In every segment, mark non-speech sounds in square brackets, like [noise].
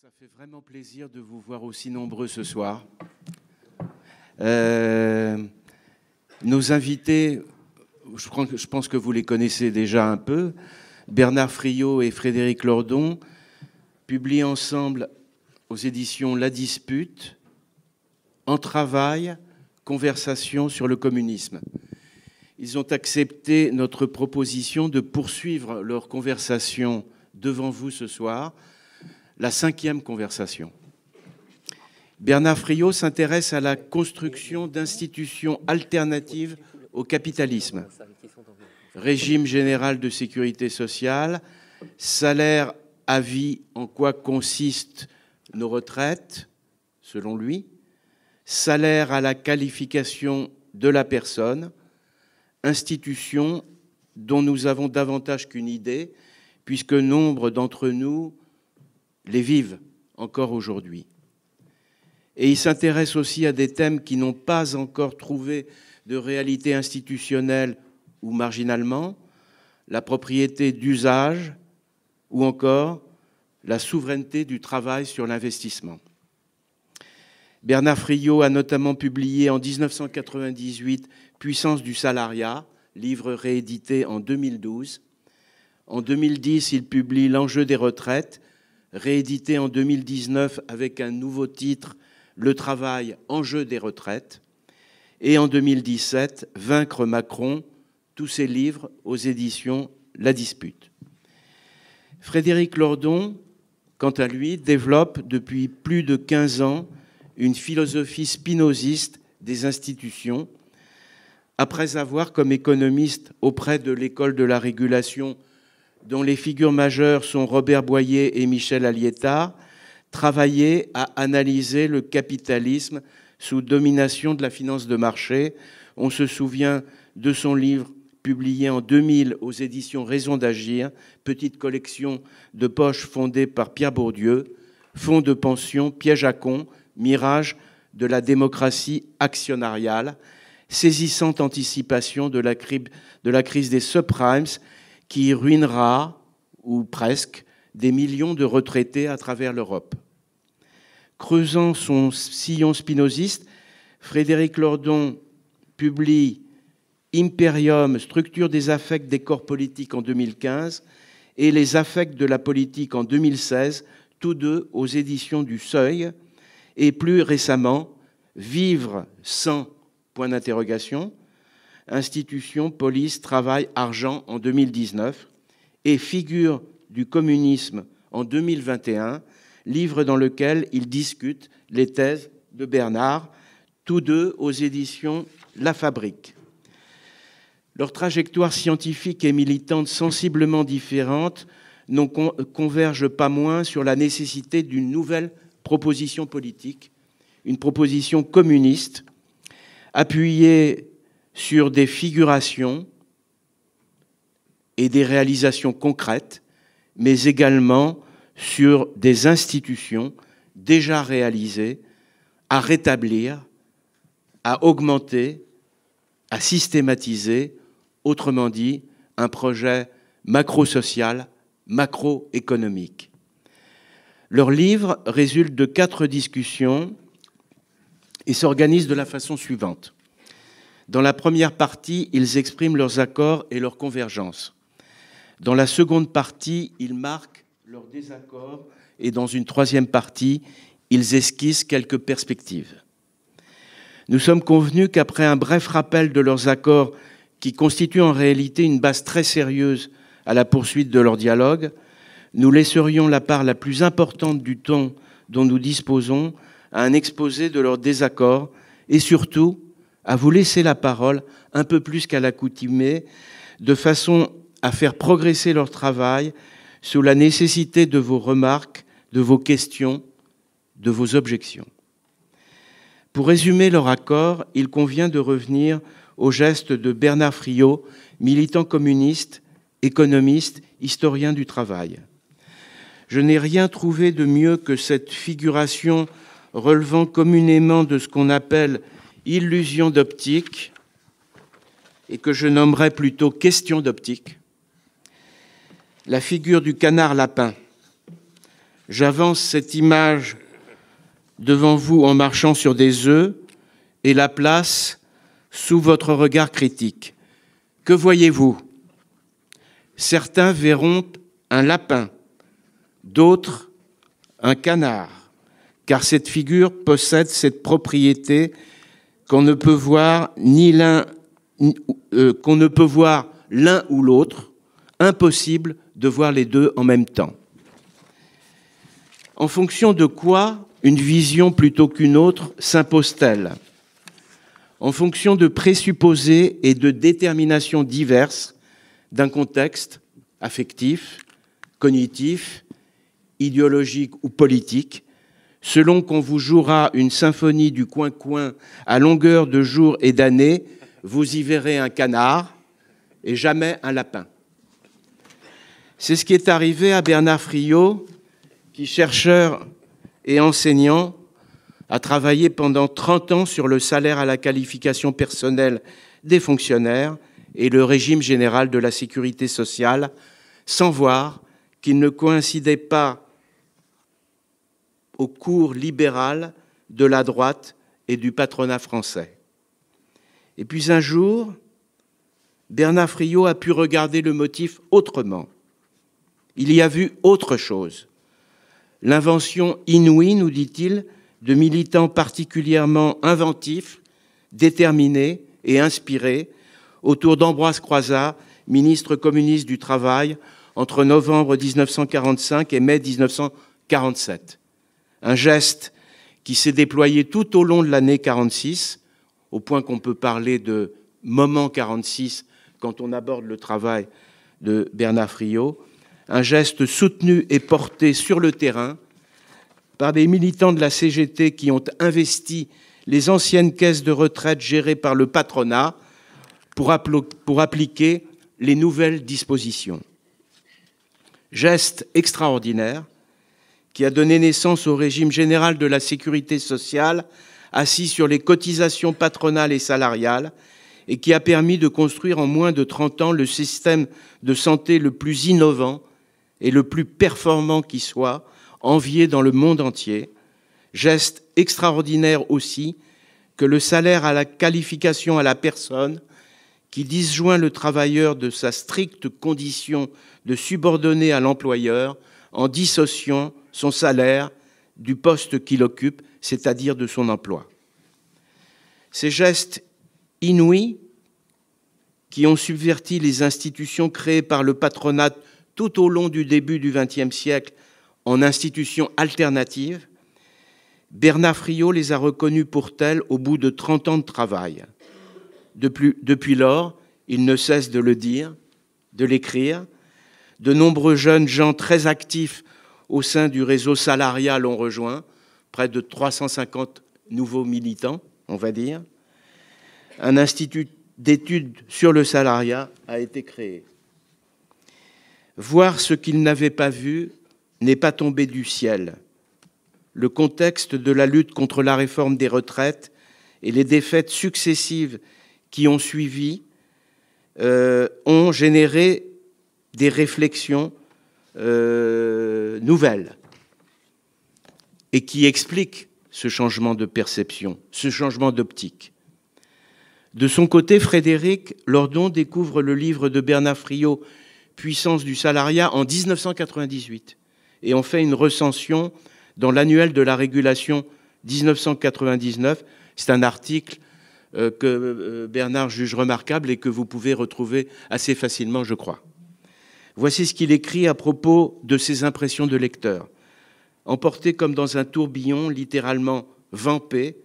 ça fait vraiment plaisir de vous voir aussi nombreux ce soir. Euh, nos invités, je pense que vous les connaissez déjà un peu, Bernard Friot et Frédéric Lordon publient ensemble aux éditions La Dispute, En Travail, Conversation sur le communisme. Ils ont accepté notre proposition de poursuivre leur conversation devant vous ce soir la cinquième conversation. Bernard Friot s'intéresse à la construction d'institutions alternatives au capitalisme. Régime général de sécurité sociale, salaire à vie, en quoi consistent nos retraites, selon lui, salaire à la qualification de la personne, institution dont nous avons davantage qu'une idée, puisque nombre d'entre nous les vivent encore aujourd'hui. Et il s'intéresse aussi à des thèmes qui n'ont pas encore trouvé de réalité institutionnelle ou marginalement, la propriété d'usage ou encore la souveraineté du travail sur l'investissement. Bernard Friot a notamment publié en 1998 Puissance du salariat, livre réédité en 2012. En 2010, il publie L'enjeu des retraites, réédité en 2019 avec un nouveau titre, Le travail, enjeu des retraites, et en 2017, Vaincre Macron, tous ses livres aux éditions La Dispute. Frédéric Lordon, quant à lui, développe depuis plus de 15 ans une philosophie spinoziste des institutions, après avoir, comme économiste auprès de l'école de la régulation, dont les figures majeures sont Robert Boyer et Michel Alieta, travaillait à analyser le capitalisme sous domination de la finance de marché. On se souvient de son livre publié en 2000 aux éditions Raison d'agir, petite collection de poches fondée par Pierre Bourdieu, Fonds de pension, piège à con, mirage de la démocratie actionnariale, saisissante anticipation de la, crise des subprimes qui ruinera, ou presque, des millions de retraités à travers l'Europe. Creusant son sillon spinoziste, Frédéric Lordon publie Imperium, structure des affects des corps politiques en 2015 et les affects de la politique en 2016, tous deux aux éditions du Seuil, et plus récemment, Vivre sans point d'interrogation, « Institution, police, travail, argent en 2019, et figure du communisme en 2021, livre dans lequel ils discutent les thèses de Bernard, tous deux aux éditions La Fabrique. Leurs trajectoires scientifiques et militantes sensiblement différentes n'en convergent pas moins sur la nécessité d'une nouvelle proposition politique, une proposition communiste, appuyée sur des figurations et des réalisations concrètes, mais également sur des institutions déjà réalisées à rétablir, à augmenter, à systématiser, autrement dit, un projet macro-social, macro-économique. Leur livre résulte de quatre discussions et s'organise de la façon suivante. Dans la première partie, ils expriment leurs accords et leurs convergences. Dans la seconde partie, ils marquent leurs désaccords et dans une troisième partie, ils esquissent quelques perspectives. Nous sommes convenus qu'après un bref rappel de leurs accords qui constituent en réalité une base très sérieuse à la poursuite de leur dialogue, nous laisserions la part la plus importante du temps dont nous disposons à un exposé de leurs désaccords et surtout à vous laisser la parole un peu plus qu'à l'accoutumée, de façon à faire progresser leur travail sous la nécessité de vos remarques, de vos questions, de vos objections. Pour résumer leur accord, il convient de revenir au geste de Bernard Friot, militant communiste, économiste, historien du travail. Je n'ai rien trouvé de mieux que cette figuration relevant communément de ce qu'on appelle illusion d'optique et que je nommerai plutôt question d'optique, la figure du canard lapin. J'avance cette image devant vous en marchant sur des œufs et la place sous votre regard critique. Que voyez-vous Certains verront un lapin, d'autres un canard, car cette figure possède cette propriété qu'on ne peut voir ni l'un euh, qu'on ne peut voir l'un ou l'autre, impossible de voir les deux en même temps. En fonction de quoi une vision plutôt qu'une autre s'impose-t-elle En fonction de présupposés et de déterminations diverses d'un contexte affectif, cognitif, idéologique ou politique, Selon qu'on vous jouera une symphonie du coin-coin à longueur de jours et d'années, vous y verrez un canard et jamais un lapin. C'est ce qui est arrivé à Bernard Friot, qui, chercheur et enseignant, a travaillé pendant 30 ans sur le salaire à la qualification personnelle des fonctionnaires et le régime général de la sécurité sociale, sans voir qu'il ne coïncidait pas au cours libéral de la droite et du patronat français. Et puis un jour, Bernard Friot a pu regarder le motif autrement. Il y a vu autre chose. L'invention inouïe, nous dit-il, de militants particulièrement inventifs, déterminés et inspirés autour d'Ambroise Croizat, ministre communiste du Travail, entre novembre 1945 et mai 1947 un geste qui s'est déployé tout au long de l'année 46, au point qu'on peut parler de moment 46 quand on aborde le travail de Bernard Friot, un geste soutenu et porté sur le terrain par des militants de la CGT qui ont investi les anciennes caisses de retraite gérées par le patronat pour, pour appliquer les nouvelles dispositions. Geste extraordinaire qui a donné naissance au régime général de la sécurité sociale, assis sur les cotisations patronales et salariales, et qui a permis de construire en moins de 30 ans le système de santé le plus innovant et le plus performant qui soit, envié dans le monde entier. Geste extraordinaire aussi que le salaire à la qualification à la personne, qui disjoint le travailleur de sa stricte condition de subordonné à l'employeur en dissociant son salaire, du poste qu'il occupe, c'est-à-dire de son emploi. Ces gestes inouïs qui ont subverti les institutions créées par le patronat tout au long du début du XXe siècle en institutions alternatives, Bernard Friot les a reconnues pour telles au bout de 30 ans de travail. Depuis, depuis lors, il ne cesse de le dire, de l'écrire. De nombreux jeunes gens très actifs au sein du réseau salarial on rejoint, près de 350 nouveaux militants, on va dire. Un institut d'études sur le salariat a été créé. Voir ce qu'il n'avait pas vu n'est pas tombé du ciel. Le contexte de la lutte contre la réforme des retraites et les défaites successives qui ont suivi euh, ont généré des réflexions euh, nouvelle et qui explique ce changement de perception, ce changement d'optique. De son côté, Frédéric Lordon découvre le livre de Bernard Friot, Puissance du salariat, en 1998, et on fait une recension dans l'annuel de la régulation 1999. C'est un article euh, que euh, Bernard juge remarquable et que vous pouvez retrouver assez facilement, je crois. Voici ce qu'il écrit à propos de ses impressions de lecteur. Emporté comme dans un tourbillon, littéralement vampé,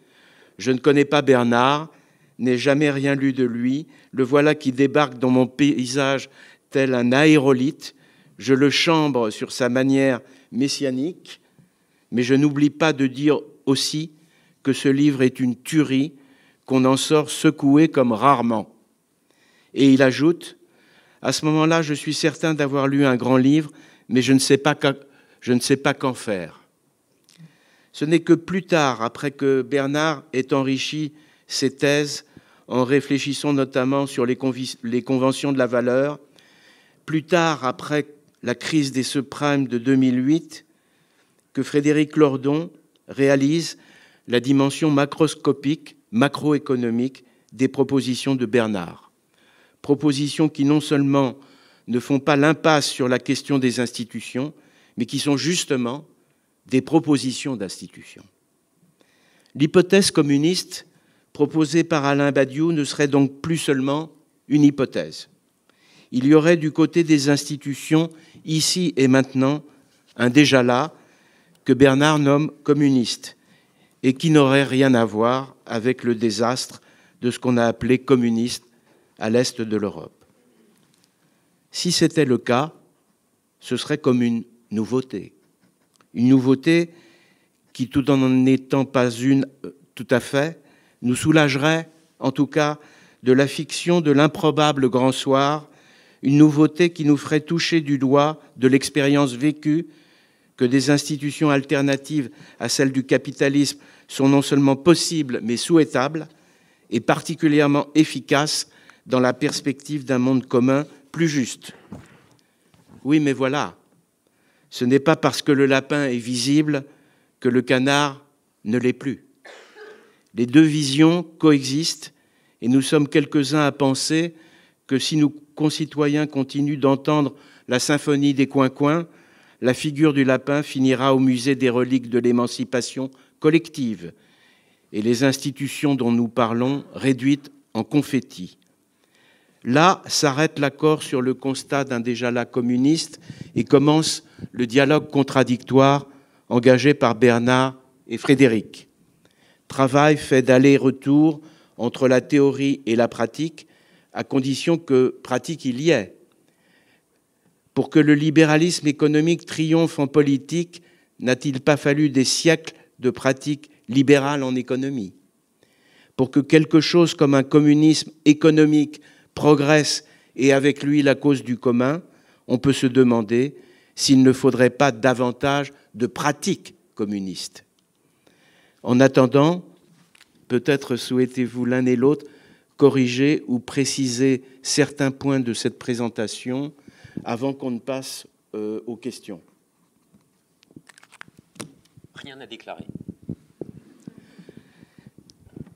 je ne connais pas Bernard, n'ai jamais rien lu de lui, le voilà qui débarque dans mon paysage tel un aérolite, je le chambre sur sa manière messianique, mais je n'oublie pas de dire aussi que ce livre est une tuerie qu'on en sort secoué comme rarement. Et il ajoute, à ce moment-là, je suis certain d'avoir lu un grand livre, mais je ne sais pas qu'en faire. Ce n'est que plus tard, après que Bernard ait enrichi ses thèses en réfléchissant notamment sur les, les conventions de la valeur, plus tard, après la crise des subprimes de 2008, que Frédéric Lordon réalise la dimension macroscopique, macroéconomique des propositions de Bernard propositions qui non seulement ne font pas l'impasse sur la question des institutions, mais qui sont justement des propositions d'institutions. L'hypothèse communiste proposée par Alain Badiou ne serait donc plus seulement une hypothèse. Il y aurait du côté des institutions, ici et maintenant, un déjà-là que Bernard nomme communiste et qui n'aurait rien à voir avec le désastre de ce qu'on a appelé communiste à l'est de l'Europe. Si c'était le cas, ce serait comme une nouveauté. Une nouveauté qui, tout en étant pas une euh, tout à fait, nous soulagerait, en tout cas, de la fiction de l'improbable grand soir, une nouveauté qui nous ferait toucher du doigt de l'expérience vécue que des institutions alternatives à celles du capitalisme sont non seulement possibles mais souhaitables et particulièrement efficaces dans la perspective d'un monde commun plus juste. Oui, mais voilà, ce n'est pas parce que le lapin est visible que le canard ne l'est plus. Les deux visions coexistent et nous sommes quelques-uns à penser que si nos concitoyens continuent d'entendre la symphonie des coin coins la figure du lapin finira au musée des reliques de l'émancipation collective et les institutions dont nous parlons réduites en confettis. Là s'arrête l'accord sur le constat d'un déjà-là communiste et commence le dialogue contradictoire engagé par Bernard et Frédéric. Travail fait d'aller-retour entre la théorie et la pratique, à condition que pratique il y ait. Pour que le libéralisme économique triomphe en politique, n'a-t-il pas fallu des siècles de pratique libérale en économie Pour que quelque chose comme un communisme économique progresse et avec lui la cause du commun, on peut se demander s'il ne faudrait pas davantage de pratiques communistes. En attendant, peut-être souhaitez-vous l'un et l'autre corriger ou préciser certains points de cette présentation avant qu'on ne passe euh, aux questions. Rien à déclarer.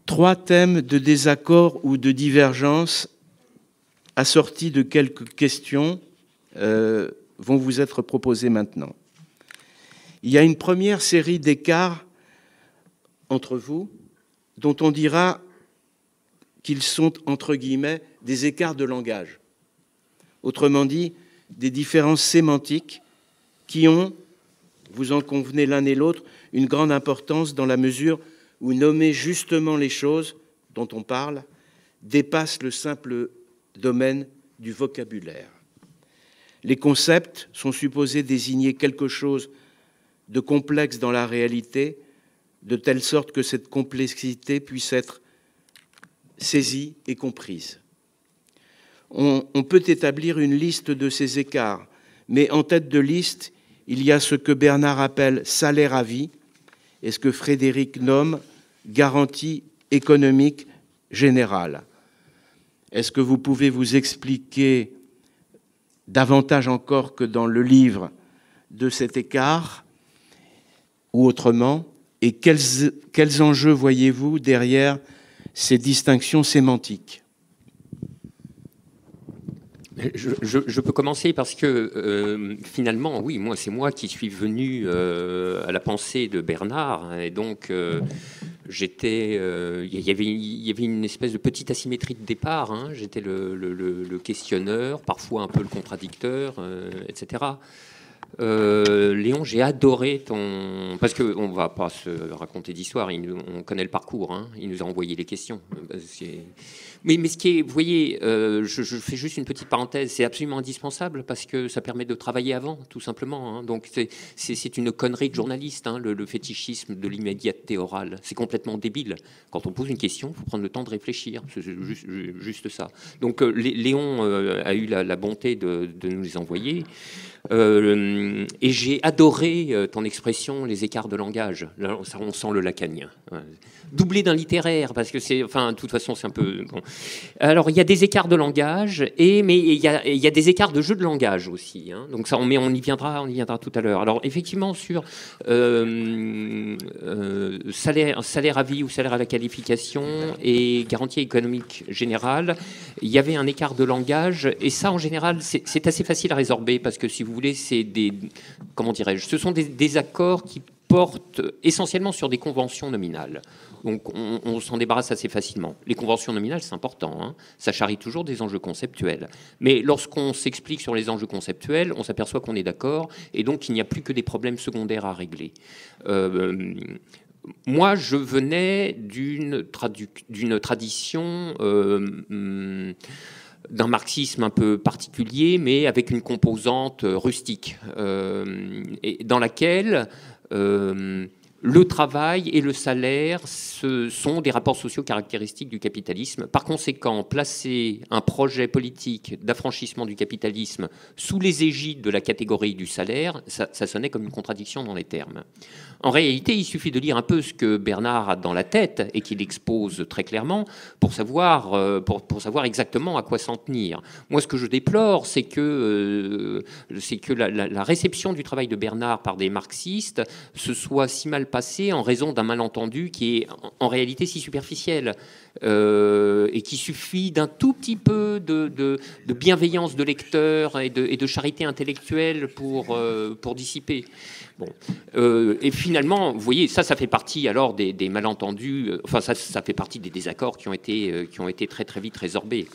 Trois thèmes de désaccord ou de divergence assorti de quelques questions, euh, vont vous être proposées maintenant. Il y a une première série d'écarts entre vous dont on dira qu'ils sont, entre guillemets, des écarts de langage. Autrement dit, des différences sémantiques qui ont, vous en convenez l'un et l'autre, une grande importance dans la mesure où nommer justement les choses dont on parle dépasse le simple domaine du vocabulaire. Les concepts sont supposés désigner quelque chose de complexe dans la réalité, de telle sorte que cette complexité puisse être saisie et comprise. On, peut établir une liste de ces écarts, mais en tête de liste, il y a ce que Bernard appelle salaire à vie et ce que Frédéric nomme garantie économique générale. Est-ce que vous pouvez vous expliquer davantage encore que dans le livre de cet écart ou autrement Et quels, quels enjeux voyez-vous derrière ces distinctions sémantiques je, peux commencer parce que euh, finalement, oui, moi, c'est moi qui suis venu euh, à la pensée de Bernard, hein, et donc euh, J'étais, euh, il y avait, il y avait une espèce de petite asymétrie de départ. Hein. J'étais le, questionneur, parfois un peu le contradicteur, euh, etc. Euh, Léon, j'ai adoré ton. Parce qu'on ne va pas se raconter d'histoire, on connaît le parcours, hein. il nous a envoyé les questions. C'est... Mais, ce qui est, vous voyez, euh, je, fais juste une petite parenthèse, c'est absolument indispensable parce que ça permet de travailler avant, tout simplement. Hein. Donc c'est une connerie de journaliste, hein, le, fétichisme de l'immédiateté orale. C'est complètement débile. Quand on pose une question, il faut prendre le temps de réfléchir. C'est juste, ça. Donc euh, Léon euh, a eu la, bonté de, de nous les envoyer. Euh, et j'ai adoré euh, ton expression, les écarts de langage. Là, on, sent le lacanien. Doublé d'un littéraire, parce que c'est, enfin, de toute façon, c'est un peu. Bon. Alors, il y a des écarts de langage, et mais il y, a, des écarts de jeu de langage aussi. Hein. Donc ça, on, mais on y viendra, on y viendra tout à l'heure. Alors, effectivement, sur euh, salaire, salaire à vie ou salaire à la qualification et garantie économique générale, il y avait un écart de langage, et ça, en général, c'est assez facile à résorber parce que si vous vous voulez, c'est des. Comment dirais-je Ce sont des, accords qui portent essentiellement sur des conventions nominales. Donc on, s'en débarrasse assez facilement. Les conventions nominales, c'est important. Hein. Ça charrie toujours des enjeux conceptuels. Mais lorsqu'on s'explique sur les enjeux conceptuels, on s'aperçoit qu'on est d'accord et donc il n'y a plus que des problèmes secondaires à régler. Euh, moi, je venais d'une tradition... Euh, hum, d'un marxisme un peu particulier, mais avec une composante euh, rustique, euh, et dans laquelle euh, le travail et le salaire, ce sont des rapports sociaux caractéristiques du capitalisme. Par conséquent, placer un projet politique d'affranchissement du capitalisme sous les égides de la catégorie du salaire, ça, sonnait comme une contradiction dans les termes. En réalité, il suffit de lire un peu ce que Bernard a dans la tête et qu'il expose très clairement pour savoir, euh, pour, savoir exactement à quoi s'en tenir. Moi, ce que je déplore, c'est que, euh, que la, la réception du travail de Bernard par des marxistes se soit si mal passé en raison d'un malentendu qui est en réalité si superficiel euh, et qui suffit d'un tout petit peu de, bienveillance de lecteur et de, charité intellectuelle pour, euh, pour dissiper. Bon. Euh, et finalement, vous voyez, ça, ça fait partie alors des, des malentendus, enfin ça, ça fait partie des désaccords qui ont été, qui ont été très très vite résorbés.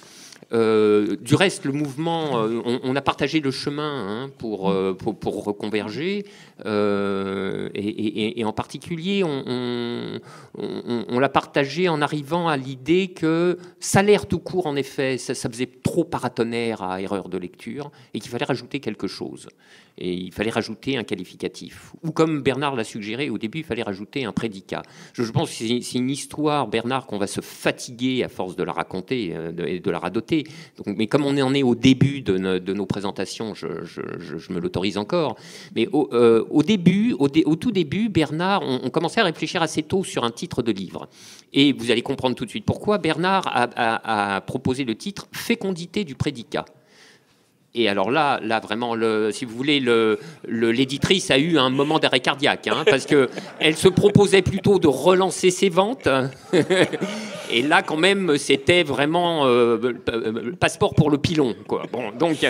Euh, du reste, le mouvement, euh, on, a partagé le chemin hein, euh, pour, pour, reconverger, et, en particulier, on, l'a partagé en arrivant à l'idée que salaire tout court, en effet, ça, ça faisait trop paratonnerre à erreur de lecture, et qu'il fallait rajouter quelque chose et il fallait rajouter un qualificatif. Ou comme Bernard l'a suggéré au début, il fallait rajouter un prédicat. Je, pense que c'est une histoire, Bernard, qu'on va se fatiguer à force de la raconter euh, et de la radoter. Donc, mais comme on en est au début de, nos présentations, je, me l'autorise encore. Mais au, euh, tout début, Bernard, on, commençait à réfléchir assez tôt sur un titre de livre. Et vous allez comprendre tout de suite pourquoi Bernard a proposé le titre Fécondité du prédicat. Et alors là, là vraiment, le, si vous voulez, l'éditrice le, a eu un moment d'arrêt cardiaque, hein, parce que [laughs] elle se proposait plutôt de relancer ses ventes. [laughs] Et là, quand même, c'était vraiment le euh, euh, passeport pour le pilon, quoi. Bon, donc,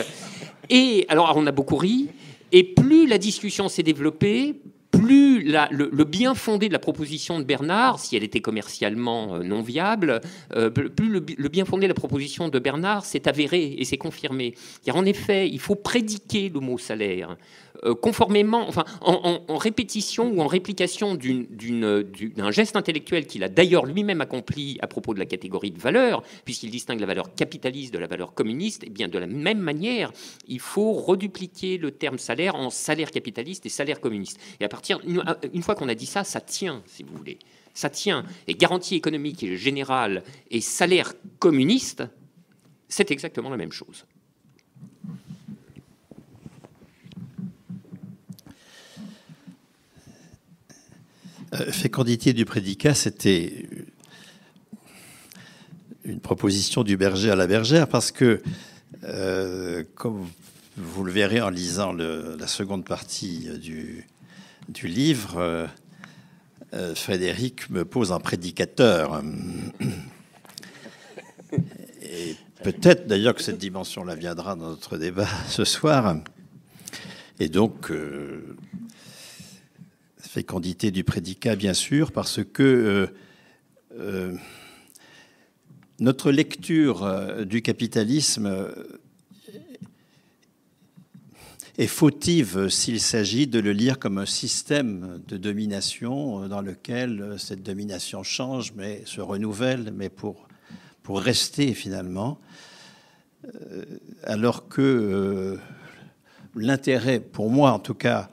et alors, on a beaucoup ri. Et plus la discussion s'est développée, plus le, bien fondé de la proposition de Bernard, si elle était commercialement euh, non viable, euh, plus le, bien fondé de la proposition de Bernard s'est avéré et s'est confirmé. Car En effet, il faut prédiquer le mot salaire. Euh, conformément, en, répétition ou en réplication euh, d'un geste intellectuel qu'il a d'ailleurs lui-même accompli à propos de la catégorie de valeur, puisqu'il distingue la valeur capitaliste de la valeur communiste, et eh bien de la même manière, il faut redupliquer le terme salaire en salaire capitaliste et salaire communiste. Et à partir, euh, une fois qu'on a dit ça, ça tient, si vous voulez. Ça tient. Et garantie économique et générale et salaire communiste, c'est exactement la même chose. Euh, fécondité du prédicat, c'était une proposition du berger à la bergère, parce que, euh, comme vous le verrez en lisant la seconde partie euh, du, livre, Frédéric me pose un prédicateur. Et peut-être d'ailleurs que cette dimension-là viendra dans notre débat ce soir. Et donc, fécondité du prédicat, bien sûr, parce que euh, euh, notre lecture euh, du capitalisme est fautive s'il s'agit de le lire comme un système de domination dans lequel cette domination change, mais se renouvelle, mais pour, pour rester finalement, alors que l'intérêt, pour moi en tout cas,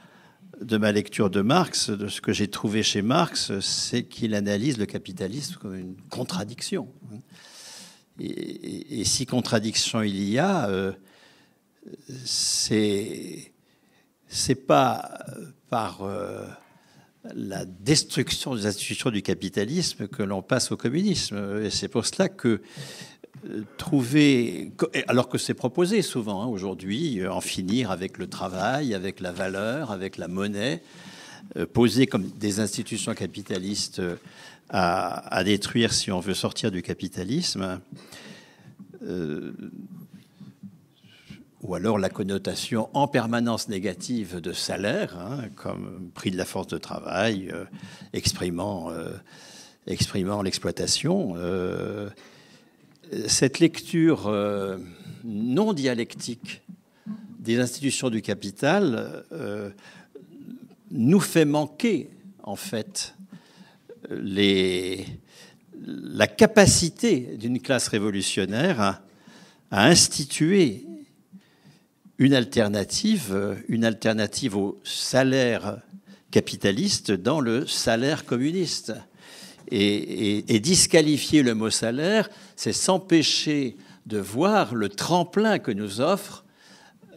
de ma lecture de Marx, de ce que j'ai trouvé chez Marx, c'est qu'il analyse le capitalisme comme une contradiction. Et, si contradiction il y a, euh, c'est c'est pas par euh, la destruction des institutions du capitalisme que l'on passe au communisme. Et c'est pour cela que trouver, alors que c'est proposé souvent hein, aujourd'hui, euh, en finir avec le travail, avec la valeur, avec la monnaie, euh, poser comme des institutions capitalistes euh, à, détruire si on veut sortir du capitalisme. ou alors la connotation en permanence négative de salaire, hein, comme prix de la force de travail, exprimant, exprimant l'exploitation cette lecture euh, non dialectique des institutions du capital euh, nous fait manquer, en fait, la capacité d'une classe révolutionnaire à, instituer une alternative, une alternative au salaire capitaliste dans le salaire communiste. Et, disqualifier le mot salaire, c'est s'empêcher de voir le tremplin que nous offre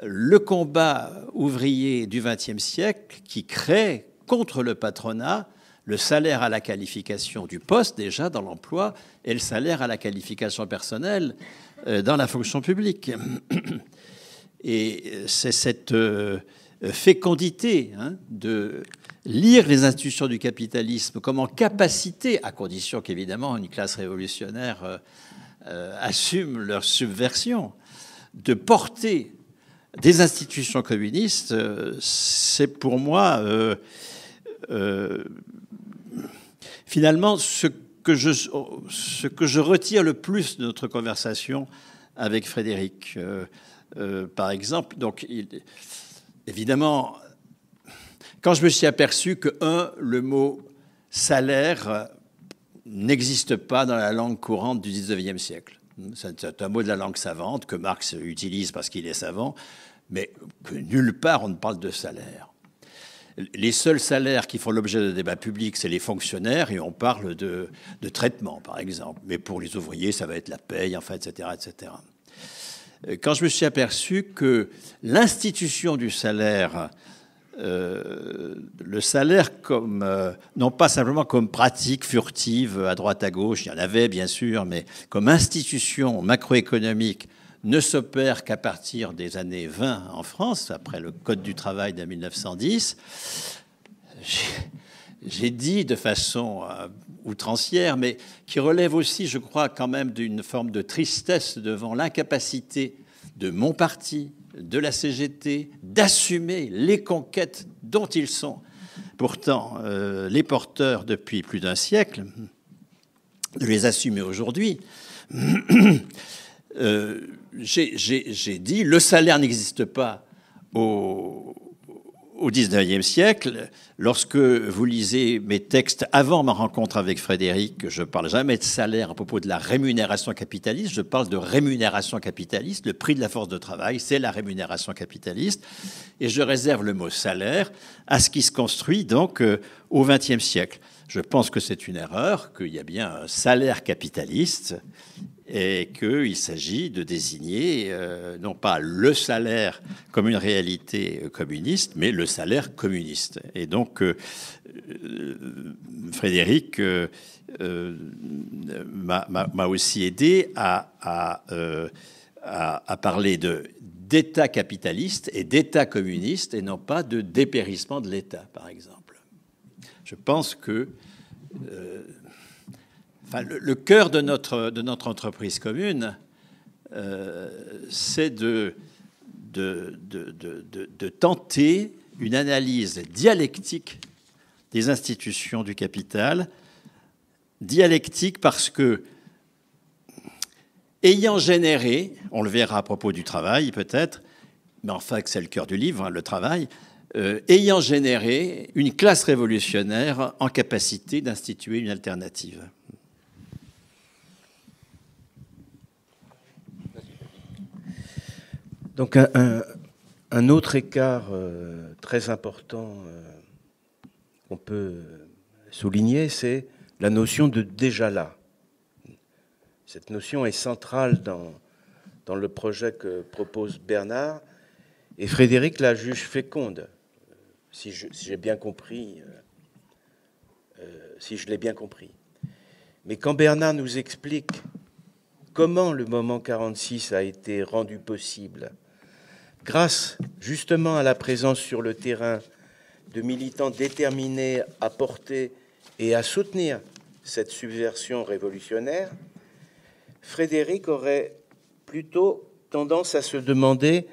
le combat ouvrier du XXe siècle qui crée contre le patronat le salaire à la qualification du poste déjà dans l'emploi et le salaire à la qualification personnelle euh, dans la fonction publique. Et euh, c'est cette euh, euh, fécondité hein, de lire les institutions du capitalisme comme en capacité, à condition qu'évidemment une classe révolutionnaire euh, euh, assume leur subversion, de porter des institutions communistes, c'est pour moi finalement ce que, je, ce que je retire le plus de notre conversation avec Frédéric. par exemple, donc il, évidemment, quand je me suis aperçu que, un, le mot salaire n'existe pas dans la langue courante du 19e siècle. C'est un mot de la langue savante que Marx utilise parce qu'il est savant, mais que nulle part on ne parle de salaire. Les seuls salaires qui font l'objet de débats publics, c'est les fonctionnaires, et on parle de, de traitement, par exemple. Mais pour les ouvriers, ça va être la paye, fait etc., etc. Euh, quand je me suis aperçu que l'institution du salaire, euh, le salaire comme, euh, non pas simplement comme pratique furtive à droite à gauche, il y en avait bien sûr, mais comme institution macroéconomique ne s'opère qu'à partir des années 20 en France, après le Code du travail de 1910 j'ai dit de façon euh, outrancière, mais qui relève aussi, je crois, quand même d'une forme de tristesse devant l'incapacité de mon parti, de la CGT, d'assumer les conquêtes dont ils sont pourtant euh, les porteurs depuis plus d'un siècle, de les assumer aujourd'hui. Euh, j'ai dit le salaire n'existe pas au au XIXe siècle, lorsque vous lisez mes textes avant ma rencontre avec Frédéric, je ne parle jamais de salaire à propos de la rémunération capitaliste, je parle de rémunération capitaliste, le prix de la force de travail, c'est la rémunération capitaliste, et je réserve le mot salaire à ce qui se construit donc euh, au XXe siècle. Je pense que c'est une erreur, qu'il y a bien un salaire capitaliste et qu'il s'agit de désigner euh, non pas le salaire comme une réalité euh, communiste, mais le salaire communiste. Et donc, euh, Frédéric m'a aussi aidé à, à, à parler d'État capitaliste et d'État communiste, et non pas de dépérissement de l'État, par exemple. Je pense que le, cœur de notre, entreprise commune, euh, c'est de, tenter une analyse dialectique des institutions du capital. Dialectique parce que, ayant généré, on le verra à propos du travail peut-être, mais enfin que c'est le cœur du livre, hein, le travail, euh, ayant généré une classe révolutionnaire en capacité d'instituer une alternative. Donc un, autre écart euh, très important euh, qu'on peut souligner, c'est la notion de déjà là. Cette notion est centrale dans, le projet que propose Bernard. Et Frédéric la juge féconde, si j'ai bien compris, euh, si je l'ai bien compris. Mais quand Bernard nous explique comment le moment 46 a été rendu possible, grâce justement à la présence sur le terrain de militants déterminés à porter et à soutenir cette subversion révolutionnaire, Frédéric aurait plutôt tendance à se demander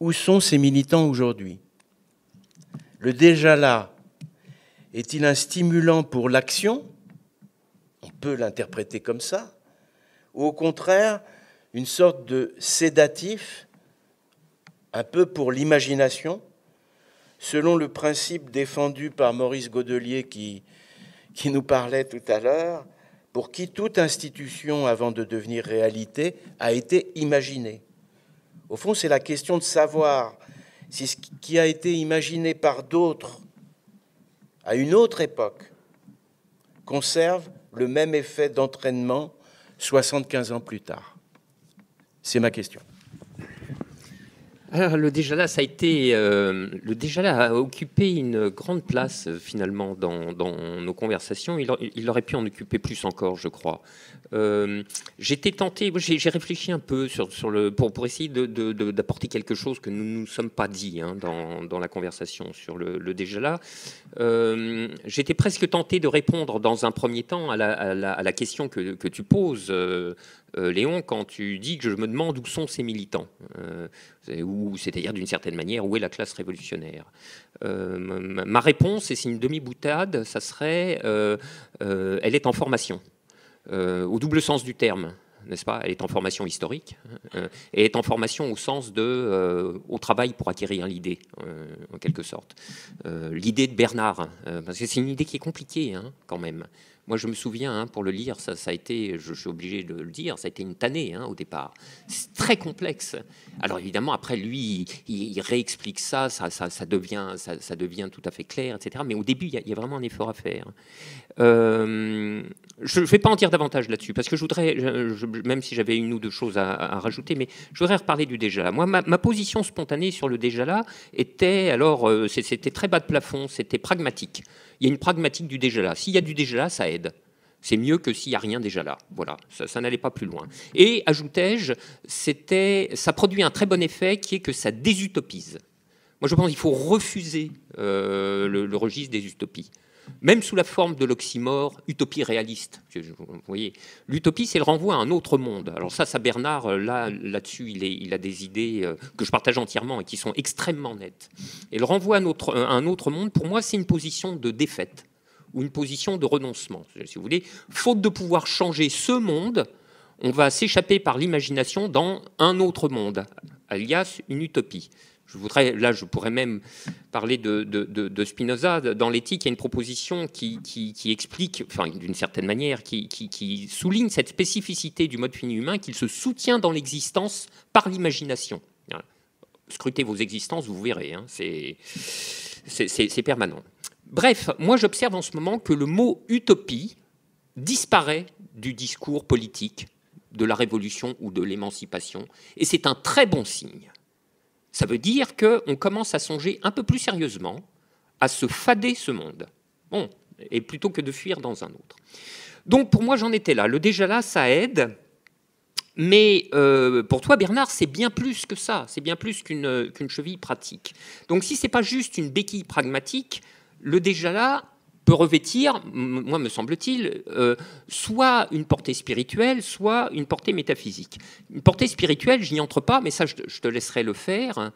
où sont ces militants aujourd'hui. Le déjà là est-il un stimulant pour l'action On peut l'interpréter comme ça. Ou au contraire, une sorte de sédatif un peu pour l'imagination, selon le principe défendu par Maurice Godelier qui, qui nous parlait tout à l'heure, pour qui toute institution, avant de devenir réalité, a été imaginée. Au fond, c'est la question de savoir si ce qui a été imaginé par d'autres à une autre époque conserve le même effet d'entraînement 75 ans plus tard. C'est ma question. Alors, le là, ça a été, euh, le déjà là a occupé une grande place euh, finalement dans, nos conversations. Il, il, aurait pu en occuper plus encore, je crois. Euh, j'étais tenté, j'ai réfléchi un peu sur, le, pour, essayer d'apporter quelque chose que nous ne nous sommes pas dit hein, dans, la conversation sur le, déjà là. Euh, j'étais presque tenté de répondre dans un premier temps à la, question que, tu poses. Euh, Léon, quand tu dis que je me demande où sont ces militants, c'est-à-dire d'une certaine manière où est la classe révolutionnaire. ma réponse, et c'est une demi-boutade, ça serait, elle est en formation. Euh, au double sens du terme, n'est-ce pas Elle est en formation historique hein, euh, et est en formation au sens de euh, au travail pour acquérir l'idée, en quelque sorte. l'idée de Bernard, parce que c'est une idée qui est compliquée hein, quand même. Moi, je me souviens, hein, pour le lire, ça, a été, je, suis obligé de le dire, ça a été une tannée au départ. C'est très complexe. Alors évidemment, après, lui, il, réexplique ça ça, devient, ça, devient tout à fait clair, etc. Mais au début, il y, y, a vraiment un effort à faire. Euh, je ne vais pas en dire davantage là-dessus, parce que je voudrais, même si j'avais une ou deux choses à, rajouter, mais je voudrais reparler du déjà-là. Moi, ma, position spontanée sur le déjà-là était, alors, euh, c'était très bas de plafond, c'était pragmatique. Il y a une pragmatique du déjà-là. S'il y a du déjà-là, ça aide. C'est mieux que s'il n'y a rien déjà là. Voilà, ça, n'allait pas plus loin. Et, ajoutais-je, c'était, ça produit un très bon effet qui est que ça désutopise. Moi, je pense qu'il faut refuser euh, le, le registre des utopies même sous la forme de l'oxymore utopie réaliste. Vous voyez, l'utopie, c'est le renvoi à un autre monde. Alors ça, ça Bernard, euh, là, là-dessus, il, a des idées euh, que je partage entièrement et qui sont extrêmement nettes. Et le renvoi à, euh, à un autre monde, pour moi, c'est une position de défaite ou une position de renoncement, si vous voulez. Faute de pouvoir changer ce monde, on va s'échapper par l'imagination dans un autre monde, alias une utopie. Je voudrais, là, je pourrais même parler de, Spinoza. Dans l'éthique, il y a une proposition qui, explique, d'une certaine manière, qui, souligne cette spécificité du mode fini humain qu'il se soutient dans l'existence par l'imagination. Scrutez vos existences, vous verrez, hein, c'est permanent. Bref, moi, j'observe en ce moment que le mot utopie disparaît du discours politique de la révolution ou de l'émancipation, et c'est un très bon signe. Ça veut dire qu'on commence à songer un peu plus sérieusement à se fader ce monde. Bon, et plutôt que de fuir dans un autre. Donc pour moi, j'en étais là. Le déjà là, ça aide. Mais euh, pour toi, Bernard, c'est bien plus que ça. C'est bien plus qu'une euh, cheville pratique. Donc si ce n'est pas juste une béquille pragmatique, le déjà là, peut revêtir, moi me semble-t-il, euh, soit une portée spirituelle, soit une portée métaphysique. Une portée spirituelle, je n'y entre pas, mais ça, je, te laisserai le faire.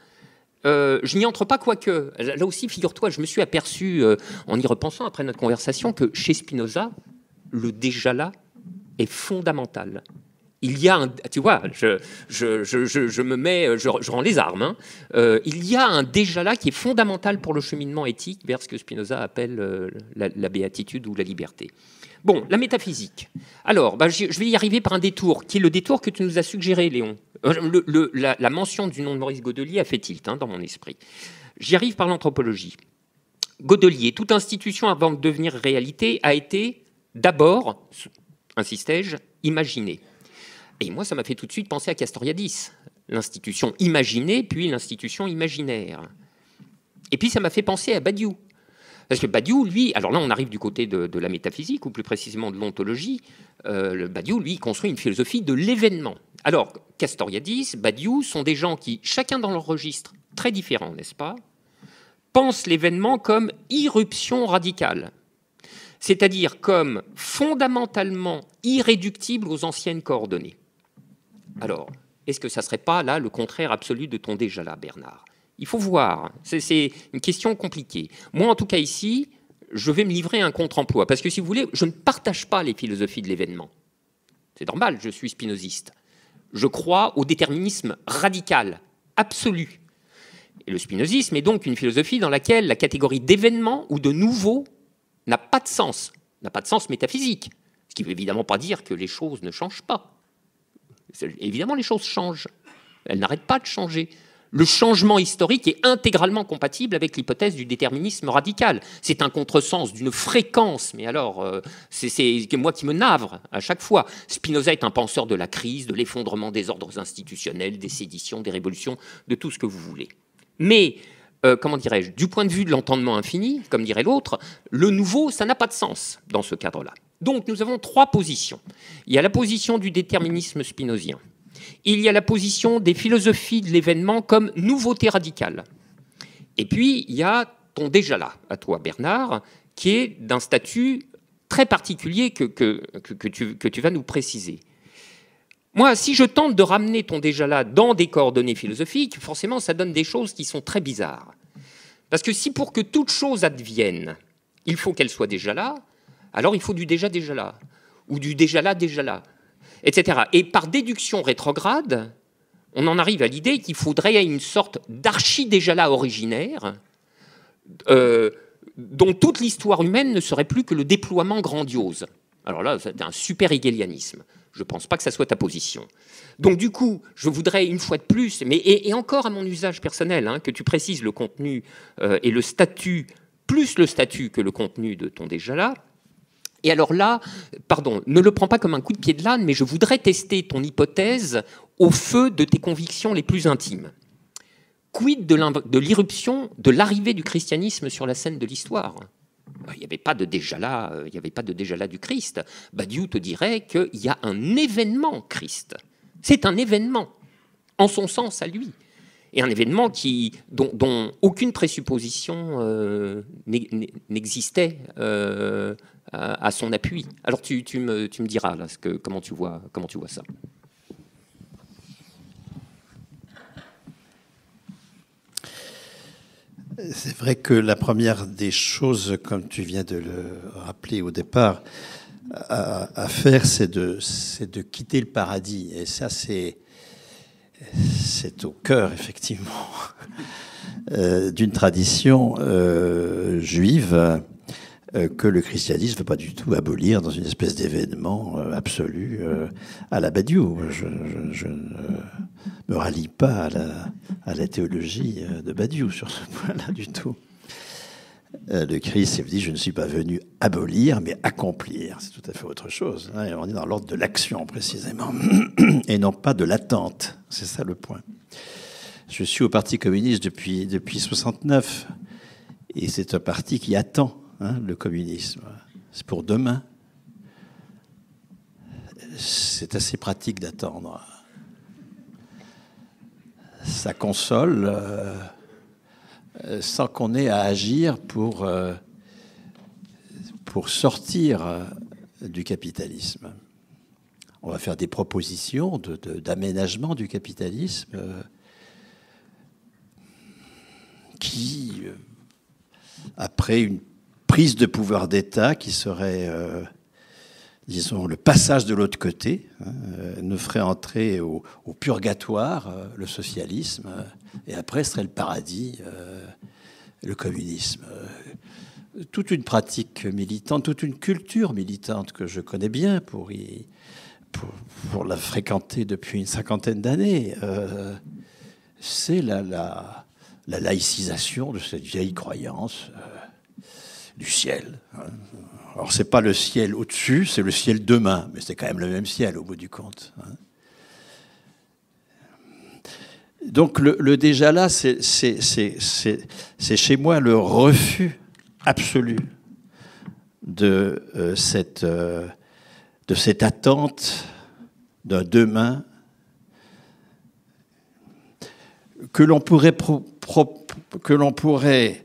Euh, je n'y entre pas, quoique. Là aussi, figure-toi, je me suis aperçu, euh, en y repensant après notre conversation, que chez Spinoza, le déjà là est fondamental il y a un, tu vois, je, me mets, euh, je, rends les armes. Hein. Euh, il y a un déjà là qui est fondamental pour le cheminement éthique vers ce que Spinoza appelle euh, la, béatitude ou la liberté. Bon, la métaphysique. Alors, bah, je, vais y arriver par un détour, qui est le détour que tu nous as suggéré, Léon. la, mention du nom de Maurice Godelier a fait tilt hein, dans mon esprit. J'y arrive par l'anthropologie. Godelier, toute institution avant de devenir réalité, a été d'abord, insistais-je, imaginée. Et moi, ça m'a fait tout de suite penser à Castoriadis, l'institution imaginée, puis l'institution imaginaire. Et puis ça m'a fait penser à Badiou. Parce que Badiou, lui, alors là on arrive du côté de, la métaphysique, ou plus précisément de l'ontologie, euh, Badiou, lui, construit une philosophie de l'événement. Alors, Castoriadis, Badiou sont des gens qui, chacun dans leur registre, très différent, n'est-ce pas, pensent l'événement comme irruption radicale, c'est-à-dire comme fondamentalement irréductible aux anciennes coordonnées. Mm. Alors, est-ce que ça ne serait pas là le contraire absolu de ton déjà là, Bernard Il faut voir. C'est une question compliquée. Moi, en tout cas, ici, je vais me livrer à un contre-emploi. Parce que si vous voulez, je ne partage pas les philosophies de l'événement. C'est normal, je suis spinoziste. Je crois au déterminisme radical, absolu. Et le spinozisme est donc une philosophie dans laquelle la catégorie d'événement ou de nouveau n'a pas de sens, n'a pas de sens métaphysique. Ce qui ne veut évidemment pas dire que les choses ne changent pas. Évidemment, les choses changent. Elles n'arrêtent pas de changer. Le changement historique est intégralement compatible avec l'hypothèse du déterminisme radical. C'est un contresens d'une fréquence, mais alors, euh, c'est moi qui me navre à chaque fois. Spinoza est un penseur de la crise, de l'effondrement des ordres institutionnels, des séditions, des révolutions, de tout ce que vous voulez. Mais, euh, comment dirais-je, du point de vue de l'entendement infini, comme dirait l'autre, le nouveau, ça n'a pas de sens dans ce cadre-là. Donc nous avons trois positions. Il y a la position du déterminisme spinozien. Il y a la position des philosophies de l'événement comme nouveauté radicale. Et puis il y a ton déjà là, à toi Bernard, qui est d'un statut très particulier que, que, que, tu, que, tu, vas nous préciser. Moi, si je tente de ramener ton déjà là dans des coordonnées philosophiques, forcément ça donne des choses qui sont très bizarres. Parce que si pour que toute chose advienne, il faut qu'elle soit déjà là, alors il faut du déjà déjà là, ou du déjà là déjà là, etc. Et par déduction rétrograde, on en arrive à l'idée qu'il faudrait une sorte d'archi déjà là originaire, euh, dont toute l'histoire humaine ne serait plus que le déploiement grandiose. Alors là, c'est un super hegelianisme. Je ne pense pas que ça soit ta position. Donc du coup, je voudrais une fois de plus, mais et, encore à mon usage personnel, hein, que tu précises le contenu euh, et le statut, plus le statut que le contenu de ton déjà là, et alors là, pardon, ne le prends pas comme un coup de pied de l'âne, mais je voudrais tester ton hypothèse au feu de tes convictions les plus intimes. Quid de l'irruption, de l'arrivée du christianisme sur la scène de l'histoire euh, il n'y avait pas de déjà là, euh, il n'y avait pas de déjà là du Christ. Badiou te dirait qu'il y a un événement Christ. C'est un événement, en son sens à lui, et un événement qui, dont, aucune présupposition euh, n'existait euh, à son appui. Alors tu, me, diras là, ce que, comment, tu vois, comment tu vois ça. C'est vrai que la première des choses, comme tu viens de le rappeler au départ, à, faire, c'est de, de, quitter le paradis. Et ça, c'est, au cœur, effectivement, [laughs] euh, d'une tradition euh, juive euh, que le christianisme ne veut pas du tout abolir dans une espèce d'événement euh, absolu euh, à la Badiou. Je, ne me rallie pas à la, à la théologie de Badiou sur ce point-là du tout. Le Christ dit Je ne suis pas venu abolir, mais accomplir. C'est tout à fait autre chose. Hein, on est dans l'ordre de l'action, précisément, [clears throat] et non pas de l'attente. C'est ça le point. Je suis au Parti communiste depuis, depuis 69, et c'est un parti qui attend Hein, le communisme. C'est pour demain. C'est assez pratique d'attendre. Ça console euh, sans qu'on ait à agir pour, euh, pour sortir euh, du capitalisme. On va faire des propositions d'aménagement du capitalisme qui, après une prise de pouvoir d'État qui serait, euh, disons, le passage de l'autre côté, nous hein, euh, ne ferait entrer au, purgatoire euh, le socialisme, et après serait le paradis, le communisme. Toute une pratique militante, toute une culture militante que je connais bien pour, y, pour, la fréquenter depuis une cinquantaine d'années, c'est la, la, laïcisation de cette vieille croyance du ciel. Alors c'est pas le ciel au-dessus, c'est le ciel demain, mais c'est quand même le même ciel au bout du compte. Hein. Donc le, déjà là, c'est chez moi le refus absolu de, euh, cette, euh, de cette attente d'un demain que l'on pourrait, que l'on pourrait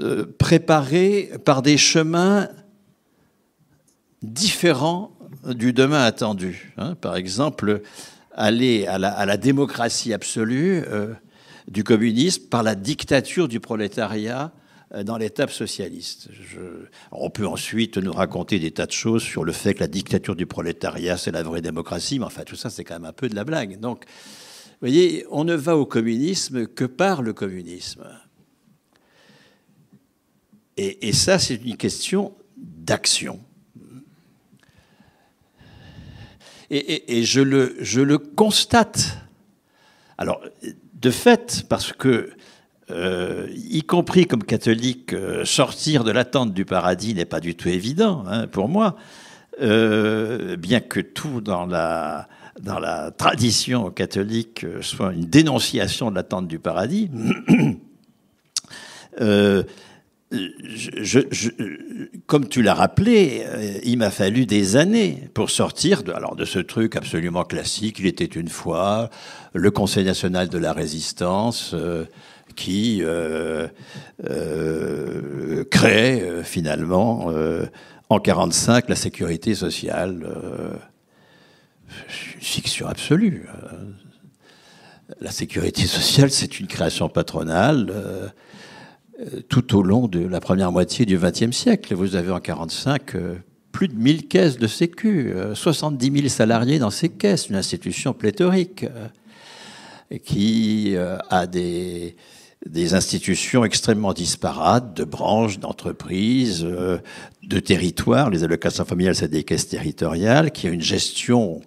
euh, préparé par des chemins différents du demain attendu. Hein. par exemple, aller à la, démocratie absolue euh, du communisme par la dictature du prolétariat euh, dans l'étape socialiste. On peut ensuite nous raconter des tas de choses sur le fait que la dictature du prolétariat, c'est la vraie démocratie, mais enfin tout ça, c'est quand même un peu de la blague. Donc, vous voyez, on ne va au communisme que par le communisme. Et, ça, c'est une question d'action. Et, je, le, je, le, constate. Alors, de fait, parce que, euh, y compris comme catholique, euh, sortir de l'attente du paradis n'est pas du tout évident hein, pour moi, euh, bien que tout dans la, dans la tradition catholique soit une dénonciation de l'attente du paradis. [clears throat] je, comme tu l'as rappelé, euh, il m'a fallu des années pour sortir de, alors de ce truc absolument classique, il était une fois, le Conseil national de la résistance. Euh, qui euh, crée finalement en 1945 la sécurité sociale, une fiction absolue. Hein. La sécurité sociale, c'est une création patronale euh, tout au long de la première moitié du XXe siècle. Vous avez en 1945 euh, plus de 1000 caisses de sécu, 70 euh, 000 salariés dans ces caisses, une institution pléthorique qui a des, institutions extrêmement disparates, de branches, d'entreprises, de territoires. Les allocations familiales, c'est des caisses territoriales, qui a une gestion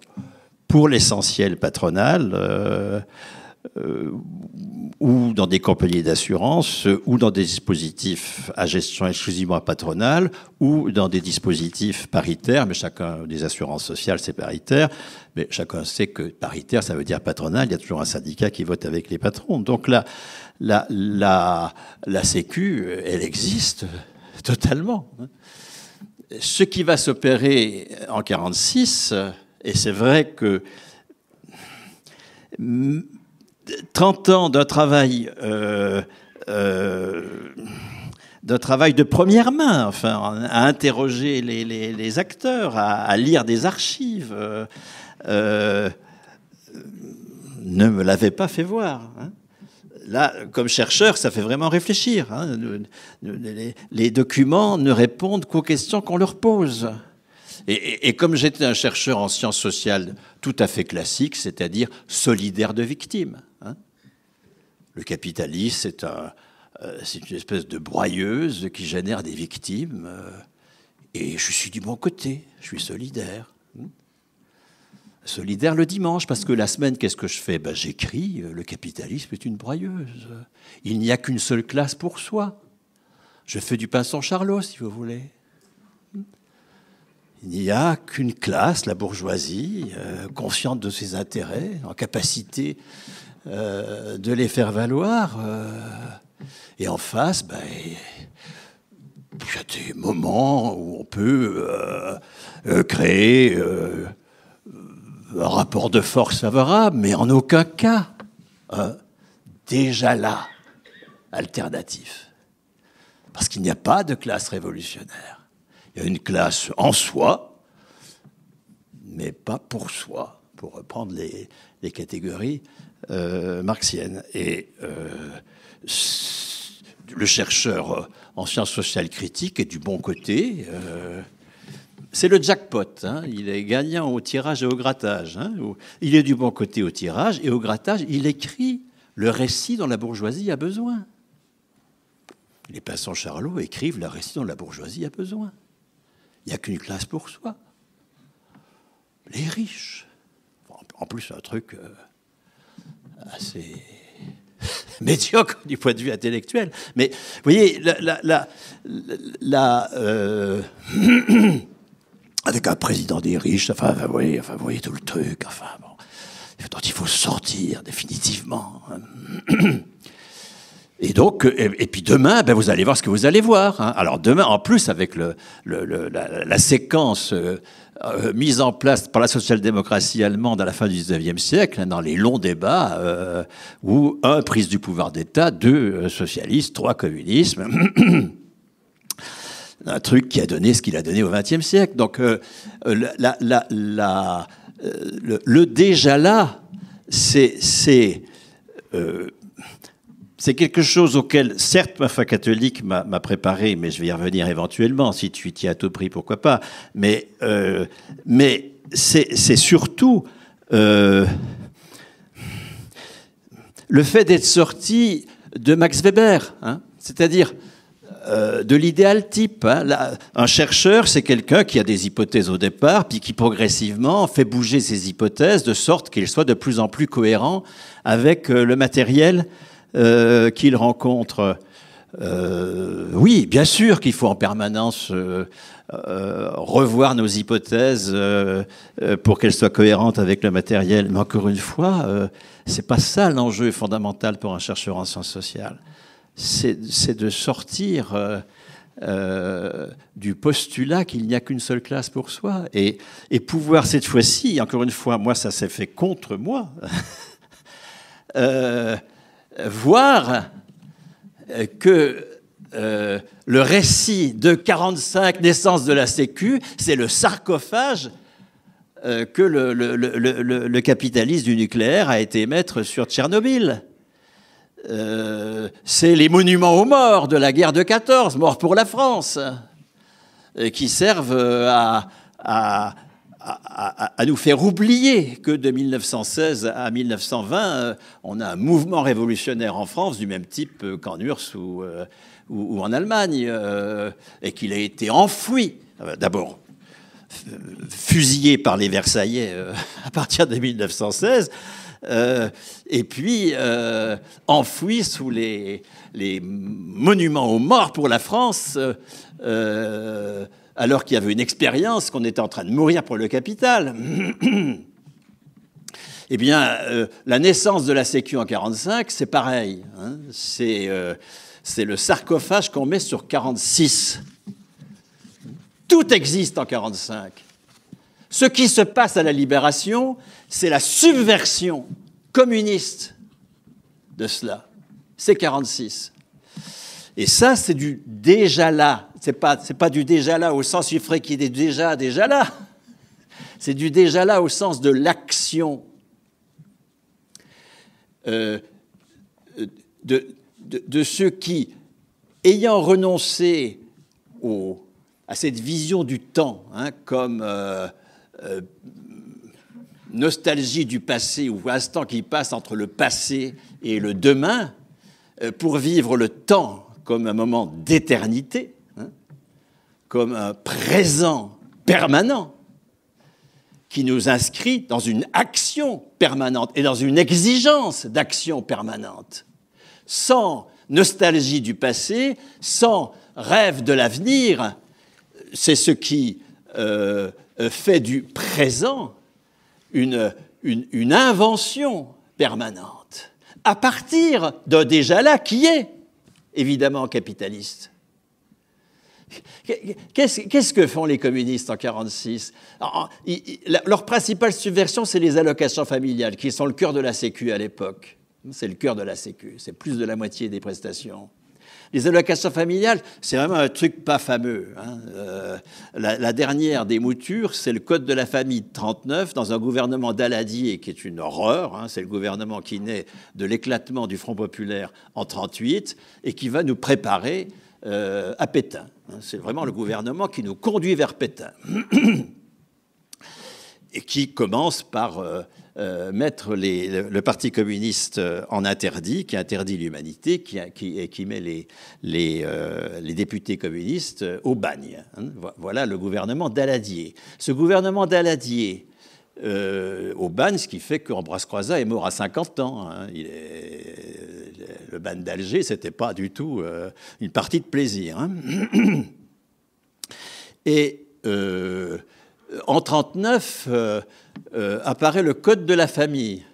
pour l'essentiel patronale euh, ou dans des compagnies d'assurance, euh, ou dans des dispositifs à gestion exclusivement patronale, ou dans des dispositifs paritaires, mais chacun des assurances sociales, c'est paritaire, mais chacun sait que paritaire, ça veut dire patronal, il y a toujours un syndicat qui vote avec les patrons. Donc la, la, la, la Sécu, euh, elle existe [laughs] totalement. Ce qui va s'opérer en 46, et c'est vrai que 30 ans d'un travail, euh, euh, de travail de première main, enfin, à interroger les, acteurs, à, lire des archives, euh, ne me l'avait pas fait voir. Hein. Là, comme chercheur, ça fait vraiment réfléchir. Hein. Les, documents ne répondent qu'aux questions qu'on leur pose. et, comme j'étais un chercheur en sciences sociales tout à fait classique, c'est-à-dire solidaire de victimes, le capitalisme, euh, c'est une espèce de broyeuse qui génère des victimes. Euh, et je suis du bon côté, je suis solidaire. Hmm. Solidaire le dimanche, parce que la semaine, qu'est-ce que je fais ben, J'écris, euh, le capitalisme est une broyeuse. Il n'y a qu'une seule classe pour soi. Je fais du pain sans charlot, si vous voulez. Hmm. Il n'y a qu'une classe, la bourgeoisie, consciente de ses intérêts, en capacité euh, de les faire valoir. Euh. et en face, ben, il y a des moments où on peut euh, créer un rapport de force favorable, mais en aucun cas déjà là alternatif. Parce qu'il n'y a pas de classe révolutionnaire. Il y a une classe en soi, mais pas pour soi, pour reprendre les catégories euh, marxienne. Et euh, le chercheur en sciences sociales critiques est du bon côté. Euh, c'est le jackpot. Hein. Il est gagnant au tirage et au grattage. Hein. Il est du bon côté au tirage et au grattage. Il écrit le récit dont la bourgeoisie a besoin. Les passants Charlot écrivent le récit dont la bourgeoisie a besoin. Il n'y a qu'une classe pour soi. Les riches. En plus, un truc assez [laughs] médiocre du point de vue intellectuel. Mais vous voyez, la, euh, [clears throat] avec un président des riches, enfin, vous voyez, enfin, vous voyez tout le truc, enfin, bon, dont il faut sortir définitivement. Hein. [clears throat] Et donc, euh, et, puis demain, ben vous allez voir ce que vous allez voir. Hein. Alors demain, en plus avec le, la, la, séquence euh, euh, mise en place par la social-démocratie allemande à la fin du 19e siècle, hein, dans les longs débats euh, où, un, prise du pouvoir d'État, deux, euh, socialistes, trois, communisme. [coughs] un truc qui a donné ce qu'il a donné au XXe siècle. Donc, la, le, le, déjà là, c'est c'est quelque chose auquel, certes, ma foi catholique m'a préparé, mais je vais y revenir éventuellement, si tu y tiens à tout prix, pourquoi pas. Mais, euh, mais c'est surtout euh, le fait d'être sorti de Max Weber, hein. c'est-à-dire euh, de l'idéal type. Hein. un chercheur, c'est quelqu'un qui a des hypothèses au départ, puis qui progressivement fait bouger ses hypothèses de sorte qu'il soit de plus en plus cohérent avec le matériel euh, qu'il rencontre euh, oui, bien sûr qu'il faut en permanence euh, revoir nos hypothèses pour qu'elles soient cohérentes avec le matériel. Mais encore une fois, c'est pas ça l'enjeu fondamental pour un chercheur en sciences sociales. C'est de sortir du postulat qu'il n'y a qu'une seule classe pour soi et, et pouvoir cette fois-ci, encore une fois, moi ça s'est fait contre moi. [laughs] voir que euh, le récit de 45 naissances de la Sécu, c'est le sarcophage euh, que le, capitaliste du nucléaire a été mettre sur Tchernobyl. Euh, c'est les monuments aux morts de la guerre de 14, morts pour la France, qui servent à à, nous faire oublier que de 1916 à 1920, euh, on a un mouvement révolutionnaire en France du même type euh, qu'en URSS euh, ou, ou, en Allemagne, et qu'il a été enfoui. D'abord, fusillé par les Versaillais [laughs] à partir de 1916, et puis enfoui sous les, les, monuments aux morts pour la France alors qu'il y avait une expérience, qu'on était en train de mourir pour le capital. [coughs] eh bien, euh, la naissance de la Sécu en 1945, c'est pareil. Hein. Euh, c'est le sarcophage qu'on met sur 1946. Tout existe en 1945. Ce qui se passe à la Libération, c'est la subversion communiste de cela. C'est 1946. Et ça, c'est du déjà là. Ce n'est pas, pas du déjà là au sens ferait qu'il est déjà, déjà là. C'est du déjà là au sens de l'action. Euh, de, de, ceux qui, ayant renoncé au, à cette vision du temps hein, comme euh, euh, nostalgie du passé ou instant qui passe entre le passé et le demain, pour vivre le temps comme un moment d'éternité, hein, comme un présent permanent qui nous inscrit dans une action permanente et dans une exigence d'action permanente, sans nostalgie du passé, sans rêve de l'avenir. C'est ce qui euh, fait du présent une, une, une invention permanente, à partir d'un déjà-là qui est évidemment capitaliste. Qu'est-ce que font les communistes en 1946 Leur principale subversion, c'est les allocations familiales, qui sont le cœur de la Sécu à l'époque. C'est le cœur de la Sécu, c'est plus de la moitié des prestations. Les allocations familiales, c'est vraiment un truc pas fameux. Hein. Euh, la, dernière des moutures, c'est le Code de la famille 39 dans un gouvernement d'Aladier qui est une horreur. Hein. C'est le gouvernement qui naît de l'éclatement du Front populaire en 38 et qui va nous préparer euh, à Pétain. Hein. C'est vraiment le gouvernement qui nous conduit vers Pétain. [clears throat] et qui commence par euh, euh, mettre les, le, Parti communiste euh, en interdit, qui interdit l'humanité, qui, qui, et qui met les, députés communistes au bagne. Hein. Voilà le gouvernement d'Aladier. Ce gouvernement d'Aladier, au bagne, ce qui fait qu'Ambrasse Croizat est mort à 50 ans. Hein. le bagne d'Alger, c'était pas du tout une partie de plaisir. Hein. Et euh, en 1939 euh, euh, apparaît le Code de la famille.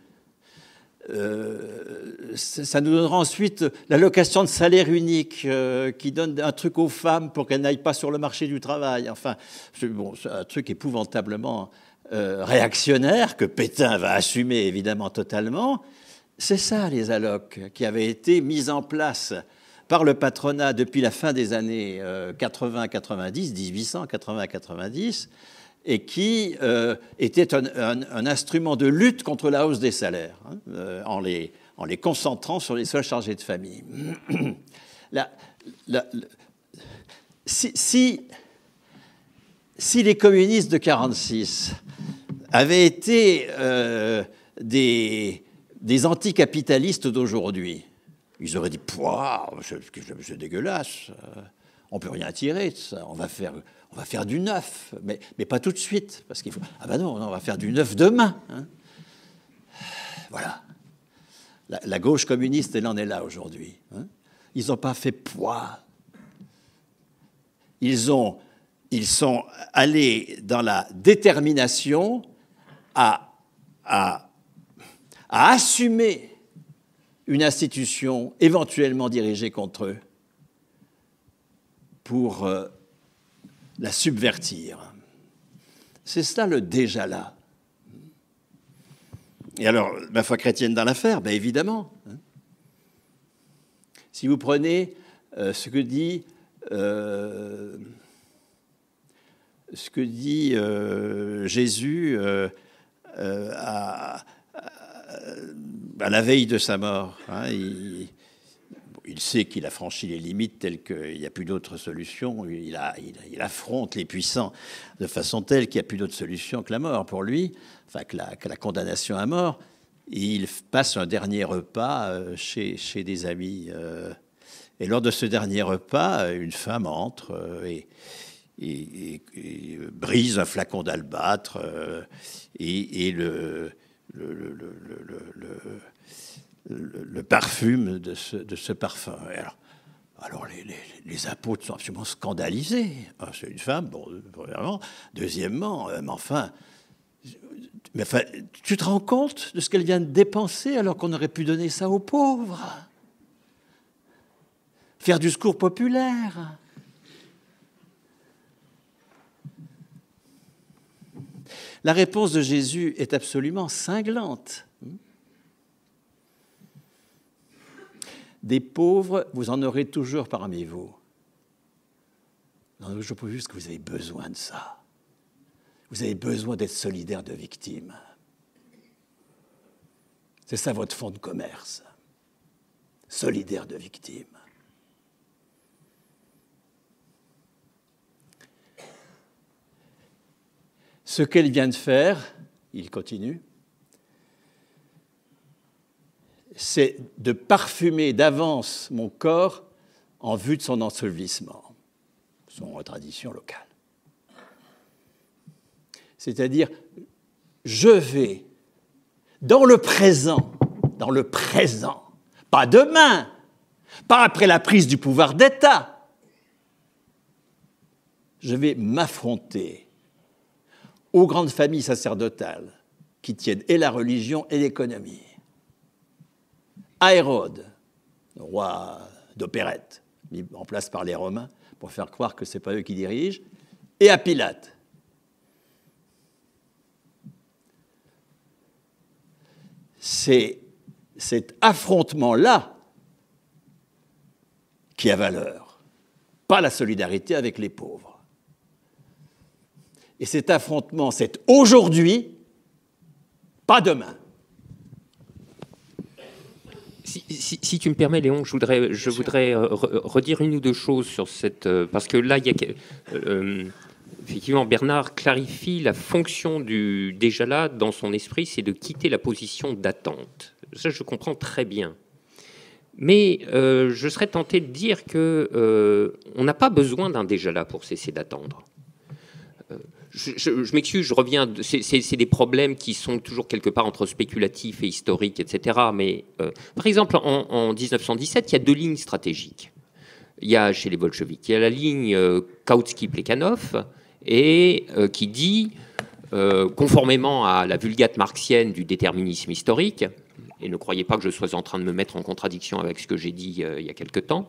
ça nous donnera ensuite l'allocation de salaire unique qui donne un truc aux femmes pour qu'elles n'aillent pas sur le marché du travail. Enfin, c'est un truc épouvantablement réactionnaire que Pétain va assumer évidemment totalement. C'est ça les allocs qui avaient été mis en place par le patronat depuis la fin des années 80-90, 1880-90 et qui euh, était un, instrument de lutte contre la hausse des salaires, hein, euh, en, les, en, les, concentrant sur les seuls chargés de famille. [coughs] si, si, les communistes de 1946 avaient été euh, des, des anticapitalistes d'aujourd'hui, ils auraient dit Pouah, c'est dégueulasse, on ne peut rien tirer de ça, on va faire on va faire du neuf, mais, mais pas tout de suite, parce qu'il faut. Ah ben non, on va faire du neuf demain. Hein. Voilà. La, gauche communiste, elle en est là aujourd'hui. Hein. Ils n'ont pas fait poids. Ils, ont, ils sont allés dans la détermination à, à, à assumer une institution éventuellement dirigée contre eux pour euh, la subvertir. C'est ça le déjà là. Et alors, ma foi chrétienne dans l'affaire, ben évidemment. Hein. Si vous prenez euh, ce que dit, euh, ce que dit euh, Jésus à, la veille de sa mort, hein, il, il sait qu'il a franchi les limites telles qu'il n'y a plus d'autre solution. Il, il, affronte les puissants de façon telle qu'il n'y a plus d'autre solution que la mort pour lui, enfin que la, condamnation à mort. Et il passe un dernier repas euh, chez, chez des amis. Euh. Et lors de ce dernier repas, euh, une femme entre et, et, brise un flacon d'albâtre et, le, le le, parfum de ce, parfum. alors, les, apôtres sont absolument scandalisés. Ah, c'est une femme, bon, premièrement. Deuxièmement, euh, enfin, mais enfin, tu te rends compte de ce qu'elle vient de dépenser alors qu'on aurait pu donner ça aux pauvres Faire du secours populaire La réponse de Jésus est absolument cinglante. des pauvres, vous en aurez toujours parmi vous. je peux que vous avez besoin de ça. Vous avez besoin d'être solidaire de victimes. C'est ça votre fonds de commerce. Solidaire de victimes. Ce qu'elle vient de faire, il continue, c'est de parfumer d'avance mon corps en vue de son ensevelissement, son tradition locale. C'est-à-dire, je vais dans le présent, dans le présent, pas demain, pas après la prise du pouvoir d'État. Je vais m'affronter aux grandes familles sacerdotales qui tiennent et la religion et l'économie à Hérode, roi d'opérette, mis en place par les Romains pour faire croire que ce n'est pas eux qui dirigent, et à Pilate. C'est cet affrontement-là qui a valeur, pas la solidarité avec les pauvres. Et cet affrontement, c'est aujourd'hui, pas demain. Si, tu me permets, Léon, je voudrais, je voudrais euh, redire une ou deux choses sur cette. Euh, parce que là, il euh, effectivement, Bernard clarifie la fonction du déjà là dans son esprit, c'est de quitter la position d'attente. Ça, je comprends très bien. Mais je serais tenté de dire que on n'a pas besoin d'un déjà là pour cesser d'attendre je, je, m'excuse, je reviens. C'est des problèmes qui sont toujours quelque part entre spéculatifs et historiques, etc. Mais euh, par exemple, en, 1917, il y a deux lignes stratégiques. Il y a chez les bolcheviques. il y a la ligne euh, Kautsky-Plekhanov et euh, qui dit, conformément à la vulgate marxienne du déterminisme historique, et ne croyez pas que je sois en train de me mettre en contradiction avec ce que j'ai dit il y a quelque temps,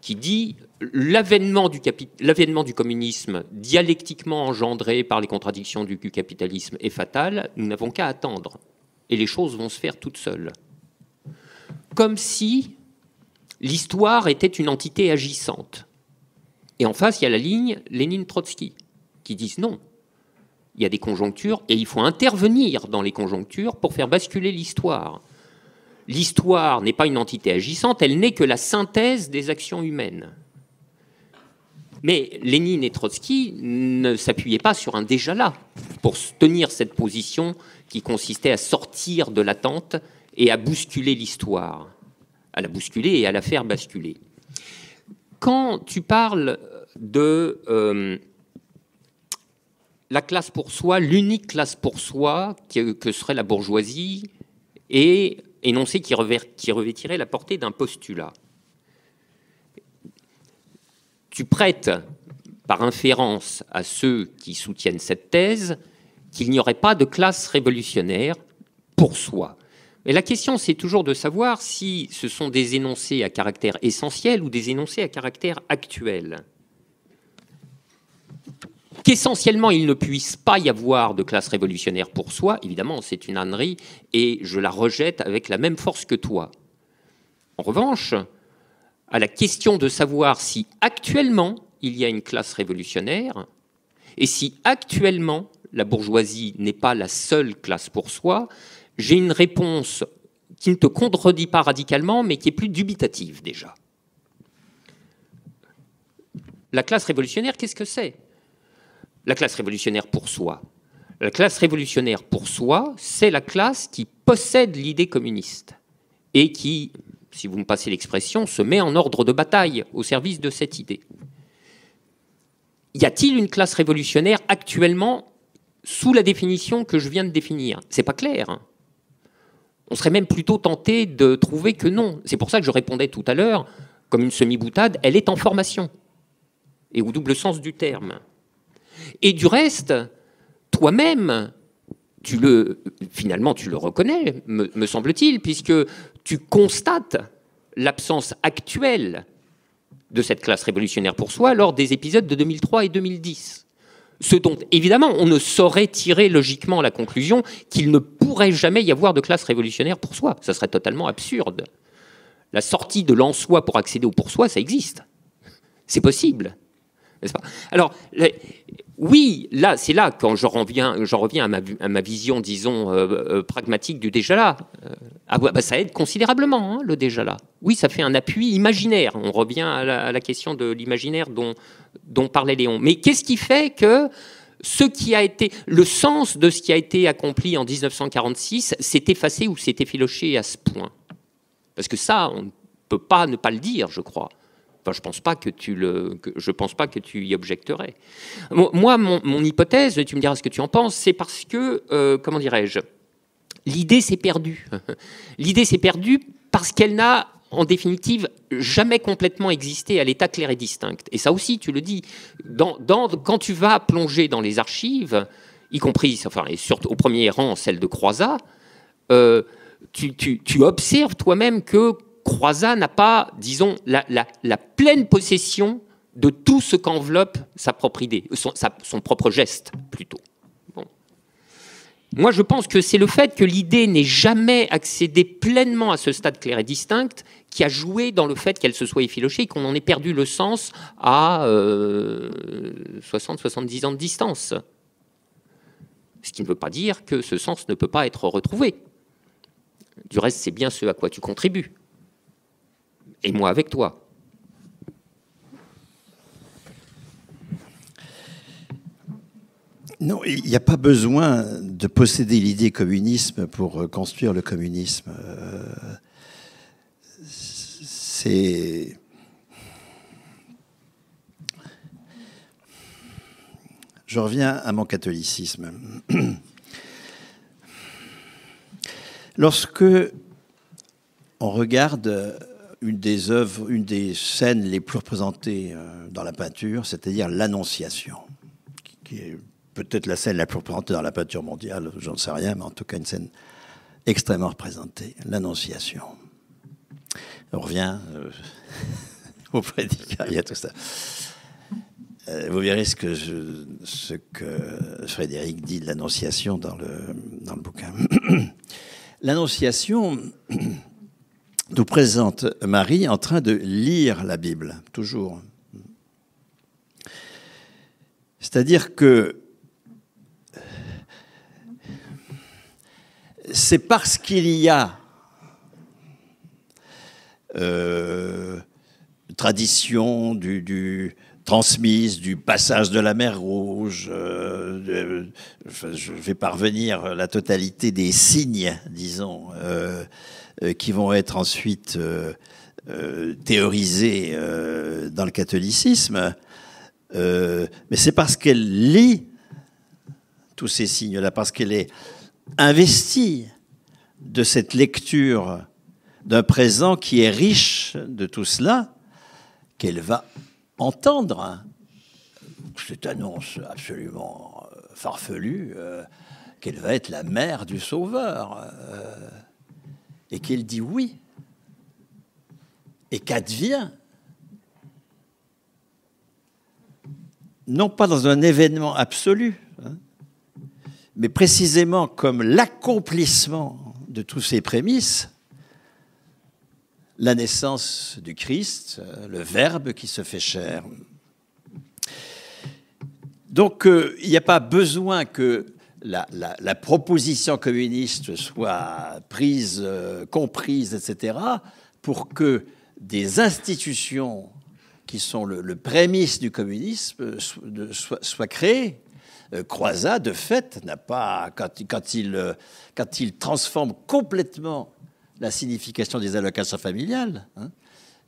qui dit l'avènement du, communisme, dialectiquement engendré par les contradictions du, du capitalisme, est fatal. Nous n'avons qu'à attendre. Et les choses vont se faire toutes seules. Comme si l'histoire était une entité agissante. Et en face, il y a la ligne Lénine-Trotsky, qui disent non. Il y a des conjonctures et il faut intervenir dans les conjonctures pour faire basculer l'histoire. L'histoire n'est pas une entité agissante, elle n'est que la synthèse des actions humaines. Mais Lénine et Trotsky ne s'appuyaient pas sur un déjà-là pour tenir cette position qui consistait à sortir de l'attente et à bousculer l'histoire, à la bousculer et à la faire basculer. Quand tu parles de euh, la classe pour soi, l'unique classe pour soi que, serait la bourgeoisie, et énoncé qui, revêtirait la portée d'un postulat tu prêtes par inférence à ceux qui soutiennent cette thèse qu'il n'y aurait pas de classe révolutionnaire pour soi. Mais la question, c'est toujours de savoir si ce sont des énoncés à caractère essentiel ou des énoncés à caractère actuel. Qu'essentiellement, il ne puisse pas y avoir de classe révolutionnaire pour soi, évidemment, c'est une ânerie, et je la rejette avec la même force que toi. En revanche, à la question de savoir si actuellement il y a une classe révolutionnaire et si actuellement la bourgeoisie n'est pas la seule classe pour soi, j'ai une réponse qui ne te contredit pas radicalement, mais qui est plus dubitative déjà. La classe révolutionnaire, qu'est-ce que c'est La classe révolutionnaire pour soi. La classe révolutionnaire pour soi, c'est la classe qui possède l'idée communiste et qui, si vous me passez l'expression, se met en ordre de bataille au service de cette idée. Y a-t-il une classe révolutionnaire actuellement sous la définition que je viens de définir C'est pas clair. Hein. On serait même plutôt tenté de trouver que non. C'est pour ça que je répondais tout à l'heure, comme une semi-boutade, elle est en formation. Et au double sens du terme. Et du reste, toi-même, tu le, finalement, tu le reconnais, me, semble-t-il, puisque tu constates l'absence actuelle de cette classe révolutionnaire pour soi lors des épisodes de 2003 et 2010. Ce dont, évidemment, on ne saurait tirer logiquement la conclusion qu'il ne pourrait jamais y avoir de classe révolutionnaire pour soi. Ça serait totalement absurde. La sortie de l'en-soi pour accéder au pour-soi, ça existe. C'est possible. Alors, oui, là, c'est là quand j'en reviens, reviens à ma, vision, disons, euh, euh, pragmatique du déjà là. Euh, ah, bah, ça aide considérablement hein, le déjà là. Oui, ça fait un appui imaginaire. On revient à la, question de l'imaginaire dont, dont parlait Léon. Mais qu'est-ce qui fait que ce qui a été, le sens de ce qui a été accompli en 1946 s'est effacé ou s'est effiloché à ce point Parce que ça, on ne peut pas ne pas le dire, je crois je pense pas que tu le, je pense pas que tu y objecterais. Moi, mon, hypothèse, tu me diras ce que tu en penses, c'est parce que, euh, comment dirais-je, l'idée s'est perdue. [laughs] l'idée s'est perdue parce qu'elle n'a en définitive jamais complètement existé à l'état clair et distinct. Et ça aussi, tu le dis, quand tu vas plonger dans les archives, y compris, enfin, et surtout au premier rang, celle de Croizat, euh, tu, observes toi-même que Croisa n'a pas, disons, la, pleine possession de tout ce qu'enveloppe sa propre idée, euh, son, propre geste plutôt. Moi, je pense que c'est le fait que l'idée n'ait jamais accédé pleinement à ce stade clair et distinct qui a joué dans le fait qu'elle se soit effilochée et qu'on en ait perdu le sens à 60-70 euh, ans de distance. Ce qui ne veut pas dire que ce sens ne peut pas être retrouvé. Du reste, c'est bien ce à quoi tu contribues et moi avec toi. Non, il n'y a pas besoin de posséder l'idée communisme pour euh, construire le communisme. Euh, c'est. Je reviens à mon catholicisme. Lorsque on regarde une des œuvres, une des scènes les plus représentées euh, dans la peinture, c'est-à-dire l'Annonciation, qui est peut-être la scène la plus représentée dans la peinture mondiale, j'en sais rien, mais en tout cas une scène extrêmement représentée, l'Annonciation. On revient euh, [laughs] au prédicat, il y a tout ça. Euh, vous verrez ce que, je, ce que Frédéric dit de l'Annonciation dans le, dans le bouquin. [clears throat] L'Annonciation, [clears throat] nous présente Marie en train de lire la Bible, toujours. C'est-à-dire que c'est parce qu'il y a euh, tradition du, transmise du passage de la mer Rouge. Euh, je vais parvenir à la totalité des signes, disons, euh, euh, qui vont être ensuite euh, euh, théorisées dans le catholicisme, mais c'est parce qu'elle lit tous ces signes-là, parce qu'elle est investie de cette lecture d'un présent qui est riche de tout cela, qu'elle va entendre hein. cette annonce absolument farfelue qu'elle va être la mère du Sauveur et qu'il dit oui, et qu'advient, non pas dans un événement absolu, hein, mais précisément comme l'accomplissement de tous ces prémices, la naissance du Christ, le Verbe qui se fait chair. Donc euh, il n'y a pas besoin que la, proposition communiste soit prise, euh, comprise, etc., pour que des institutions qui sont le, prémice du communisme euh, soient, créées. Euh, Croizat, de fait, n'a pas, quand, il, transforme complètement la signification des allocations familiales hein,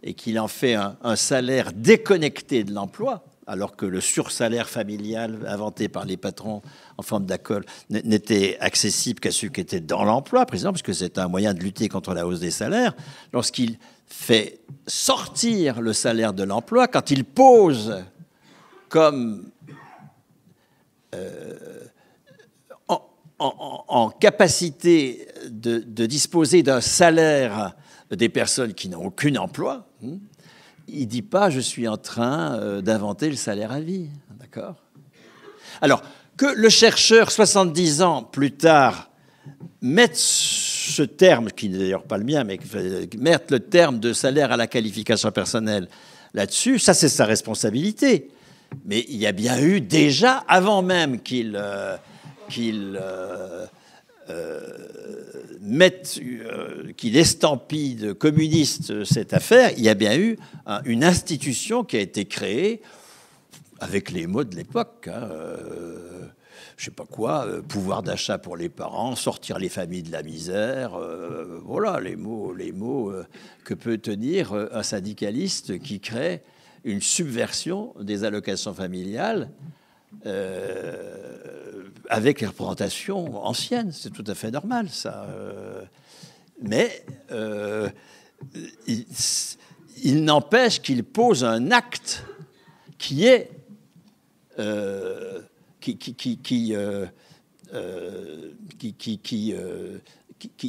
et qu'il en fait un, salaire déconnecté de l'emploi, alors que le sursalaire familial inventé par les patrons en forme d'accol n'était accessible qu'à ceux qui étaient dans l'emploi, président, puisque c'est un moyen de lutter contre la hausse des salaires, lorsqu'il fait sortir le salaire de l'emploi, quand il pose comme euh, en, capacité de, de disposer d'un salaire des personnes qui n'ont aucun emploi, hmm, il dit pas je suis en train euh, d'inventer le salaire à vie, d'accord Alors que le chercheur 70 ans plus tard mette ce terme qui n'est d'ailleurs pas le mien, mais mette le terme de salaire à la qualification personnelle là-dessus, ça c'est sa responsabilité. Mais il y a bien eu déjà avant même qu'il euh, qu'il euh, euh, euh, qu'il estampille communiste cette affaire, il y a bien eu une institution qui a été créée avec les mots de l'époque. Je hein, euh, je sais pas quoi, pouvoir d'achat pour les parents, sortir les familles de la misère, voilà les mots, les mots que peut tenir un syndicaliste qui crée une subversion des allocations familiales euh, avec les représentations anciennes. C'est tout à fait normal, ça. Euh. mais euh, il, n'empêche qu'il pose un acte qui est qui, qui, qui,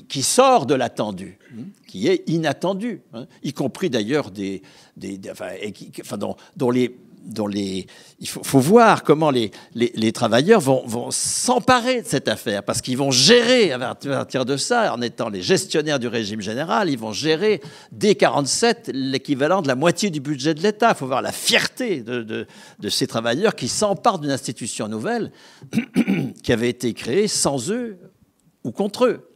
qui, sort de l'attendu, hein, qui est inattendu, hein, y compris d'ailleurs des, des, enfin, dont, les il faut, voir comment les, travailleurs vont, s'emparer de cette affaire, parce qu'ils vont gérer à partir de ça, en étant les gestionnaires du régime général, ils vont gérer dès 47 l'équivalent de la moitié du budget de l'État. Il faut voir la fierté de, de ces travailleurs qui s'emparent d'une institution nouvelle [clears throat] qui avait été créée sans eux ou contre eux,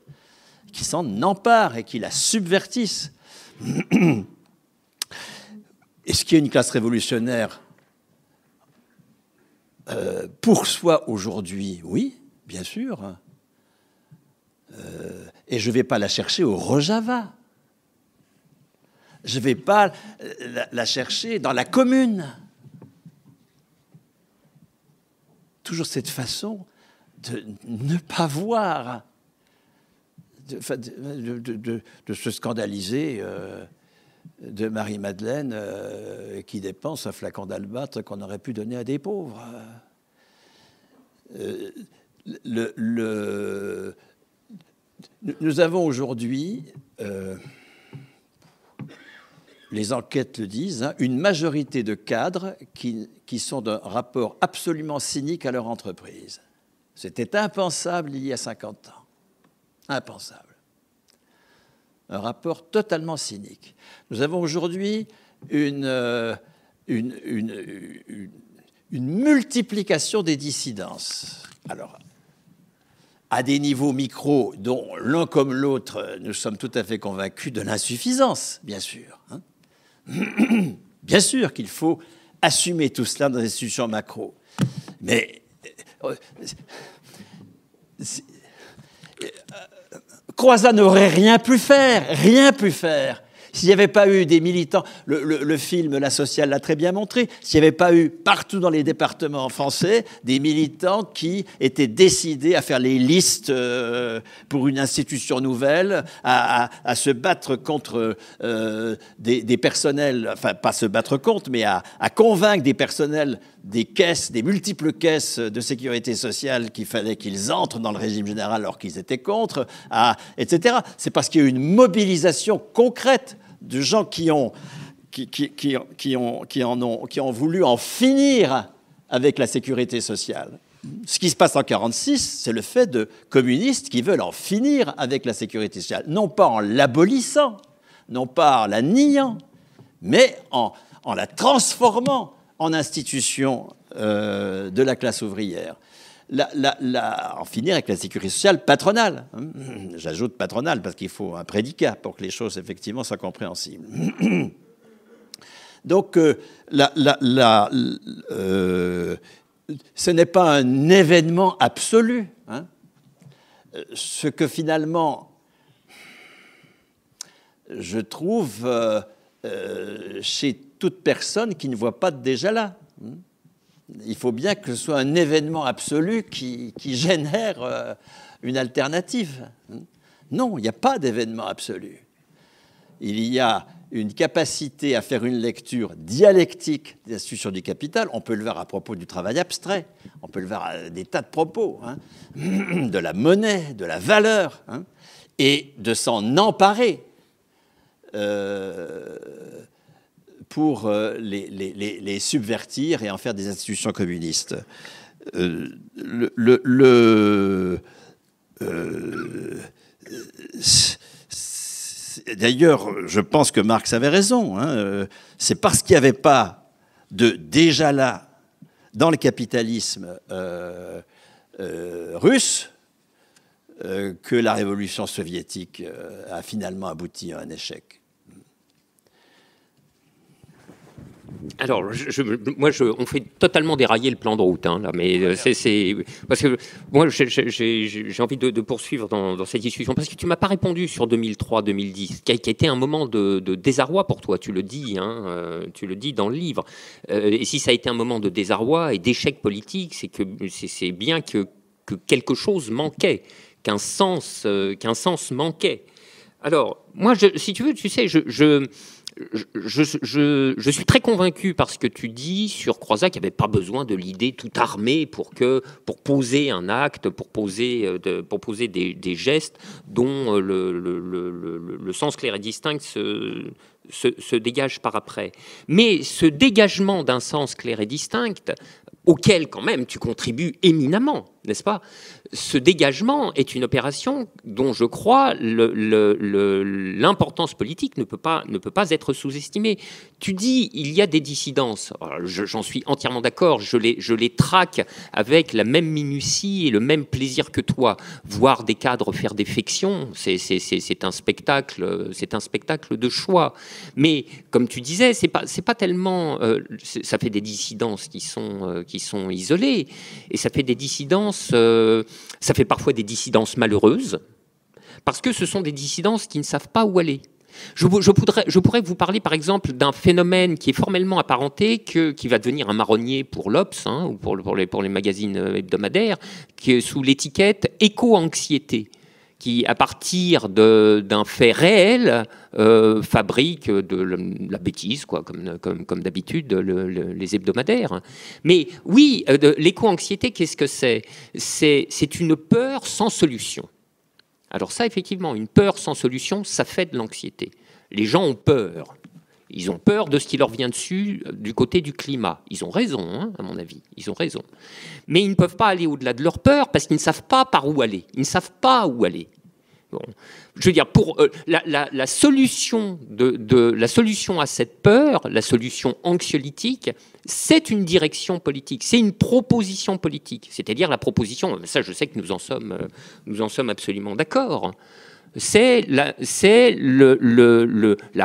qui s'en emparent et qui la subvertissent. [clears throat] Est-ce qu'il y a une classe révolutionnaire euh, pour soi aujourd'hui, oui, bien sûr. Euh, et je ne vais pas la chercher au Rojava. Je ne vais pas la, chercher dans la commune. Toujours cette façon de ne pas voir, de, se scandaliser. Euh, de Marie-Madeleine euh, qui dépense un flacon d'albâtre qu'on aurait pu donner à des pauvres. Euh, nous avons aujourd'hui, euh, les enquêtes le disent, hein, une majorité de cadres qui, qui sont d'un rapport absolument cynique à leur entreprise. C'était impensable il y a 50 ans. Impensable un rapport totalement cynique. Nous avons aujourd'hui euh, une, une, une, multiplication des dissidences. Alors, à des niveaux micro dont l'un comme l'autre, nous sommes tout à fait convaincus de l'insuffisance, bien sûr. Hein. [coughs] bien sûr qu'il faut assumer tout cela dans des institutions macro. Mais. Euh, euh, Croizat n'aurait rien pu faire, rien pu faire. S'il n'y avait pas eu des militants, le, film La Sociale l'a très bien montré, s'il n'y avait pas eu partout dans les départements français des militants qui étaient décidés à faire les listes euh, pour une institution nouvelle, à, se battre contre euh, des, personnels, enfin pas se battre contre, mais à, convaincre des personnels des caisses, des multiples caisses de sécurité sociale qu'il fallait qu'ils entrent dans le régime général alors qu'ils étaient contre, etc. C'est parce qu'il y a eu une mobilisation concrète de gens qui, ont, voulu en finir avec la sécurité sociale. Ce qui se passe en 1946, c'est le fait de communistes qui veulent en finir avec la sécurité sociale, non pas en l'abolissant, non pas en la niant, mais en, la transformant en institution euh, de la classe ouvrière en finir avec la sécurité sociale patronale. Hum, j'ajoute patronale parce qu'il faut un prédicat pour que les choses effectivement soient compréhensibles. Donc, euh, euh, ce n'est pas un événement absolu. Hein. Ce que finalement, je trouve euh, chez toute personne qui ne voit pas déjà là. Hum il faut bien que ce soit un événement absolu qui, génère euh, une alternative. Non, il n'y a pas d'événement absolu. Il y a une capacité à faire une lecture dialectique des institutions du capital. On peut le voir à propos du travail abstrait, on peut le voir à des tas de propos, hein. [clears throat] de la monnaie, de la valeur, hein, et de s'en emparer. Euh, pour euh, les, subvertir et en faire des institutions communistes. Euh, euh, d'ailleurs, je pense que Marx avait raison. Hein, c'est parce qu'il n'y avait pas de déjà là dans le capitalisme russe que la révolution soviétique a finalement abouti à un échec. alors, je, moi, je, on fait totalement dérailler le plan de route, hein, là, mais euh, c'est parce que moi, j'ai envie de, poursuivre dans, cette discussion parce que tu m'as pas répondu sur 2003-2010, qui, a été un moment de, désarroi pour toi. Tu le dis, hein, euh, tu le dis dans le livre. Euh, et si ça a été un moment de désarroi et d'échec politique, c'est que c'est bien que, que, quelque chose manquait, qu'un sens, qu'un sens manquait. Alors, moi, je, si tu veux, tu sais, je, je je, suis très convaincu par ce que tu dis sur Croisac, qu'il n'y avait pas besoin de l'idée toute armée pour, que, pour poser un acte, pour poser, euh, pour des, gestes dont euh, le, sens clair et distinct se dégage par après. Mais ce dégagement d'un sens clair et distinct, auquel quand même tu contribues éminemment, n'est-ce pas Ce dégagement est une opération dont je crois l'importance politique ne peut pas, ne peut pas être sous-estimée. Tu dis, il y a des dissidences. J'en suis entièrement d'accord, je les, je les traque avec la même minutie et le même plaisir que toi. Voir des cadres faire des fictions, c'est un spectacle, c'est un spectacle de choix. Mais comme tu disais, c'est pas, pas tellement... Euh, ça fait des dissidences qui sont, euh, qui sont isolées, et ça fait des dissidences euh, ça fait parfois des dissidences malheureuses, parce que ce sont des dissidences qui ne savent pas où aller. Je, pourrais, vous parler par exemple d'un phénomène qui est formellement apparenté, qui va devenir un marronnier pour l'Obs hein, ou pour, pour, les, magazines hebdomadaires, qui est sous l'étiquette éco-anxiété qui, à partir d'un fait réel, euh, fabrique de la bêtise, quoi, comme, comme, d'habitude les hebdomadaires. Mais oui, euh, l'éco-anxiété, qu'est-ce que c'est C'est une peur sans solution. Alors ça, effectivement, une peur sans solution, ça fait de l'anxiété. Les gens ont peur. Ils ont peur de ce qui leur vient dessus du côté du climat. Ils ont raison, hein, à mon avis. Ils ont raison. Mais ils ne peuvent pas aller au-delà de leur peur parce qu'ils ne savent pas par où aller. Ils ne savent pas où aller. Je veux dire, pour euh, la, solution de, la solution à cette peur, la solution anxiolytique, c'est une direction politique, c'est une proposition politique. C'est-à-dire la proposition. Ça, je sais que nous en sommes, euh, nous en sommes absolument d'accord c'est la,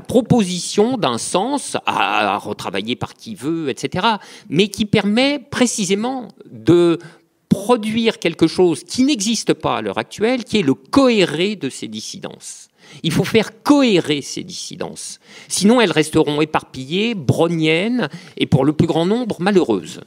proposition d'un sens à, retravailler par qui veut, etc., mais qui permet précisément de produire quelque chose qui n'existe pas à l'heure actuelle, qui est le cohéré de ces dissidences. Il faut faire cohérer ces dissidences, sinon elles resteront éparpillées, brogniennes et pour le plus grand nombre malheureuses.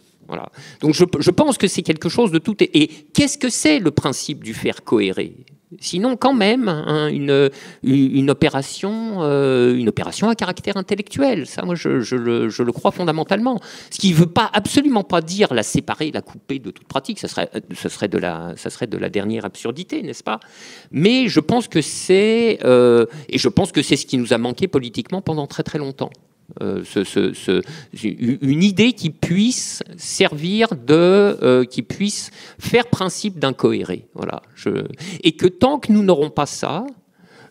Donc je, pense que c'est quelque chose de tout. Et, qu'est-ce que c'est le principe du faire cohérer Sinon, quand même, hein, une, opération, euh, une opération à caractère intellectuel. Ça, moi, je, le, crois fondamentalement. Ce qui ne veut pas, absolument pas dire la séparer, la couper de toute pratique. Ça serait, ce serait, de, la, ça serait de la dernière absurdité, n'est-ce pas Mais je pense que c'est, euh, je pense que c'est ce qui nous a manqué politiquement pendant très très longtemps. Euh, une idée qui puisse servir de, euh, qui puisse faire principe d'incohéré. Voilà. Et que tant que nous n'aurons pas ça,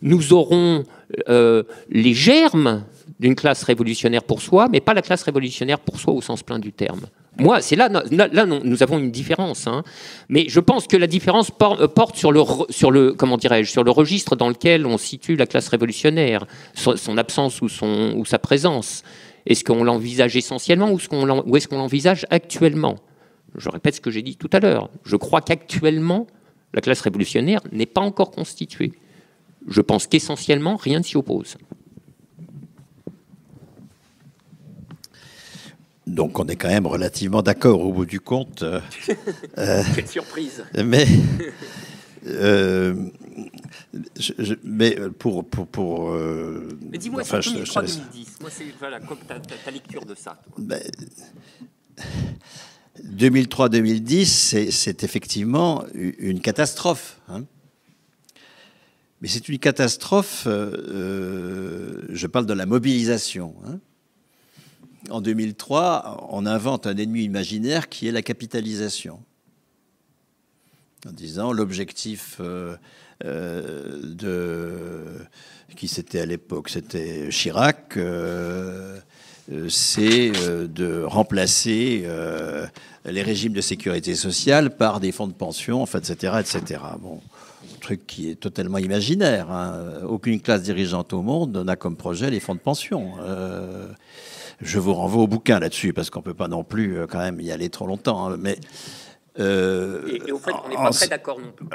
nous aurons euh, les germes d'une classe révolutionnaire pour soi, mais pas la classe révolutionnaire pour soi au sens plein du terme. Moi, c'est là, là, nous avons une différence, hein. mais je pense que la différence euh, porte sur le, sur le, comment dirais-je, sur le registre dans lequel on situe la classe révolutionnaire, son absence ou, son, ou sa présence. Est-ce qu'on l'envisage essentiellement ou est-ce qu'on l'envisage actuellement Je répète ce que j'ai dit tout à l'heure. Je crois qu'actuellement, la classe révolutionnaire n'est pas encore constituée. Je pense qu'essentiellement, rien ne s'y oppose. Donc on est quand même relativement d'accord au bout du compte. Euh, [laughs] euh, Quelle surprise. Mais, [laughs] euh, pour... pour, mais dis-moi, c'est 2003-2010. Moi, c'est voilà, ta, lecture de ça. 2003-2010, ben, c'est, effectivement une catastrophe. Hein. Mais c'est une catastrophe, je parle de la mobilisation. Hein en 2003, on invente un ennemi imaginaire qui est la capitalisation. En disant l'objectif euh, euh, de qui c'était à l'époque, c'était Chirac, euh, c'est de remplacer les régimes de sécurité sociale par des fonds de pension, etc., Bon, un truc qui est totalement imaginaire. Hein. Aucune classe dirigeante au monde n'a comme projet les fonds de pension. Je vous renvoie au bouquin là-dessus, parce qu'on ne peut pas non plus euh, quand même y aller trop longtemps. Hein, mais, euh, et, fait, on n'est pas très d'accord non plus.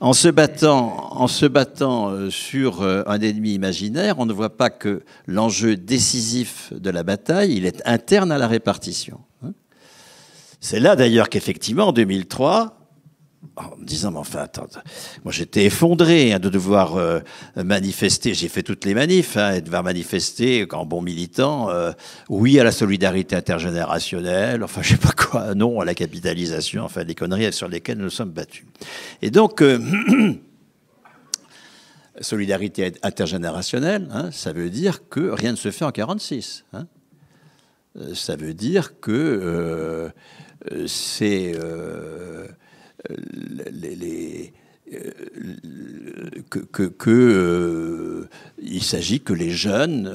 En se battant, en se battant euh, sur un ennemi imaginaire, on ne voit pas que l'enjeu décisif de la bataille, il est interne à la répartition. Hein. C'est là d'ailleurs qu'effectivement, en 2003, en me disant, mais enfin, attends, moi j'étais effondré hein, de devoir euh, manifester, j'ai fait toutes les manifs, hein, De et devoir manifester en bon militant, euh, oui à la solidarité intergénérationnelle, enfin [laughs] je sais pas quoi, non à la capitalisation, enfin les conneries sur lesquelles nous sommes battus. Et donc, euh, [clears throat] solidarité intergénérationnelle, hein, ça veut dire que rien ne se fait en 46. Ça veut dire que c'est euh, les, euh, que, euh, il s'agit que les jeunes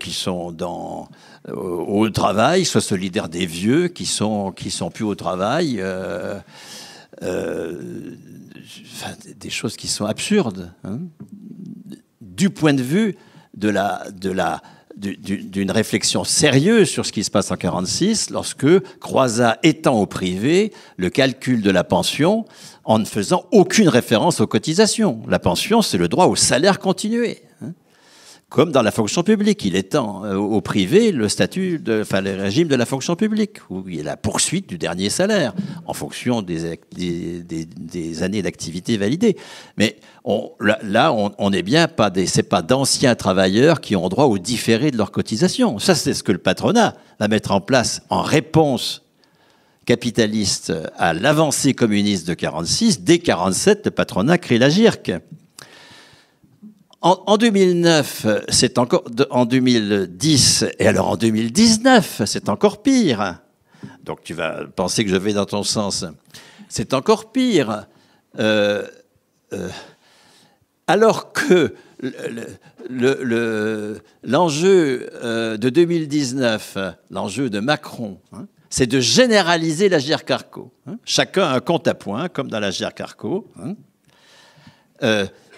qui sont dans au travail soient solidaires des vieux qui sont qui sont plus au travail des choses qui sont absurdes hein. du point de vue de la de la d'une réflexion sérieuse sur ce qui se passe en 46 lorsque Croiza étend au privé le calcul de la pension en ne faisant aucune référence aux cotisations. La pension, c'est le droit au salaire continué. Comme dans la fonction publique, il étend euh, au privé le statut, le régime de la fonction publique, où il y a la poursuite du dernier salaire en fonction des, années d'activité validées. Mais là, on, n'est bien pas des, pas d'anciens travailleurs qui ont droit au différé de leur cotisation. Ça, c'est ce que le patronat va mettre en place en réponse capitaliste à l'avancée communiste de 46. Dès 47, le patronat crée la GIRC. En, 2009, c'est encore. En 2010, et alors en 2019, c'est encore pire. Donc tu vas penser que je vais dans ton sens. C'est encore pire. Euh, euh, alors que l'enjeu euh, de 2019, l'enjeu de Macron, hein, c'est de généraliser la GR Carco. Hein. Chacun a un compte à point, comme dans la GR Carco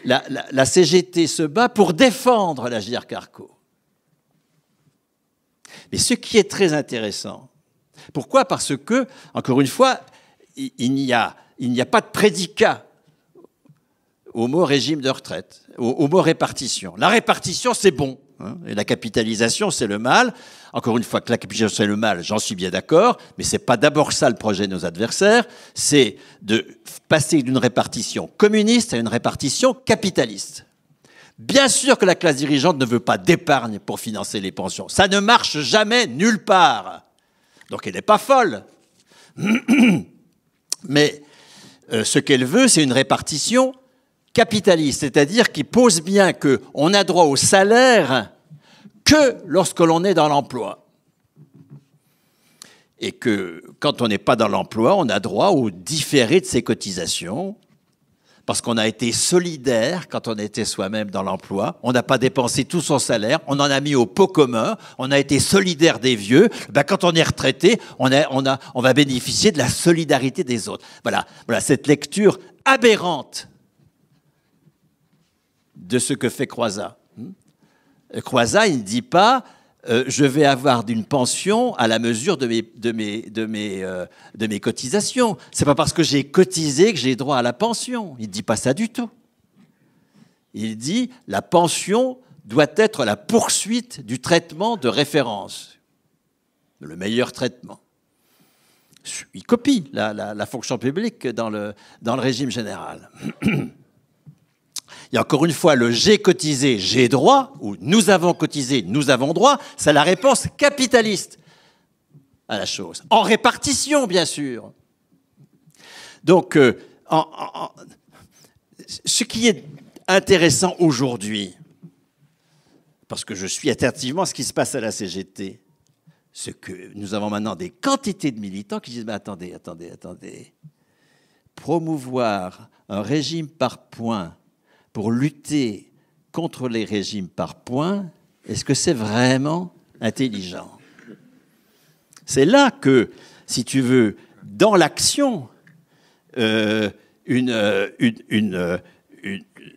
la, CGT se bat pour défendre la Carco. Mais ce qui est très intéressant, pourquoi Parce que, encore une fois, il, n'y a, pas de prédicat au mot régime de retraite, au mot répartition. La répartition, c'est bon. Hein. Et la capitalisation, c'est le mal. Encore une fois, que la capitalisation, c'est le mal, j'en suis bien d'accord, mais c'est pas d'abord ça le projet de nos adversaires, c'est de passer d'une répartition communiste à une répartition capitaliste. Bien sûr que la classe dirigeante ne veut pas d'épargne pour financer les pensions. Ça ne marche jamais nulle part. Donc elle n'est pas folle. [clears throat] Mais euh, ce qu'elle veut, c'est une répartition capitaliste, c'est-à-dire qui pose bien qu'on a droit au salaire que lorsque l'on est dans l'emploi. Et que quand on n'est pas dans l'emploi, on a droit au différé de ses cotisations, parce qu'on a été solidaire quand on était soi-même dans l'emploi, on n'a pas dépensé tout son salaire, on en a mis au pot commun, on a été solidaire des vieux, ben quand on est retraité, on, on, a, on va bénéficier de la solidarité des autres. Voilà, voilà cette lecture aberrante de ce que fait Croizat. Hmm? Croizat, il ne dit pas euh, je vais avoir d'une pension à la mesure de mes, de mes, de mes, euh, de mes cotisations. C'est pas parce que j'ai cotisé que j'ai droit à la pension. Il ne dit pas ça du tout. Il dit la pension doit être la poursuite du traitement de référence, le meilleur traitement. Il copie la, fonction publique dans le, dans le régime général. [clears throat] Et encore une fois, le j'ai cotisé, j'ai droit, ou nous avons cotisé, nous avons droit, c'est la réponse capitaliste à la chose. En répartition, bien sûr. Donc, euh, ce qui est intéressant aujourd'hui, parce que je suis attentivement à ce qui se passe à la CGT, ce que nous avons maintenant des quantités de militants qui disent mais attendez, attendez, attendez. Promouvoir un régime par points pour lutter contre les régimes par points, est-ce que c'est vraiment intelligent C'est là que, si tu veux, dans l'action, euh, une, euh, euh,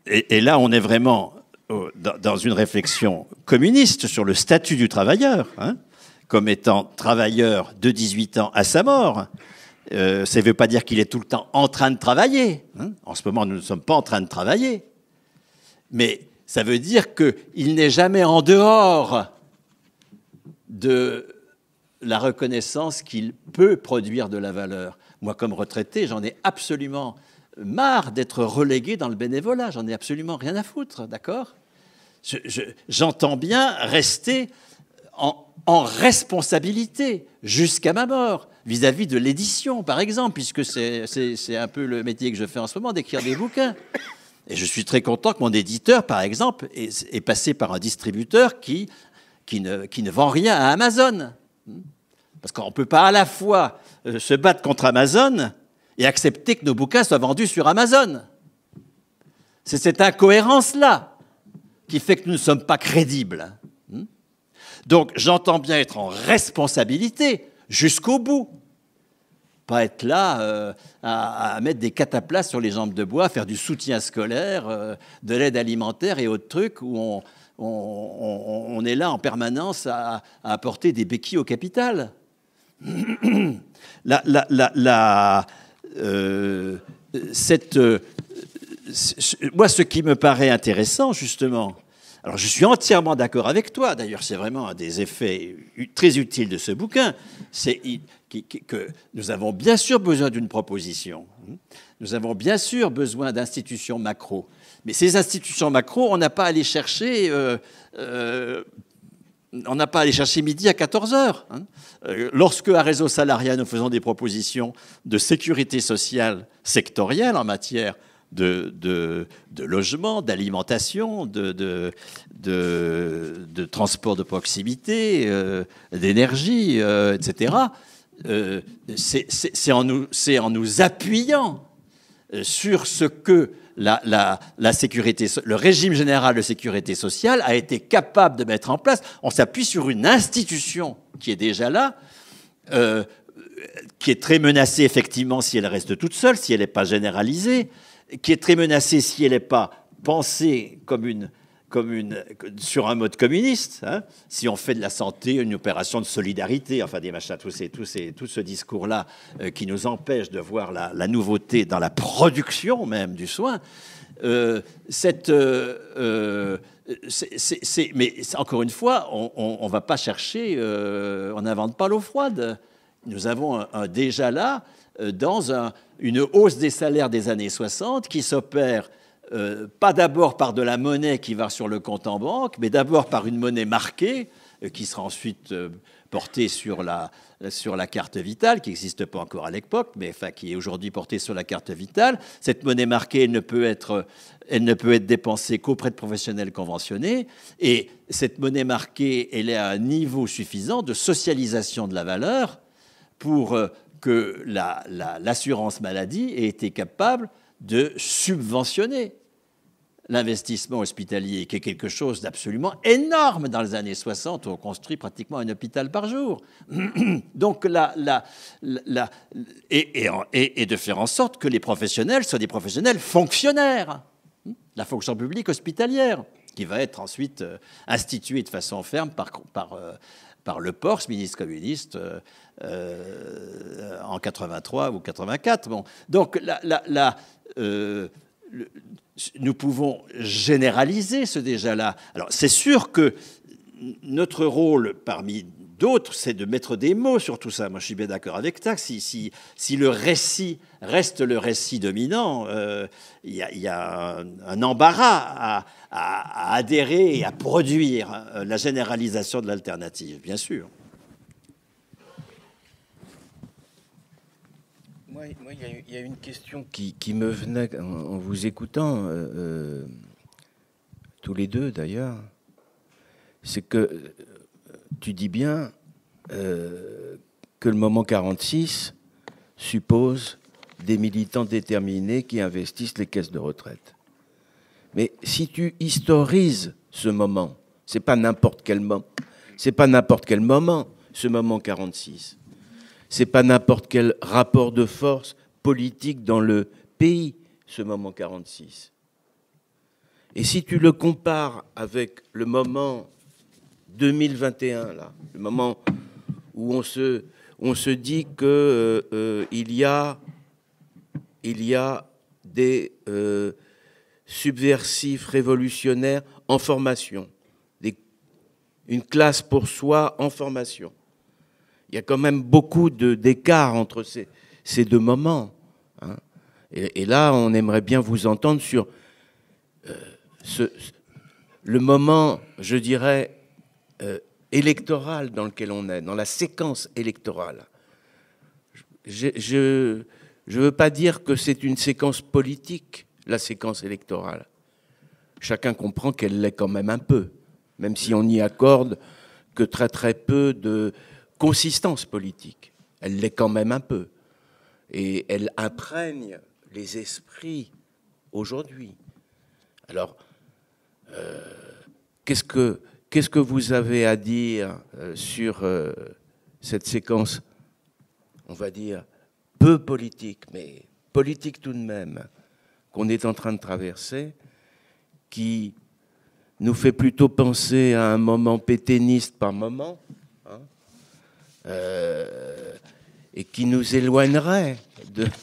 et, là on est vraiment dans une réflexion communiste sur le statut du travailleur, hein, comme étant travailleur de 18 ans à sa mort. ça ne veut pas dire qu'il est tout le temps en train de travailler. Hein. En ce moment, nous ne sommes pas en train de travailler. Mais ça veut dire qu'il n'est jamais en dehors de la reconnaissance qu'il peut produire de la valeur. Moi, comme retraité, j'en ai absolument marre d'être relégué dans le bénévolat. J'en ai absolument rien à foutre, d'accord J'entends bien rester en, responsabilité jusqu'à ma mort vis à -vis de l'édition, par exemple, puisque c'est un peu le métier que je fais en ce moment, d'écrire des bouquins. Et je suis très content que mon éditeur, par exemple, ait passé par un distributeur qui, qui, ne, qui ne vend rien à Amazon. Parce qu'on ne peut pas à la fois euh, se battre contre Amazon et accepter que nos bouquins soient vendus sur Amazon. C'est cette incohérence-là qui fait que nous ne sommes pas crédibles. Hmm? Donc j'entends bien être en responsabilité jusqu'au bout pas être là euh, à, mettre des cataplastes sur les jambes de bois, faire du soutien scolaire, euh, de l'aide alimentaire et autres trucs où on, est là en permanence à, apporter des béquilles au capital. [clears throat] la, euh, cette, moi, ce qui me paraît intéressant, justement, alors je suis entièrement d'accord avec toi, d'ailleurs c'est vraiment un des effets très utiles de ce bouquin, c'est que nous avons bien sûr besoin d'une proposition. Hein. Nous avons bien sûr besoin d'institutions macro. Mais ces institutions macro, on n'a pas à les chercher. Euh, euh, on n'a pas à aller chercher midi à 14 heures. Hein. Euh, lorsque, à Réseau salarial nous faisons des propositions de sécurité sociale sectorielle en matière de, logement, d'alimentation, de, transport de proximité, d'énergie, etc. Euh, c'est en, nous appuyant euh, sur ce que la, sécurité, le régime général de sécurité sociale a été capable de mettre en place. On s'appuie sur une institution qui est déjà là, euh, qui est très menacée effectivement si elle reste toute seule, si elle n'est pas généralisée, qui est très menacée si elle n'est pas pensée comme une sur un mode communiste. Hein. Si on fait de la santé une opération de solidarité, enfin des machins, tout, ces, tout ce discours-là euh, qui nous empêche de voir la, nouveauté dans la production même du soin, euh, euh, mais encore une fois, on ne va pas chercher, on n'invente pas l'eau froide. Nous avons déjà là dans une hausse des salaires des années 60 qui s'opère euh, pas d'abord par de la monnaie qui va sur le compte en banque, mais d'abord par une monnaie marquée euh, qui sera ensuite euh, portée sur la, sur la carte vitale, qui n'existe pas encore à l'époque, mais qui est aujourd'hui portée sur la carte vitale. Cette monnaie marquée elle ne peut être, elle ne peut être dépensée qu'auprès de professionnels conventionnés, et cette monnaie marquée, elle est à un niveau suffisant de socialisation de la valeur pour que l'assurance maladie ait été capable de subventionner l'investissement hospitalier, qui est quelque chose d'absolument énorme. Dans les années 60, où on construit pratiquement un hôpital par jour. [clears throat] Donc la la la et, et, et de faire en sorte que les professionnels soient des professionnels fonctionnaires, hein, la fonction publique hospitalière, qui va être ensuite euh, instituée de façon ferme par, par euh, par le Porsche, ministre communiste, euh, en 83 ou 84. Bon. Donc, la, la, le, nous pouvons généraliser ce déjà-là. Alors c'est sûr que notre rôle parmi d'autres, c'est de mettre des mots sur tout ça. Moi, je suis bien d'accord avec toi. Si, le récit reste le récit dominant, euh, il y, a un, embarras à, adhérer et à produire euh, la généralisation de l'alternative, bien sûr. il y, a une question qui, me venait en, vous écoutant, euh, euh, tous les deux d'ailleurs. C'est que euh, tu dis bien que le moment 46 suppose des militants déterminés qui investissent les caisses de retraite. Mais si tu historises ce moment, c'est pas n'importe quel moment, c'est pas n'importe quel moment, ce moment 46 n'est pas n'importe quel rapport de force politique dans le pays, ce moment 46. Et si tu le compares avec le moment 2021, là, le moment où on se, dit qu'il euh, euh, y, a, il y a des euh, subversifs révolutionnaires en formation, une classe pour soi en formation. Il y a quand même beaucoup d'écart entre ces, deux moments. Hein. Et, là, on aimerait bien vous entendre sur euh, le moment, je dirais, euh, électoral dans lequel on est, dans la séquence électorale. Je ne veux pas dire que c'est une séquence politique, la séquence électorale. Chacun comprend qu'elle l'est quand même un peu, même si on n'y accorde que très très peu de, consistance politique. Elle l'est quand même un peu. Et elle imprègne les esprits aujourd'hui. Alors, euh, qu'est-ce que que vous avez à dire euh, sur euh, cette séquence, on va dire, peu politique, mais politique tout de même, qu'on est en train de traverser, qui nous fait plutôt penser à un moment péténiste par moment, euh, et qui nous éloignerait de. [laughs]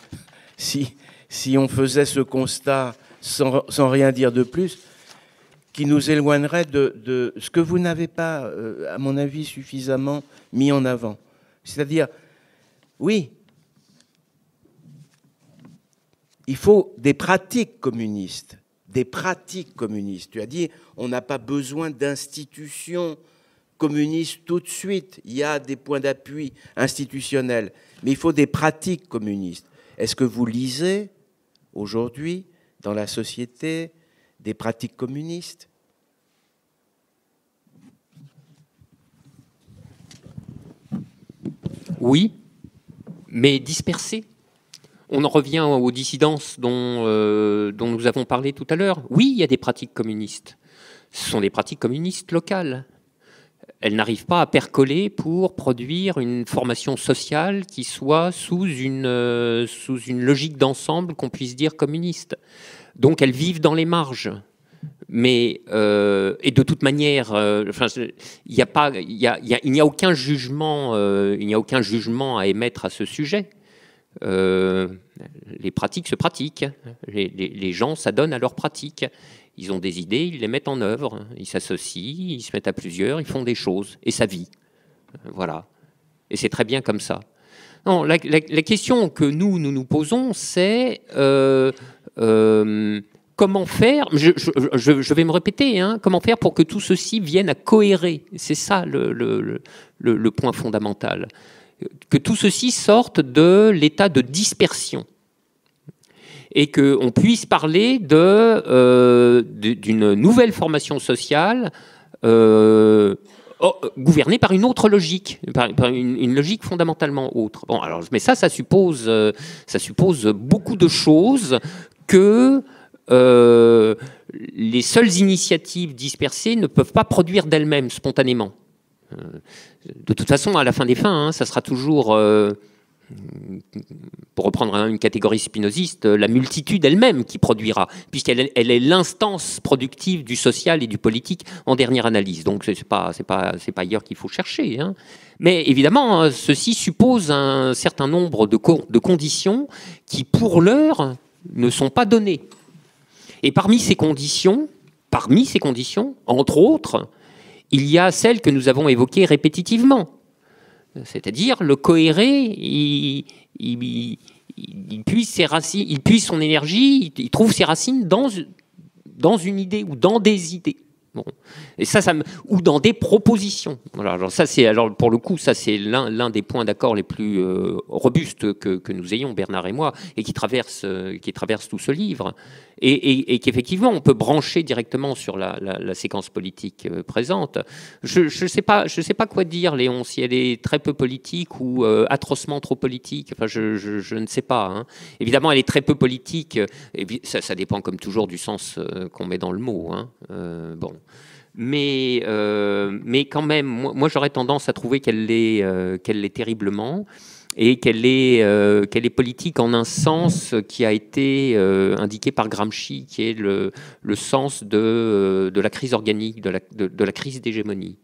Si, si on faisait ce constat sans, sans, rien dire de plus, qui nous éloignerait de, de ce que vous n'avez pas, euh, à mon avis, suffisamment mis en avant. C'est-à-dire, oui, il faut des pratiques communistes, des pratiques communistes. Tu as dit, on n'a pas besoin d'institutions communiste tout de suite. Il y a des points d'appui institutionnels. Mais il faut des pratiques communistes. Est-ce que vous lisez aujourd'hui dans la société des pratiques communistes Oui, mais dispersées. On en revient aux dissidences dont, euh, dont nous avons parlé tout à l'heure. Oui, il y a des pratiques communistes. Ce sont des pratiques communistes locales elle n'arrive pas à percoler pour produire une formation sociale qui soit sous une, euh, sous une logique d'ensemble qu'on puisse dire communiste. Donc elles vivent dans les marges. Mais euh, et de toute manière, euh, il n'y a pas, il n'y a aucun jugement, il n'y a aucun jugement à émettre à ce sujet. les pratiques se pratiquent, les gens s'adonnent à leurs pratiques ils ont des idées, ils les mettent en œuvre, ils s'associent, ils se mettent à plusieurs, ils font des choses, et ça vit. Euh, voilà. Et c'est très bien comme ça. Non, la, question que nous, nous nous posons, c'est euh, euh, comment faire, je, vais me répéter, hein, comment faire pour que tout ceci vienne à cohérer. C'est ça le point fondamental. Que tout ceci sorte de l'état de dispersion et qu'on puisse parler euh, de, d'une nouvelle formation sociale euh, oh, gouvernée par une autre logique, par, une, logique fondamentalement autre. Bon, alors, mais ça, ça suppose, euh, ça suppose beaucoup de choses que les seules initiatives dispersées ne peuvent pas produire d'elles-mêmes spontanément. De toute façon, à la fin des fins, hein, ça sera toujours pour reprendre une catégorie spinoziste, euh, la multitude elle-même qui produira, puisqu'elle elle est l'instance productive du social et du politique en dernière analyse. Donc ce n'est pas, pas ailleurs qu'il faut chercher. Hein. Mais évidemment, euh, ceci suppose un certain nombre de, de conditions qui, pour l'heure, ne sont pas données. Et parmi ces conditions, parmi ces conditions, entre autres, il y a celles que nous avons évoquées répétitivement, c'est-à-dire, le cohéré, il, il, puise ses racines, il puise son énergie, il, trouve ses racines dans une idée ou dans des idées. Et ça, ça ou dans des propositions. Alors, ça, c'est alors pour le coup, ça c'est l'un des points d'accord les plus euh, robustes que, nous ayons Bernard et moi, et qui traverse euh, qui traverse tout ce livre, et, qu'effectivement on peut brancher directement sur la, séquence politique euh, présente. Je ne sais pas je sais pas quoi dire, Léon, si elle est très peu politique ou atrocement trop politique. Enfin, je, ne sais pas. Hein. Évidemment, elle est très peu politique. Et ça, dépend comme toujours du sens qu'on met dans le mot. Hein. bon mais, euh, mais quand même, moi, j'aurais tendance à trouver qu'elle l'est euh, qu'elle est terriblement et qu'elle est, euh, qu'elle est, politique en un sens qui a été indiqué par Gramsci, qui est le, le sens de, de, la crise organique, de la, de, la crise d'hégémonie.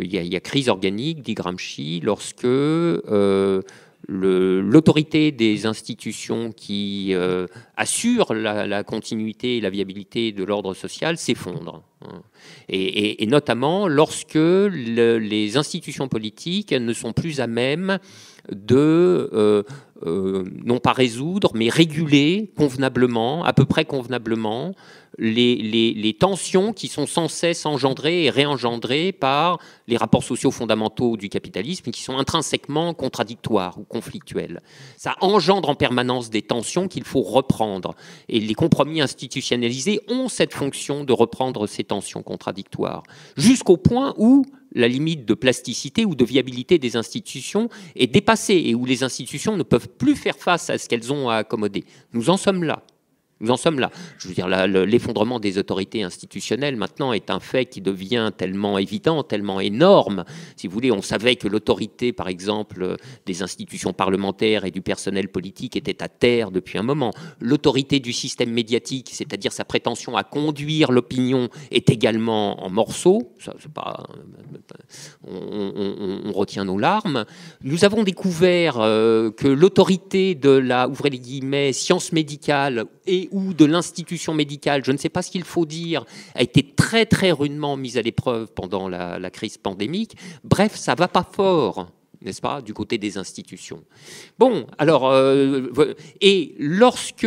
Il y, a crise organique, dit Gramsci, lorsque l'autorité des institutions qui euh, assurent la, continuité et la viabilité de l'ordre social s'effondre. Hein. Et, notamment lorsque les institutions politiques ne sont plus à même de, euh, euh, non pas résoudre, mais réguler convenablement, à peu près convenablement, les, tensions qui sont sans cesse engendrées et réengendrées par les rapports sociaux fondamentaux du capitalisme qui sont intrinsèquement contradictoires ou conflictuels. Ça engendre en permanence des tensions qu'il faut reprendre. Et les compromis institutionnalisés ont cette fonction de reprendre ces tensions contradictoires, jusqu'au point où la limite de plasticité ou de viabilité des institutions est dépassée et où les institutions ne peuvent plus faire face à ce qu'elles ont à accommoder. Nous en sommes là. Nous en sommes là. Je veux dire, l'effondrement des autorités institutionnelles maintenant est un fait qui devient tellement évident, tellement énorme. Si vous voulez, on savait que l'autorité, par exemple, des institutions parlementaires et du personnel politique était à terre depuis un moment. L'autorité du système médiatique, c'est-à-dire sa prétention à conduire l'opinion, est également en morceaux. Ça, pas... on, retient nos larmes. Nous avons découvert euh, que l'autorité de la, ouvrez les guillemets, science médicale et ou de l'institution médicale, je ne sais pas ce qu'il faut dire, a été très très rudement mise à l'épreuve pendant la, crise pandémique. Bref, ça va pas fort n'est-ce pas, du côté des institutions. Bon, alors, euh, et lorsque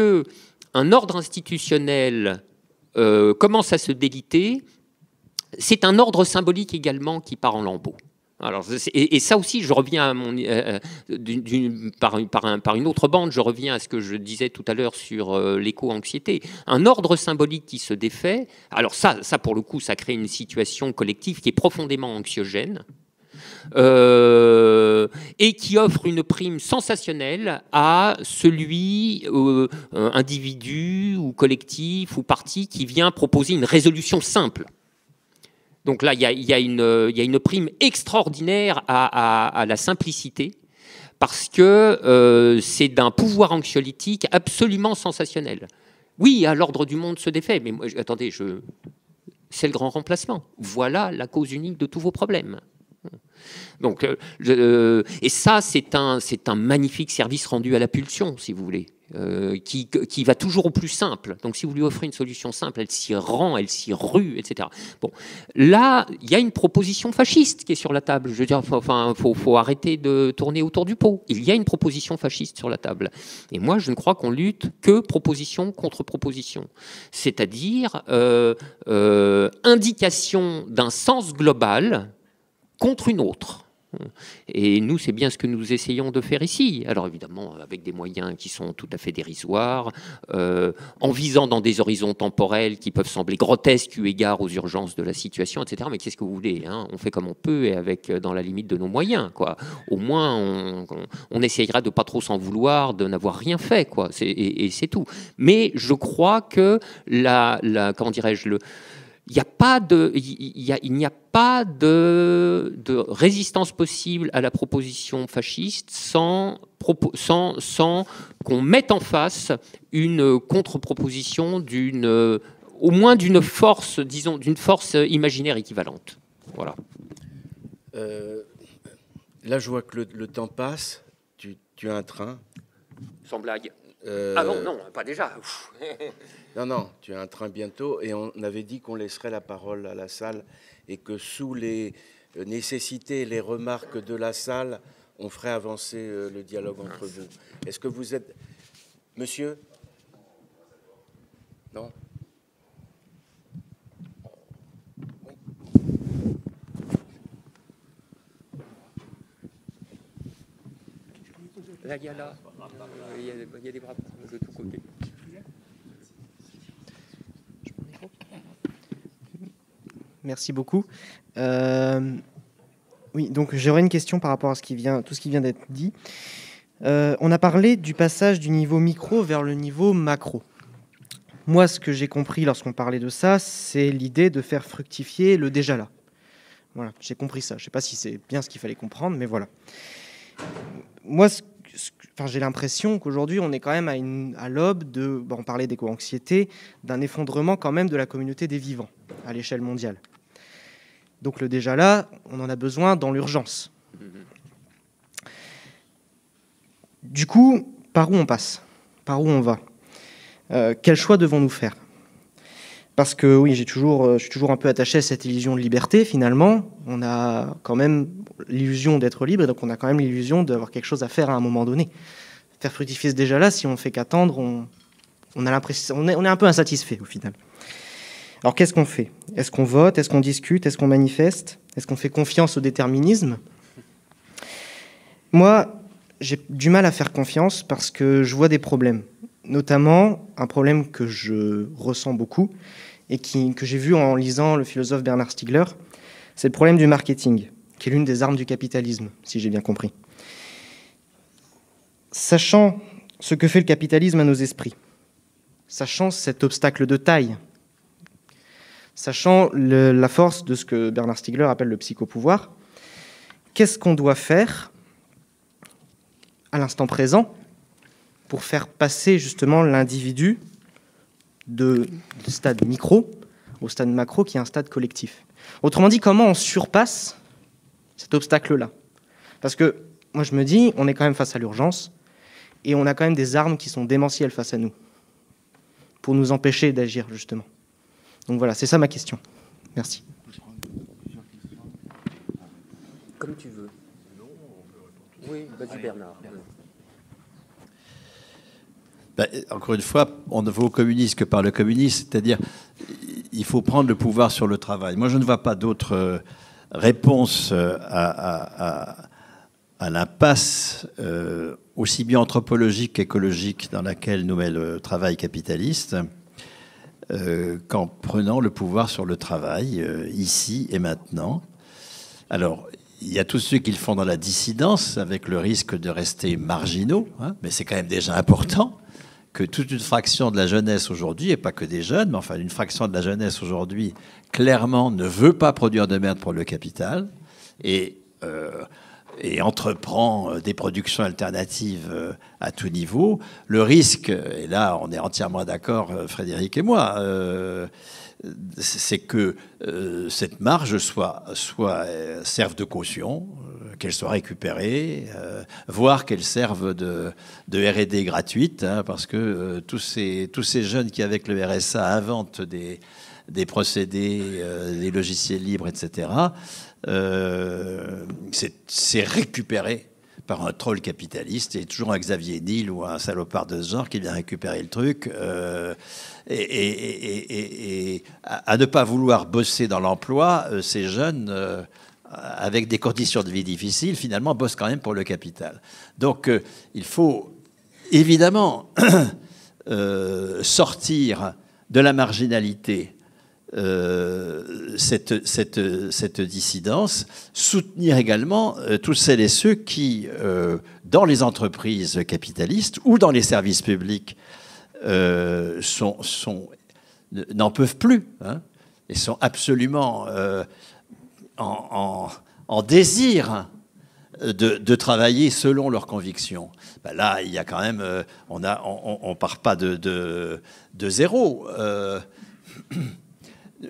un ordre institutionnel euh, commence à se déliter, c'est un ordre symbolique également qui part en lambeaux. Alors, et, ça aussi, je reviens à mon, euh, euh, par, une autre bande, je reviens à ce que je disais tout à l'heure sur euh, l'éco-anxiété. Un ordre symbolique qui se défait, alors ça, pour le coup, ça crée une situation collective qui est profondément anxiogène. et qui offre une prime sensationnelle à celui, individu ou collectif ou parti qui vient proposer une résolution simple. Donc là, euh, il y a, une, prime extraordinaire à, la simplicité parce que euh, c'est d'un pouvoir anxiolytique absolument sensationnel. Oui, à l'ordre du monde se défait, mais attendez, je... c'est le grand remplacement. Voilà la cause unique de tous vos problèmes. Donc, euh, et ça, c'est un, c'est un magnifique service rendu à la pulsion, si vous voulez. Euh, qui, qui, va toujours au plus simple. Donc si vous lui offrez une solution simple, elle s'y rend, elle s'y rue, etc. Bon, là, il y a une proposition fasciste qui est sur la table. Je veux dire, enfin, faut, faut arrêter de tourner autour du pot. Il y a une proposition fasciste sur la table. Et moi, je ne crois qu'on lutte que proposition contre proposition, c'est-à-dire euh, euh, indication d'un sens global contre une autre. Et nous, c'est bien ce que nous essayons de faire ici. Alors évidemment, avec des moyens qui sont tout à fait dérisoires, euh, en visant dans des horizons temporels qui peuvent sembler grotesques eu égard aux urgences de la situation, etc. Mais qu'est-ce que vous voulez hein On fait comme on peut et avec euh, dans la limite de nos moyens. Quoi. Au moins, on, on, essayera de pas trop s'en vouloir, de n'avoir rien fait. Quoi. Et, c'est tout. Mais je crois que la, la comment dirais-je le il n'y a pas de, a pas de, résistance possible à la proposition fasciste sans, qu'on mette en face une contre-proposition d'une, euh, au moins d'une force, disons, d'une force imaginaire équivalente. Voilà. Euh, là, je vois que le, temps passe. Tu, tu, as un train. Sans blague. Euh, ah non, non, pas déjà. [laughs] Non, non, tu as un train bientôt et on avait dit qu'on laisserait la parole à la salle et que sous les euh, nécessités et les remarques de la salle, on ferait avancer euh, le dialogue entre vous. Est-ce que vous êtes... Monsieur Non Là, il y a là, il y a, il y a des bras de tous côtés. Merci beaucoup. Euh, oui, donc j'aurais une question par rapport à tout ce qui vient d'être dit. Euh, on a parlé du passage du niveau micro vers le niveau macro. Moi, ce que j'ai compris lorsqu'on parlait de ça, c'est l'idée de faire fructifier le déjà là. Voilà, j'ai compris ça. Je ne sais pas si c'est bien ce qu'il fallait comprendre, mais voilà. Moi, j'ai l'impression qu'aujourd'hui, on est quand même à, à l'aube de, on parlait d'éco-anxiété, d'un effondrement quand même de la communauté des vivants à l'échelle mondiale. Donc le déjà là, on en a besoin dans l'urgence. Du coup, par où on passe Par où on va euh, Quel choix devons-nous faire Parce que oui, j'ai toujours, euh, je suis toujours un peu attaché à cette illusion de liberté finalement. On a quand même l'illusion d'être libre, et donc on a quand même l'illusion d'avoir quelque chose à faire à un moment donné. Faire fructifier ce déjà là, si on fait qu'attendre, on, on, on est un peu insatisfait au final. Alors qu'est-ce qu'on fait Est-ce qu'on vote Est-ce qu'on discute Est-ce qu'on manifeste Est-ce qu'on fait confiance au déterminisme Moi, j'ai du mal à faire confiance parce que je vois des problèmes. Notamment un problème que je ressens beaucoup et que j'ai vu en lisant le philosophe Bernard Stiegler, c'est le problème du marketing, qui est l'une des armes du capitalisme, si j'ai bien compris. Sachant ce que fait le capitalisme à nos esprits, sachant cet obstacle de taille sachant la force de ce que Bernard Stiegler appelle le psychopouvoir. Qu'est-ce qu'on doit faire à l'instant présent pour faire passer justement l'individu de, stade micro au stade macro qui est un stade collectif Autrement dit, comment on surpasse cet obstacle-là Parce que moi je me dis, on est quand même face à l'urgence et on a quand même des armes qui sont démentielles face à nous pour nous empêcher d'agir justement. Donc voilà, c'est ça ma question. Merci. Comme tu veux. Oui, vas-y bah, Bernard. Bah, encore une fois, on ne vaut au communisme que par le communisme, c'est-à-dire il faut prendre le pouvoir sur le travail. Moi, je ne vois pas d'autre euh, réponse euh, à, l'impasse euh, aussi bien anthropologique qu'écologique dans laquelle nous met le travail capitaliste. Euh, qu'en prenant le pouvoir sur le travail, euh, ici et maintenant. Alors, il y a tous ceux qui le font dans la dissidence, avec le risque de rester marginaux, hein, mais c'est quand même déjà important que toute une fraction de la jeunesse aujourd'hui, et pas que des jeunes, mais enfin une fraction de la jeunesse aujourd'hui, clairement ne veut pas produire de merde pour le capital. Et euh, et entreprend euh, des productions alternatives euh, à tout niveau, le risque, et là on est entièrement d'accord euh, Frédéric et moi, c'est que cette marge soit, soit serve de caution, qu'elle soit récupérée, voire qu'elle serve de, de RD gratuite, hein, parce que tous, ces, tous ces jeunes qui, avec le RSA, inventent des, des procédés, des logiciels libres, etc., euh, c'est récupéré par un troll capitaliste. et toujours un Xavier Niel ou un salopard de ce genre qui vient récupérer le truc. Euh, et, à, ne pas vouloir bosser dans l'emploi, euh, ces jeunes, avec des conditions de vie difficiles, finalement bossent quand même pour le capital. Donc il faut évidemment [coughs] sortir de la marginalité euh, cette, cette, cette, dissidence, soutenir également tous euh, toutes celles et ceux qui, euh, dans les entreprises capitalistes ou dans les services publics, sont, sont, n'en peuvent plus hein, et sont absolument en, désir de, travailler selon leurs convictions. Ben là, il y a quand même, on ne on, part pas de, de, de zéro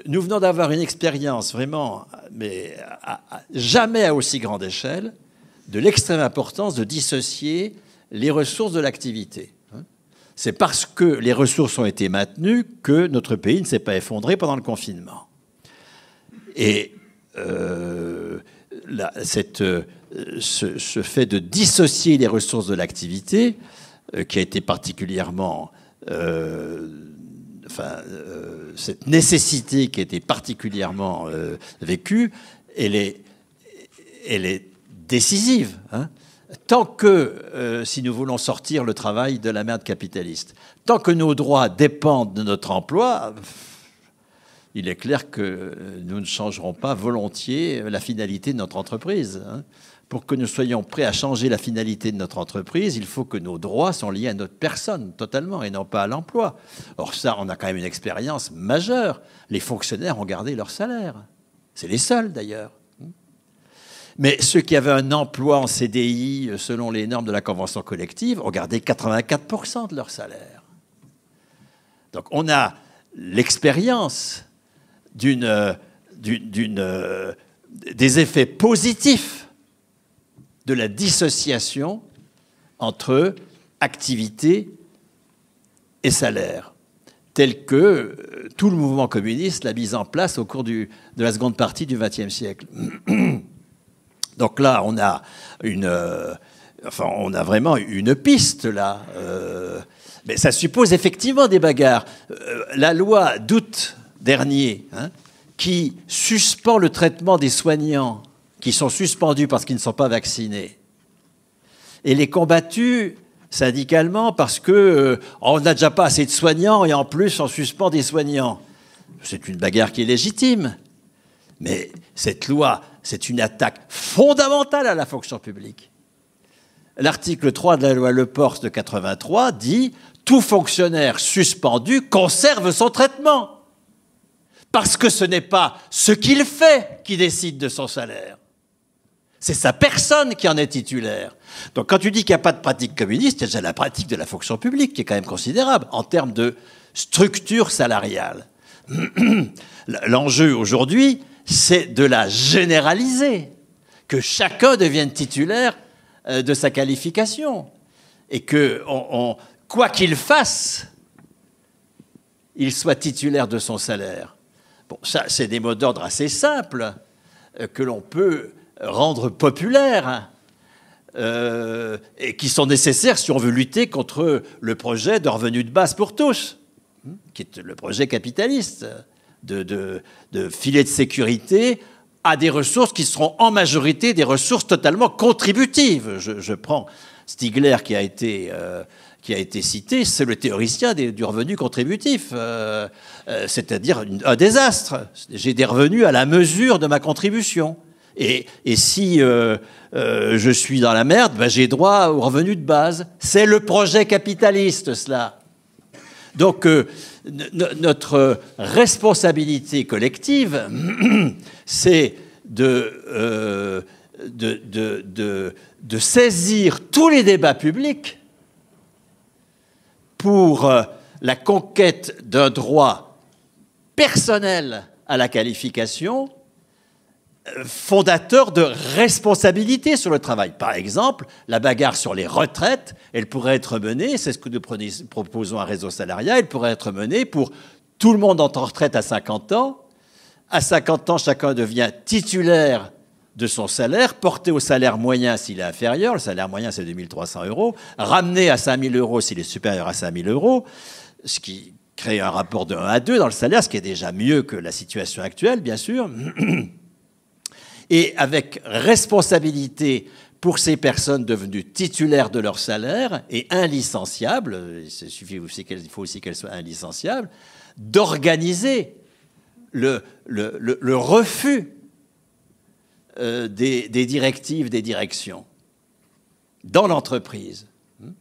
nous venons d'avoir une expérience vraiment, mais jamais à aussi grande échelle, de l'extrême importance de dissocier les ressources de l'activité. C'est parce que les ressources ont été maintenues que notre pays ne s'est pas effondré pendant le confinement. Et euh, euh, ce, fait de dissocier les ressources de l'activité, euh, qui a été particulièrement enfin, euh, cette nécessité qui était particulièrement euh, vécue, elle est, décisive. Hein. tant que, euh, si nous voulons sortir le travail de la merde capitaliste, tant que nos droits dépendent de notre emploi, il est clair que nous ne changerons pas volontiers la finalité de notre entreprise. Hein pour que nous soyons prêts à changer la finalité de notre entreprise, il faut que nos droits soient liés à notre personne totalement et non pas à l'emploi. Or ça, on a quand même une expérience majeure. Les fonctionnaires ont gardé leur salaire. C'est les seuls d'ailleurs. Mais ceux qui avaient un emploi en CDI, selon les normes de la convention collective, ont gardé 84% de leur salaire. Donc on a l'expérience euh, euh, des effets positifs de la dissociation entre activité et salaire, tel que euh, tout le mouvement communiste l'a mise en place au cours du, de la seconde partie du XXe siècle. [clears throat] Donc là, on a une, euh, enfin, on a vraiment une piste là. Euh, mais ça suppose effectivement des bagarres. la loi d'août dernier, hein, qui suspend le traitement des soignants qui sont suspendus parce qu'ils ne sont pas vaccinés. Et les combattus syndicalement parce que euh, on n'a déjà pas assez de soignants et en plus on suspend des soignants. C'est une bagarre qui est légitime. Mais cette loi, c'est une attaque fondamentale à la fonction publique. L'article 3 de la loi Le Porte de 83 dit tout fonctionnaire suspendu conserve son traitement. Parce que ce n'est pas ce qu'il fait qui décide de son salaire. C'est sa personne qui en est titulaire. Donc quand tu dis qu'il n'y a pas de pratique communiste, il y a déjà la pratique de la fonction publique qui est quand même considérable en termes de structure salariale. [clears throat] L'enjeu aujourd'hui, c'est de la généraliser, que chacun devienne titulaire euh, de sa qualification et que, quoi qu'il fasse, il soit titulaire de son salaire. Bon, ça, c'est des mots d'ordre assez simples euh, que l'on peut rendre populaires hein, euh, et qui sont nécessaires si on veut lutter contre le projet de revenu de base pour tous, hein, qui est le projet capitaliste, de, de filet de sécurité à des ressources qui seront en majorité des ressources totalement contributives. Je, prends Stigler euh, qui a été... cité, c'est le théoricien du revenu contributif, euh, c'est-à-dire un désastre. J'ai des revenus à la mesure de ma contribution. Et, si euh, euh, je suis dans la merde, ben, j'ai droit au revenu de base. C'est le projet capitaliste, cela. Donc, euh, notre responsabilité collective, [clears throat] c'est de, saisir tous les débats publics pour la conquête d'un droit personnel à la qualification fondateur de responsabilité sur le travail. Par exemple, la bagarre sur les retraites, elle pourrait être menée, c'est ce que nous proposons à Réseau salarial. elle pourrait être menée pour tout le monde en retraite à 50 ans. À 50 ans, chacun devient titulaire de son salaire, porté au salaire moyen s'il est inférieur, le salaire moyen c'est 2300 euros, ramené à 5000 euros s'il est supérieur à 5000 euros, ce qui crée un rapport de 1 à 2 dans le salaire, ce qui est déjà mieux que la situation actuelle, bien sûr. [clears throat] et avec responsabilité pour ces personnes devenues titulaires de leur salaire et inlicenciables, il, suffit aussi il faut aussi qu'elles soient inlicenciables, d'organiser le, refus euh, des, des directives des directions dans l'entreprise, hmm,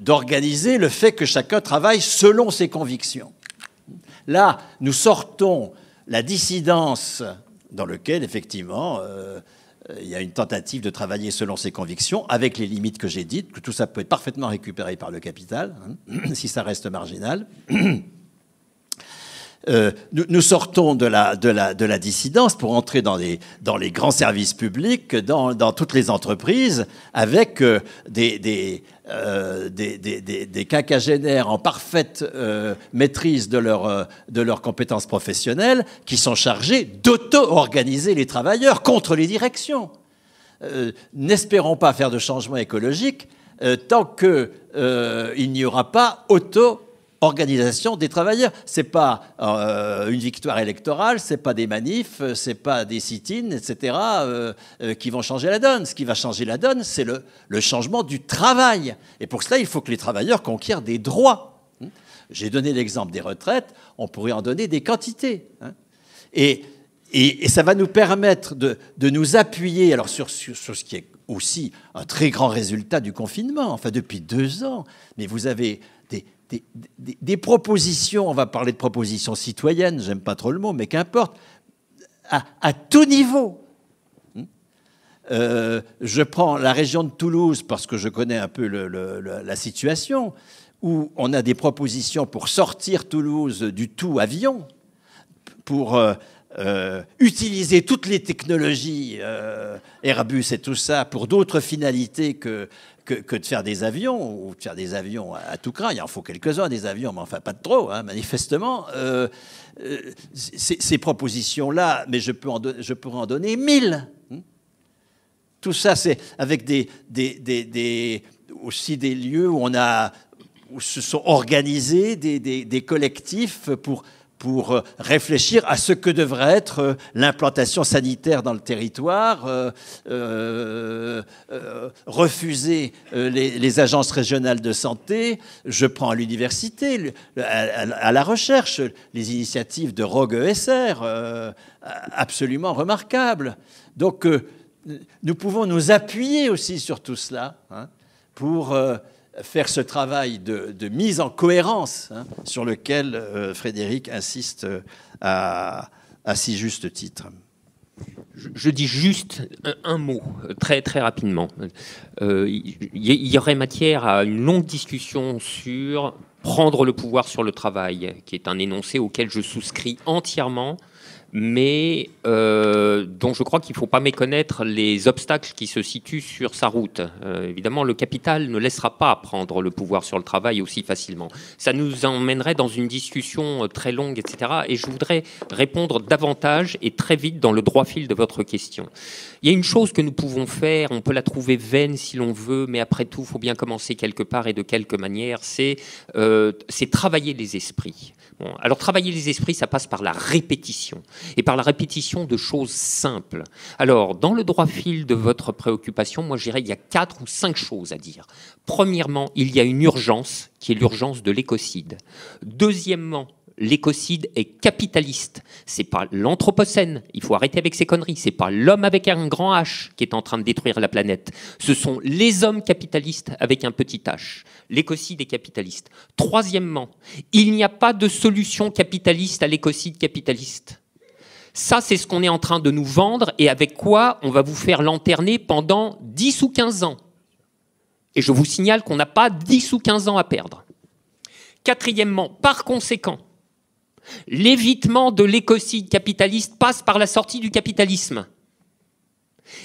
d'organiser le fait que chacun travaille selon ses convictions. Là, nous sortons la dissidence dans lequel, effectivement, euh, il y a une tentative de travailler selon ses convictions, avec les limites que j'ai dites, que tout ça peut être parfaitement récupéré par le capital, hein, [clears throat] si ça reste marginal. [clears throat] Euh, nous, sortons de la, dissidence pour entrer dans les, grands services publics, dans, toutes les entreprises, avec euh, euh, des, des, quinquagénaires en parfaite maîtrise de, leurs compétences professionnelles qui sont chargés d'auto-organiser les travailleurs contre les directions. N'espérons pas faire de changement écologique tant qu'il n'y aura pas auto organisation organisation des travailleurs. C'est pas euh, une victoire électorale, c'est pas des manifs, euh, c'est pas des sit-ins, etc. Euh, qui vont changer la donne. Ce qui va changer la donne, c'est le, le changement du travail. Et pour cela, il faut que les travailleurs conquièrent des droits. Hein. J'ai donné l'exemple des retraites. On pourrait en donner des quantités. Hein. Et et, ça va nous permettre de, de nous appuyer alors sur, sur, ce qui est aussi un très grand résultat du confinement, enfin depuis deux ans. Mais vous avez des, des, propositions, on va parler de propositions citoyennes, j'aime pas trop le mot, mais qu'importe, à, tout niveau. Hmm euh, je prends la région de Toulouse parce que je connais un peu la situation, où on a des propositions pour sortir Toulouse du tout avion, pour euh, euh, utiliser toutes les technologies Airbus et tout ça pour d'autres finalités que que, de faire des avions, ou de faire des avions à, tout craint. Il en faut quelques-uns, des avions, mais enfin pas de trop, hein, manifestement. Euh, euh, ces propositions-là, mais je, peux en pourrais en donner mille. Hein. Tout ça, c'est avec aussi des lieux où on a se sont organisés des collectifs pour pour euh, réfléchir à ce que devrait être euh, l'implantation sanitaire dans le territoire, euh, refuser les, agences régionales de santé. Je prends l'université, à, l'université à, la recherche, les initiatives de Rogue ESR, absolument remarquables. Donc, nous pouvons nous appuyer aussi sur tout cela hein, pour faire ce travail de, mise en cohérence hein, sur lequel euh, Frédéric insiste euh, à, si juste titre. Je, dis juste un, mot, très très rapidement. Euh, il y, aurait matière à une longue discussion sur prendre le pouvoir sur le travail, qui est un énoncé auquel je souscris entièrement mais euh, dont je crois qu'il ne faut pas méconnaître les obstacles qui se situent sur sa route. Euh, évidemment, le capital ne laissera pas prendre le pouvoir sur le travail aussi facilement. Ça nous emmènerait dans une discussion euh, très longue, etc. Et je voudrais répondre davantage et très vite dans le droit fil de votre question. Il y a une chose que nous pouvons faire, on peut la trouver vaine si l'on veut, mais après tout, il faut bien commencer quelque part et de quelque manière, c'est euh, travailler les esprits alors travailler les esprits, ça passe par la répétition, et par la répétition de choses simples. Alors, dans le droit fil de votre préoccupation, moi je il y a quatre ou cinq choses à dire. Premièrement, il y a une urgence, qui est l'urgence de l'écocide. Deuxièmement, L'écocide est capitaliste. C'est pas l'anthropocène. Il faut arrêter avec ces conneries. C'est pas l'homme avec un grand H qui est en train de détruire la planète. Ce sont les hommes capitalistes avec un petit H. L'écocide est capitaliste. Troisièmement, il n'y a pas de solution capitaliste à l'écocide capitaliste. Ça, c'est ce qu'on est en train de nous vendre et avec quoi on va vous faire lanterner pendant 10 ou 15 ans. Et je vous signale qu'on n'a pas 10 ou 15 ans à perdre. Quatrièmement, par conséquent, L'évitement de l'écocide capitaliste passe par la sortie du capitalisme.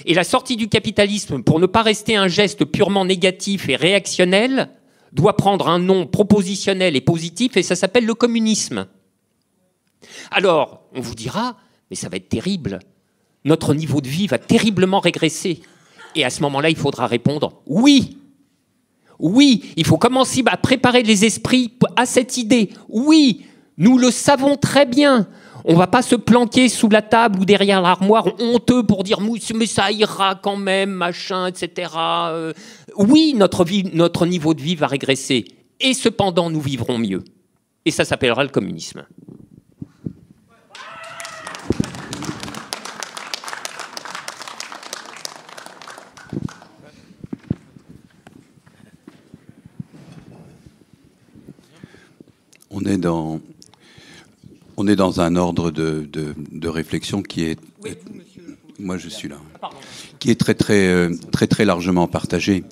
Et la sortie du capitalisme, pour ne pas rester un geste purement négatif et réactionnel, doit prendre un nom propositionnel et positif, et ça s'appelle le communisme. Alors, on vous dira, mais ça va être terrible. Notre niveau de vie va terriblement régresser. Et à ce moment-là, il faudra répondre oui. Oui, il faut commencer à préparer les esprits à cette idée. Oui, nous le savons très bien. On ne va pas se planquer sous la table ou derrière l'armoire honteux pour dire mais ça ira quand même, machin, etc. Euh, oui, notre, vie, notre niveau de vie va régresser. Et cependant, nous vivrons mieux. Et ça s'appellera le communisme. On est dans on est dans un ordre de, réflexion qui est, moi je suis là, ah, qui est très très euh, très très largement partagé,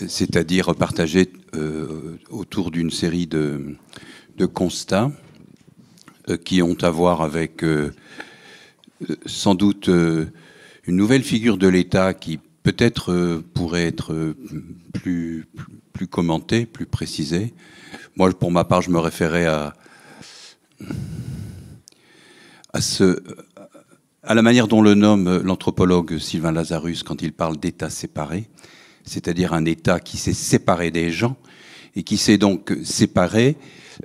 euh, c'est-à-dire partagé euh, autour d'une série de, constats qui ont à voir avec sans doute une nouvelle figure de l'État qui peut-être pourrait être plus, plus commentée, plus précisée. Moi, pour ma part, je me référais à à, ce, à la manière dont le nomme l'anthropologue Sylvain Lazarus quand il parle d'État séparé, c'est-à-dire un État qui s'est séparé des gens et qui s'est donc séparé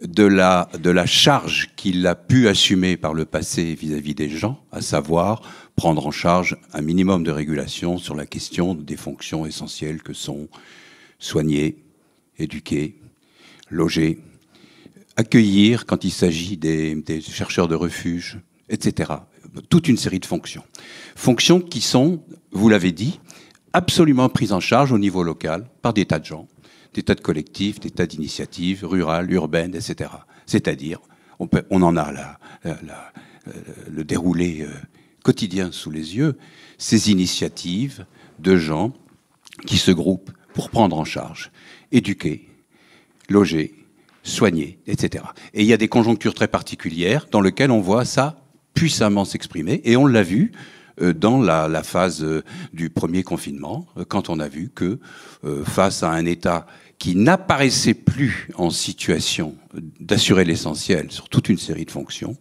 de la, de la charge qu'il a pu assumer par le passé vis-à-vis des gens, à savoir prendre en charge un minimum de régulation sur la question des fonctions essentielles que sont soigner, éduquer, loger, accueillir quand il s'agit des, chercheurs de refuge, etc. Toute une série de fonctions. Fonctions qui sont, vous l'avez dit, absolument prises en charge au niveau local par des tas de gens, des tas de collectifs, des tas d'initiatives rurales, urbaines, etc. C'est-à-dire, on, peut, on en a là euh, le déroulé euh, quotidien sous les yeux, ces initiatives de gens qui se groupent pour prendre en charge, éduquer, loger, soigner, etc. Et il y a des conjonctures très particulières dans lesquelles on voit ça puissamment s'exprimer. Et on l'a vu euh, dans la, phase euh, du premier confinement, euh, quand on a vu que face à un État qui n'apparaissait plus en situation d'assurer l'essentiel sur toute une série de fonctions,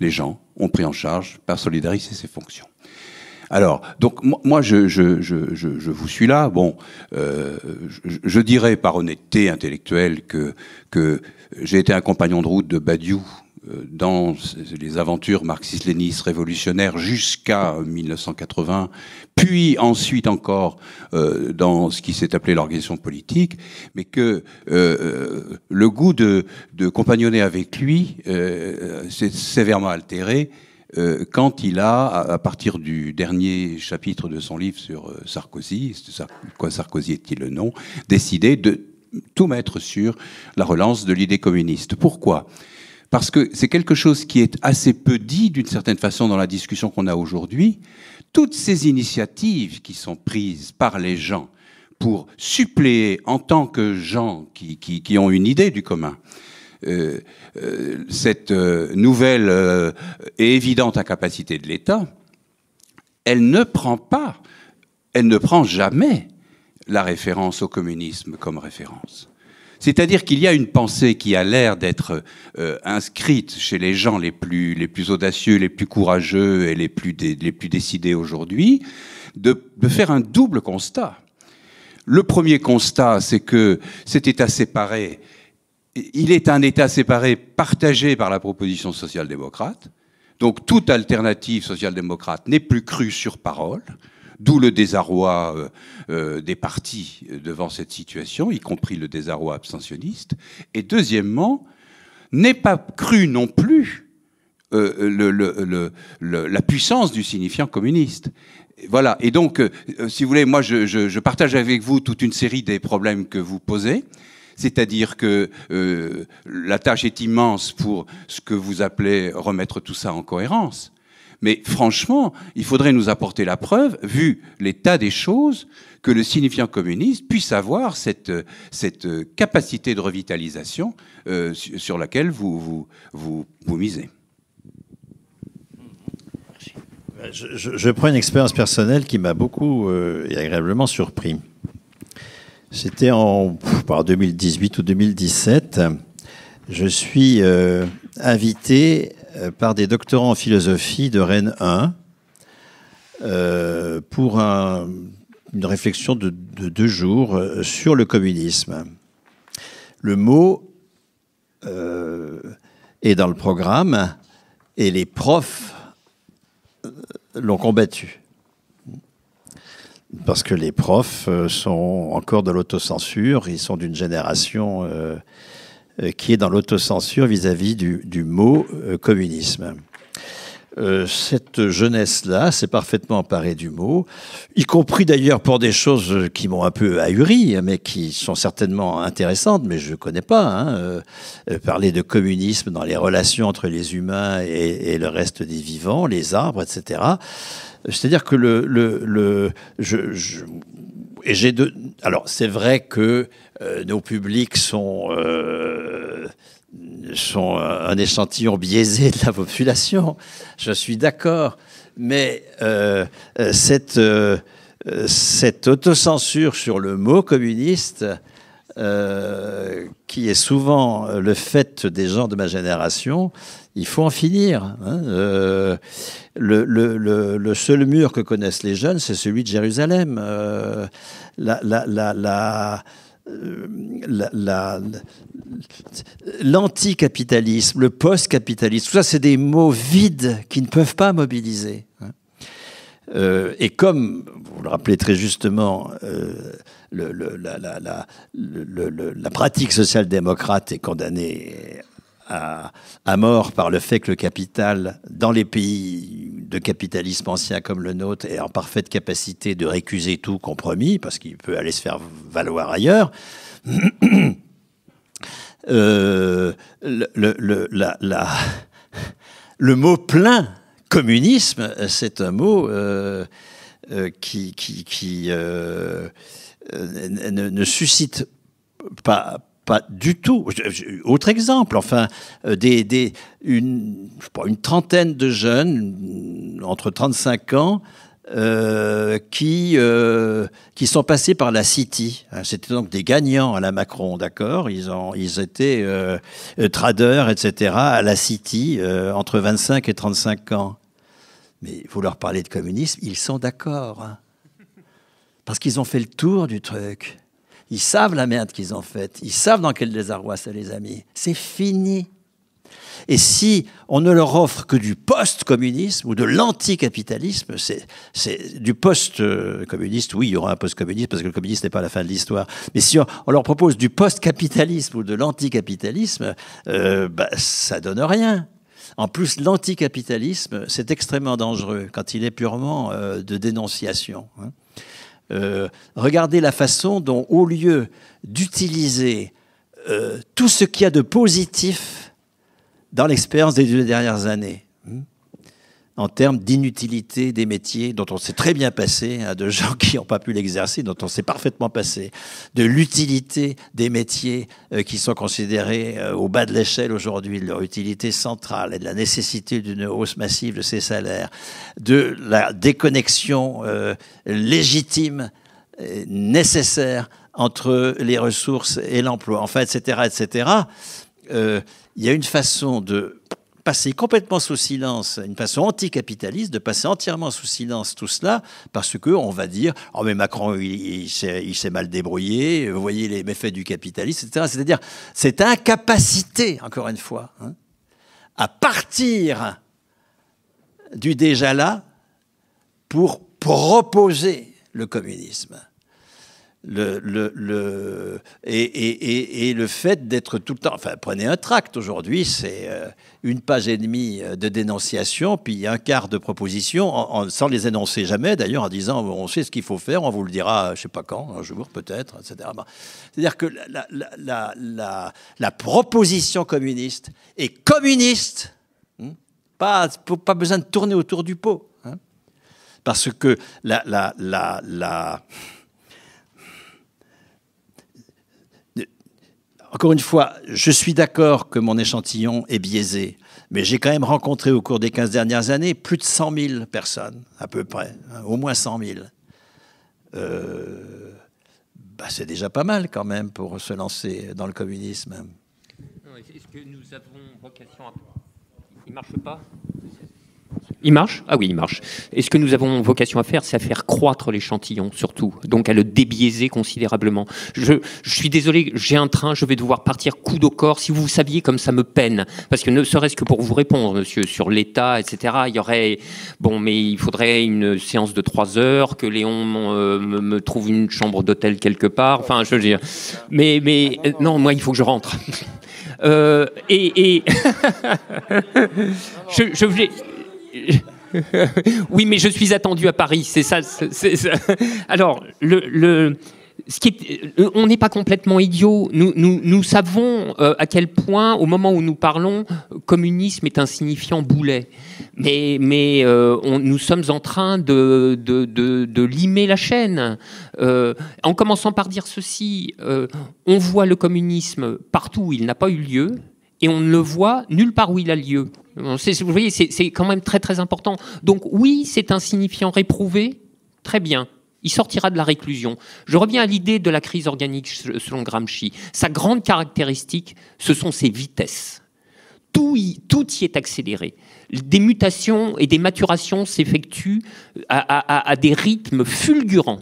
les gens ont pris en charge par solidarité ces fonctions. Alors, donc moi, je, je, je, je vous suis là. Bon, je, dirais par honnêteté intellectuelle que, que j'ai été un compagnon de route de Badiou dans les aventures marxistes-lénistes révolutionnaires jusqu'à 1980, euh, puis ensuite encore euh, dans ce qui s'est appelé l'organisation politique, mais que euh, le goût de, compagnonner avec lui s'est sévèrement altéré quand il a, à partir du dernier chapitre de son livre sur Sarkozy, quoi Sarkozy est-il le nom, décidé de tout mettre sur la relance de l'idée communiste. Pourquoi parce que c'est quelque chose qui est assez peu dit d'une certaine façon dans la discussion qu'on a aujourd'hui. Toutes ces initiatives qui sont prises par les gens pour suppléer en tant que gens qui, ont une idée du commun, euh, euh, cette euh, nouvelle et évidente incapacité de l'État, elle ne prend pas, elle ne prend jamais la référence au communisme comme référence. C'est-à-dire qu'il y a une pensée qui a l'air d'être euh, inscrite chez les gens les plus, audacieux, les plus courageux et les plus, décidés aujourd'hui, de faire un double constat. Le premier constat, c'est que cet État séparé, il est un État séparé partagé par la proposition social-démocrate. Donc toute alternative social-démocrate n'est plus crue sur parole. D'où le désarroi euh, euh, des partis devant cette situation, y compris le désarroi abstentionniste. Et deuxièmement, n'est pas cru non plus euh, la puissance du signifiant communiste. Voilà. Et donc, si vous voulez, moi, je, partage avec vous toute une série des problèmes que vous posez. C'est-à-dire que la tâche est immense pour ce que vous appelez remettre tout ça en cohérence. Mais franchement, il faudrait nous apporter la preuve, vu l'état des choses, que le signifiant communiste puisse avoir cette, euh, cette euh, capacité de revitalisation euh, sur laquelle vous, vous, misez. Je, prends une expérience personnelle qui m'a beaucoup et agréablement surpris. C'était en par 2018 ou 2017. Je suis invité euh, par des doctorants en philosophie de Rennes 1 euh, pour une réflexion de, deux jours euh, sur le communisme. Le mot est dans le programme et les profs l'ont combattu. Parce que les profs sont encore de l'autocensure, ils sont d'une génération... Euh, qui est dans l'autocensure vis-à-vis du, mot euh, communisme euh, cette jeunesse-là s'est parfaitement emparée du mot, y compris d'ailleurs pour des choses qui m'ont un peu ahuri, mais qui sont certainement intéressantes, mais je ne connais pas. Hein, parler de communisme dans les relations entre les humains et, le reste des vivants, les arbres, etc. C'est-à-dire que le, le, je, je, et j'ai de, alors c'est vrai que euh, nos publics sont, euh, sont un échantillon biaisé de la population. Je suis d'accord. Mais euh, cette, cette autocensure sur le mot communiste, qui est souvent le fait des gens de ma génération, il faut en finir. Hein. le, seul mur que connaissent les jeunes, c'est celui de Jérusalem. la, la, euh, l'anticapitalisme, la, le post-capitalisme, tout ça, c'est des mots vides qui ne peuvent pas mobiliser. Hein. Euh, et comme vous le rappelez très justement, euh, le, la, pratique sociale démocrate est condamnée à, mort par le fait que le capital, dans les pays de capitalisme ancien comme le nôtre, est en parfaite capacité de récuser tout compromis, parce qu'il peut aller se faire valoir ailleurs. [clears throat] Euh, le, [laughs] le, mot plein communisme, c'est un mot euh, euh, qui, qui, ne suscite pas pas du tout. Autre exemple, enfin, euh, une, trentaine de jeunes, mm, entre 35 ans, euh, qui, euh, qui sont passés par la City. Hein, c'était donc des gagnants à la Macron, d'accord ils, ont, ils étaient traders, etc., à la City, entre 25 et 35 ans. Mais vous leur parlez de communisme, ils sont d'accord. Hein. parce qu'ils ont fait le tour du truc. Ils savent la merde qu'ils ont faite. Ils savent dans quel désarroi ça les amis. C'est fini. Et si on ne leur offre que du post-communisme ou de l'anticapitalisme, c'est du post-communiste, oui, il y aura un post-communiste parce que le communisme n'est pas la fin de l'histoire. Mais si on, leur propose du post-capitalisme ou de l'anticapitalisme, euh, bah, ça donne rien. En plus, l'anticapitalisme, c'est extrêmement dangereux quand il est purement euh, de dénonciation. Hein. Euh, regardez la façon dont, au lieu d'utiliser euh, tout ce qu'il y a de positif dans l'expérience des deux dernières années, en termes d'inutilité des métiers dont on s'est très bien passé, hein, de gens [laughs] qui n'ont pas pu l'exercer, dont on s'est parfaitement passé, de l'utilité des métiers euh, qui sont considérés euh, au bas de l'échelle aujourd'hui, de leur utilité centrale et de la nécessité d'une hausse massive de ces salaires, de la déconnexion euh, légitime, nécessaire entre les ressources et l'emploi, enfin, etc., etc. Il y a une façon de passer complètement sous silence, une façon anticapitaliste de passer entièrement sous silence tout cela, parce que on va dire oh mais Macron il, s'est mal débrouillé, vous voyez les méfaits du capitalisme, etc. C'est-à-dire cette incapacité, encore une fois, hein, à partir du déjà là pour proposer le communisme. Le, le, le, et, et, et, le fait d'être tout le temps. Enfin, prenez un tract aujourd'hui, c'est euh, une page et demie euh, de dénonciation, puis un quart de propositions, sans les énoncer jamais d'ailleurs, en disant on sait ce qu'il faut faire, on vous le dira, je sais pas quand, un jour peut-être, etc. C'est-à-dire que la, la, la, la, proposition communiste est communiste, hein, pas, pas besoin de tourner autour du pot. Hein, parce que la encore une fois, je suis d'accord que mon échantillon est biaisé, mais j'ai quand même rencontré au cours des 15 dernières années plus de 100 000 personnes, à peu près, hein, au moins 100 000. Euh, bah, c'est déjà pas mal quand même pour se lancer dans le communisme. Est-ce que nous avons vocation à... Il marche pas il marche Ah oui, il marche. Et ce que nous avons vocation à faire, c'est à faire croître l'échantillon, surtout, donc à le débiaiser considérablement. Je, je suis désolé, j'ai un train, je vais devoir partir coup au corps. Si vous saviez comme ça me peine, parce que ne serait-ce que pour vous répondre, monsieur, sur l'État, etc., il y aurait. Bon, mais il faudrait une séance de trois heures, que Léon euh, me, trouve une chambre d'hôtel quelque part. Enfin, je veux dire. Mais, mais euh, non, moi, il faut que je rentre. Euh, et. et... [laughs] je, je voulais. [laughs] oui, mais je suis attendu à Paris, c'est ça, Alors, le, ce qui euh, on n'est pas complètement idiots. Nous, nous, savons euh, à quel point, au moment où nous parlons, euh, communisme est un signifiant boulet. Mais, nous sommes en train de, de, limer la chaîne. en commençant par dire ceci, on voit le communisme partout où il n'a pas eu lieu et on ne le voit nulle part où il a lieu. Vous voyez, c'est quand même très très important. Donc oui, c'est un signifiant réprouvé, très bien. Il sortira de la réclusion. Je reviens à l'idée de la crise organique selon Gramsci. Sa grande caractéristique, ce sont ses vitesses. Tout y, est accéléré. Des mutations et des maturations s'effectuent euh, à des rythmes fulgurants.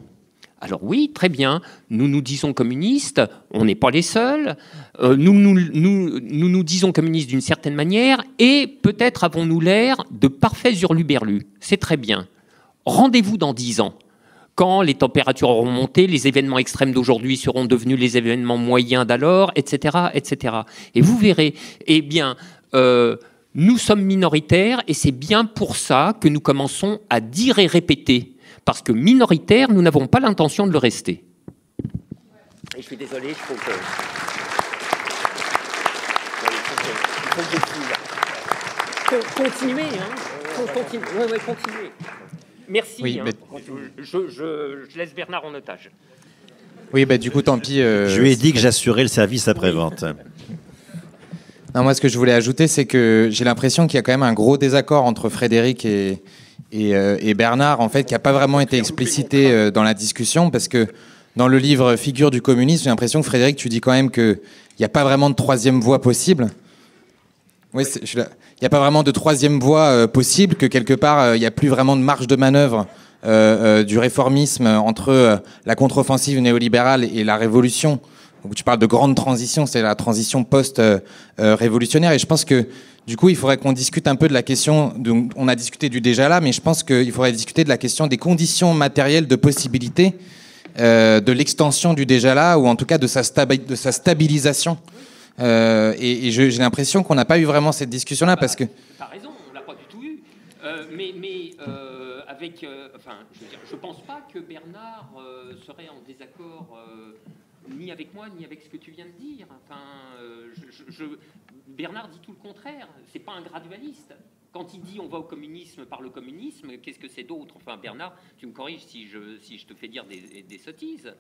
Alors oui, très bien, nous nous disons communistes, on n'est pas les seuls, euh, nous, nous, nous, disons communistes d'une certaine manière, et peut-être avons-nous l'air de parfaits hurluberlus. C'est très bien. Rendez-vous dans dix ans, quand les températures auront monté, les événements extrêmes d'aujourd'hui seront devenus les événements moyens d'alors, etc., etc. Et vous verrez, eh bien... Euh, nous sommes minoritaires et c'est bien pour ça que nous commençons à dire et répéter parce que minoritaire, nous n'avons pas l'intention de le rester. je suis désolé, je trouve que... Continuer, hein. Continuez. continuer. Merci. Oui, hein. je, laisse Bernard en otage. Oui, bah, du coup, tant pis. Euh, je lui ai dit que j'assurais le service après-vente. moi, ce que je voulais ajouter, c'est que j'ai l'impression qu'il y a quand même un gros désaccord entre Frédéric et, euh, et, Bernard, en fait, qui n'a pas vraiment été explicité euh, dans la discussion, parce que dans le livre Figure du communisme, j'ai l'impression que Frédéric, tu dis quand même qu'il n'y a pas vraiment de troisième voie possible. Oui, il n'y a pas vraiment de troisième voie euh, possible, que quelque part, il n'y a plus vraiment de marge de manœuvre du réformisme entre la contre-offensive néolibérale et la révolution. Donc, tu parles de grande transition, c'est la transition post-révolutionnaire. et je pense que du coup, il faudrait qu'on discute un peu de la question, on a discuté du déjà là, mais je pense qu'il faudrait discuter de la question des conditions matérielles de possibilité euh, de l'extension du déjà là, ou en tout cas de sa, de sa stabilisation. Euh, et, j'ai l'impression qu'on n'a pas eu vraiment cette discussion-là parce que. Bah, t'as raison, on l'a pas du tout eu. Euh, mais, mais avec, enfin, je, veux pense pas que Bernard serait en désaccord ni avec moi, ni avec ce que tu viens de dire. Enfin, je, Bernard dit tout le contraire. C'est pas un gradualiste. Quand il dit on va au communisme par le communisme, qu'est-ce que c'est d'autre Enfin, Bernard, tu me corriges si je, si je te fais dire des, sottises.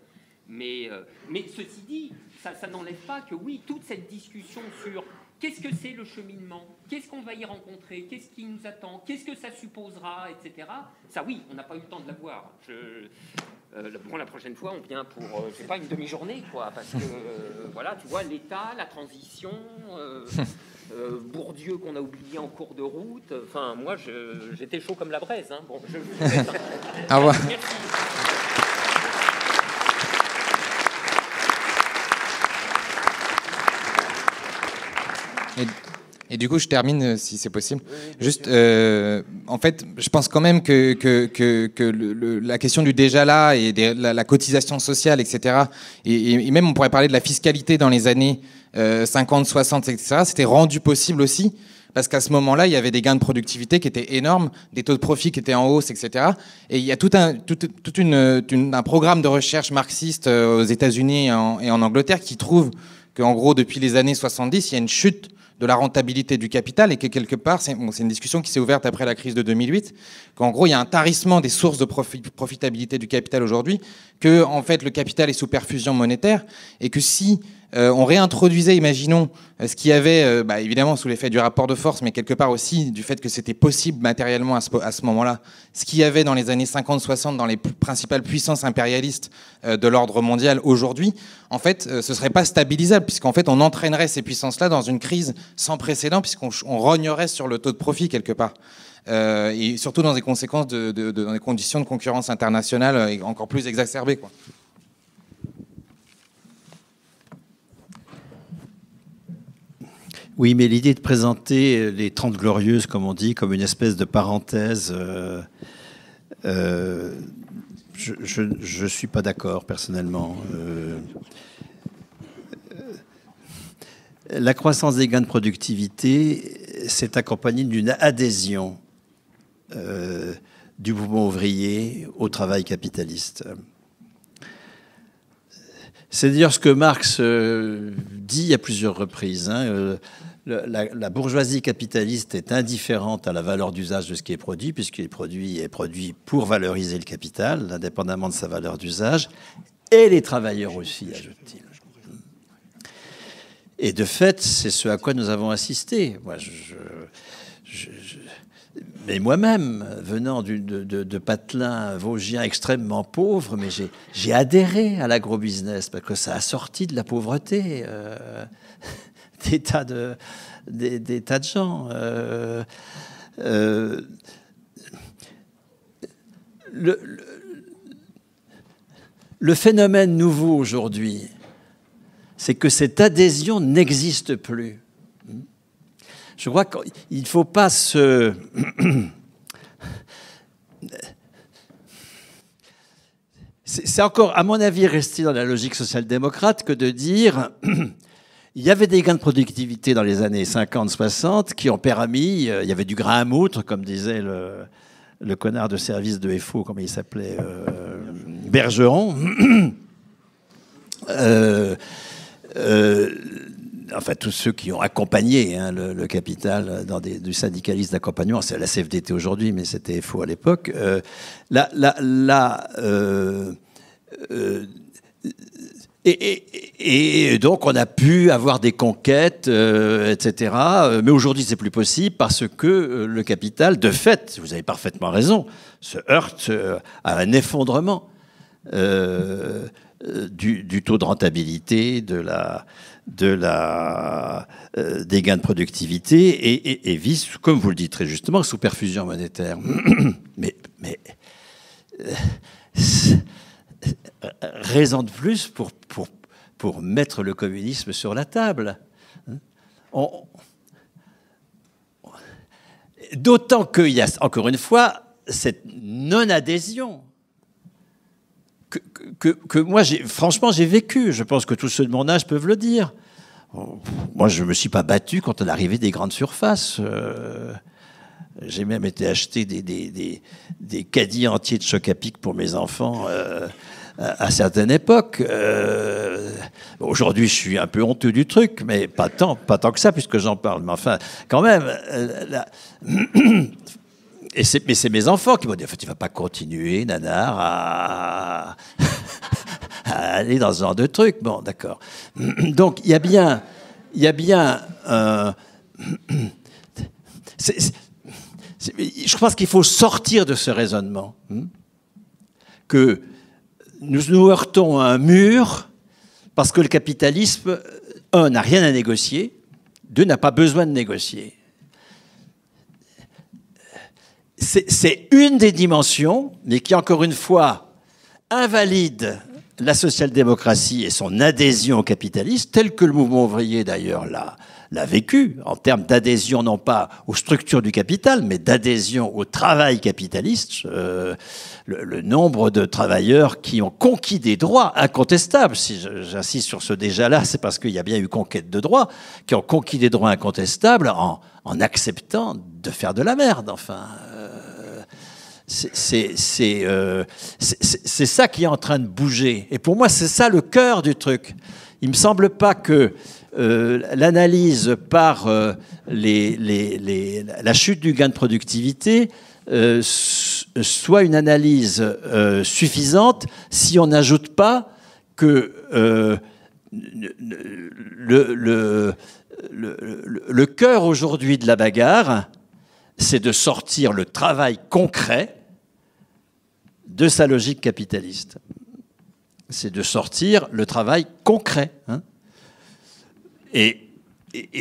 Mais, euh, mais ceci dit, ça, ça n'enlève pas que oui, toute cette discussion sur qu'est-ce que c'est le cheminement Qu'est-ce qu'on va y rencontrer Qu'est-ce qui nous attend Qu'est-ce que ça supposera Etc. Ça, oui, on n'a pas eu le temps de l'avoir. Je... Euh, la prochaine fois, on vient pour, euh, pas, une demi-journée, quoi, parce que, euh, voilà, tu vois, l'État, la transition, Bourdieu qu'on a oublié en cours de route, enfin, moi, j'étais chaud comme la braise, hein. bon, je... Ah Et... du coup, je termine euh, si c'est possible. Juste, euh, en fait, je pense quand même que, que, que, que la question du déjà là et de la, cotisation sociale, etc., et, même on pourrait parler de la fiscalité dans les années 50, 60, etc., c'était rendu possible aussi. Parce qu'à ce moment-là, il y avait des gains de productivité qui étaient énormes, des taux de profit qui étaient en hausse, etc. Et il y a tout un, tout, tout une, un programme de recherche marxiste euh, aux États-Unis et, et en, Angleterre qui trouve qu'en gros, depuis les années 70, il y a une chute de la rentabilité du capital et que quelque part, c'est une discussion qui s'est ouverte après la crise de 2008, qu'en gros, il y a un tarissement des sources de profitabilité du capital aujourd'hui, que en fait, le capital est sous perfusion monétaire et que si euh, on réintroduisait, imaginons, euh, ce qu'il y avait, euh, bah, évidemment, sous l'effet du rapport de force, mais quelque part aussi du fait que c'était possible matériellement à ce, moment-là, ce qu'il y avait dans les années 50-60 dans les principales puissances impérialistes de l'ordre mondial aujourd'hui, en fait, ce ne serait pas stabilisable, puisqu'en fait, on entraînerait ces puissances-là dans une crise sans précédent, puisqu'on rognerait sur le taux de profit quelque part. et surtout dans des conséquences dans des conditions de concurrence internationale encore plus exacerbées. Quoi. Oui, mais l'idée de présenter les Trente Glorieuses, comme on dit, comme une espèce de parenthèse, euh, euh, je ne suis pas d'accord personnellement. Euh, la croissance des gains de productivité s'est accompagnée d'une adhésion du mouvement ouvrier au travail capitaliste. C'est d'ailleurs ce que Marx dit à plusieurs reprises. Hein, la, bourgeoisie capitaliste est indifférente à la valeur d'usage de ce qui est produit, puisqu'il le produit est produit pour valoriser le capital, indépendamment de sa valeur d'usage, et les travailleurs aussi, ajoute-t-il. Et de fait, c'est ce à quoi nous avons assisté. Moi, mais moi-même, venant de, de, de, patelins vosgiens extrêmement pauvres, mais j'ai adhéré à l'agro-business parce que ça a sorti de la pauvreté. Euh, des tas de, des, tas gens. Euh, euh, le, le, phénomène nouveau aujourd'hui, c'est que cette adhésion n'existe plus. Je crois qu'il ne faut pas se... [coughs] C'est encore, à mon avis, rester dans la logique social-démocrate que de dire il y avait des gains de productivité dans les années 50-60 qui ont permis, euh, il y avait du grain à moutre, comme disait le, le connard de service de FO, comme il s'appelait, euh, Bergeron. [clears throat] Euh, enfin tous ceux qui ont accompagné hein, le, capital dans des, du syndicalisme d'accompagnement, c'est la CFDT aujourd'hui, mais c'était FO à l'époque. là, là, et, donc, on a pu avoir des conquêtes, euh, etc. Euh, mais aujourd'hui, c'est plus possible parce que euh, le capital, de fait, vous avez parfaitement raison, se heurte à un effondrement du, taux de rentabilité, de la, de la, des gains de productivité et, et, vit, comme vous le dites très justement, sous perfusion monétaire. [coughs] mais. mais euh, raison de plus pour, pour, pour mettre le communisme sur la table. D'autant qu'il y a, encore une fois, cette non-adhésion que, que, que, moi, franchement, j'ai vécu. Je pense que tous ceux de mon âge peuvent le dire. Moi, je ne me suis pas battu quand on arrivait des grandes surfaces. Euh, j'ai même été acheter des, des, des, des, caddies entiers de choc à pic pour mes enfants. Euh, à certaines époques. Euh, aujourd'hui, je suis un peu honteux du truc, mais pas tant, pas tant que ça, puisque j'en parle. Mais enfin, quand même, euh, [clears throat] Et mais c'est mes enfants qui m'ont dit, en fait, tu vas pas continuer, nanar, à, aller dans ce genre de truc. Bon, d'accord. [clears throat] Donc, il y a bien... Il y a bien euh, [clears throat] je pense qu'il faut sortir de ce raisonnement. Hmm, que nous nous heurtons à un mur parce que le capitalisme, un, n'a rien à négocier, deux, n'a pas besoin de négocier. C'est une des dimensions, mais qui, encore une fois, invalide la social-démocratie et son adhésion au capitalisme, tel que le mouvement ouvrier d'ailleurs l'a l'a vécu en termes d'adhésion non pas aux structures du capital, mais d'adhésion au travail capitaliste. Euh, le, nombre de travailleurs qui ont conquis des droits incontestables, si j'insiste sur ce déjà-là, c'est parce qu'il y a bien eu conquête de droits, qui ont conquis des droits incontestables en, acceptant de faire de la merde, enfin. Euh, euh, c'est ça qui est en train de bouger. Et pour moi, c'est ça le cœur du truc. Il ne me semble pas que euh, l'analyse par euh, les, la chute du gain de productivité euh, soit une analyse suffisante si on n'ajoute pas que le, cœur aujourd'hui de la bagarre, c'est de sortir le travail concret de sa logique capitaliste. C'est de sortir le travail concret. Hein. Et,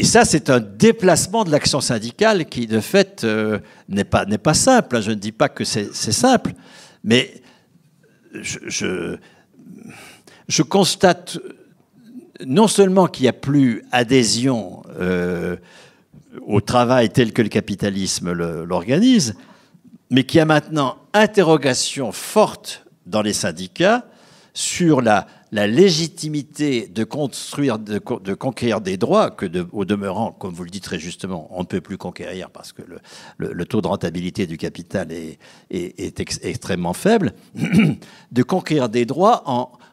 ça, c'est un déplacement de l'action syndicale qui, de fait, euh, n'est pas, simple. Je ne dis pas que c'est simple, mais je, constate non seulement qu'il n'y a plus adhésion euh, au travail tel que le capitalisme l'organise, mais qu'il y a maintenant interrogation forte dans les syndicats sur la la légitimité de construire, de, conquérir des droits que, de, au demeurant, comme vous le dites très justement, on ne peut plus conquérir parce que le, taux de rentabilité du capital est, extrêmement faible, [clears throat] de conquérir des droits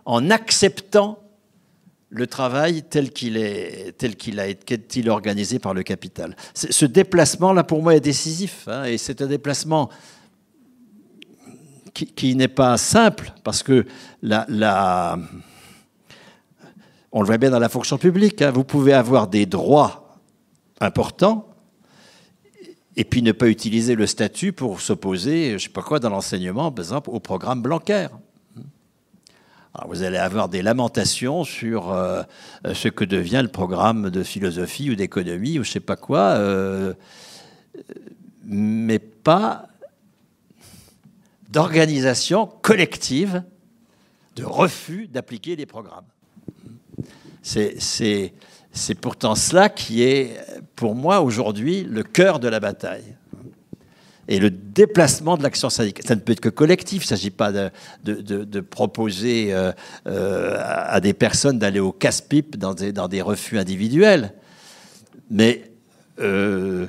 en, acceptant le travail tel qu'il est, tel qu'il a été organisé par le capital. Ce déplacement là, pour moi, est décisif, hein, et c'est un déplacement qui, n'est pas simple, parce que la, on le voit bien dans la fonction publique, hein, vous pouvez avoir des droits importants et puis ne pas utiliser le statut pour s'opposer, je ne sais pas quoi, dans l'enseignement, par exemple, au programme Blanquer. Alors vous allez avoir des lamentations sur euh, ce que devient le programme de philosophie ou d'économie ou je ne sais pas quoi, euh, mais pas d'organisation collective de refus d'appliquer des programmes. C'est pourtant cela qui est, pour moi, aujourd'hui, le cœur de la bataille. Et le déplacement de l'action syndicale, ça ne peut être que collectif, il ne s'agit pas de, proposer euh, euh, à des personnes d'aller au casse-pipe dans des, dans des, refus individuels. Mais euh,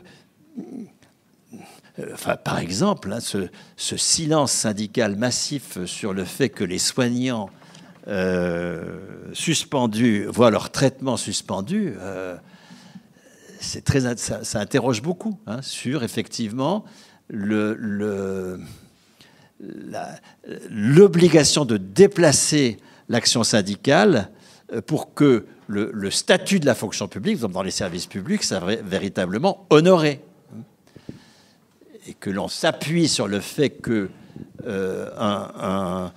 euh, enfin, par exemple, hein, ce, silence syndical massif sur le fait que les soignants euh, suspendus voient leur traitement suspendu, euh, c'est très, ça, interroge beaucoup hein, sur effectivement l'obligation de déplacer l'action syndicale pour que le, le, statut de la fonction publique, dans les services publics, soit véritablement honoré et que l'on s'appuie sur le fait que euh,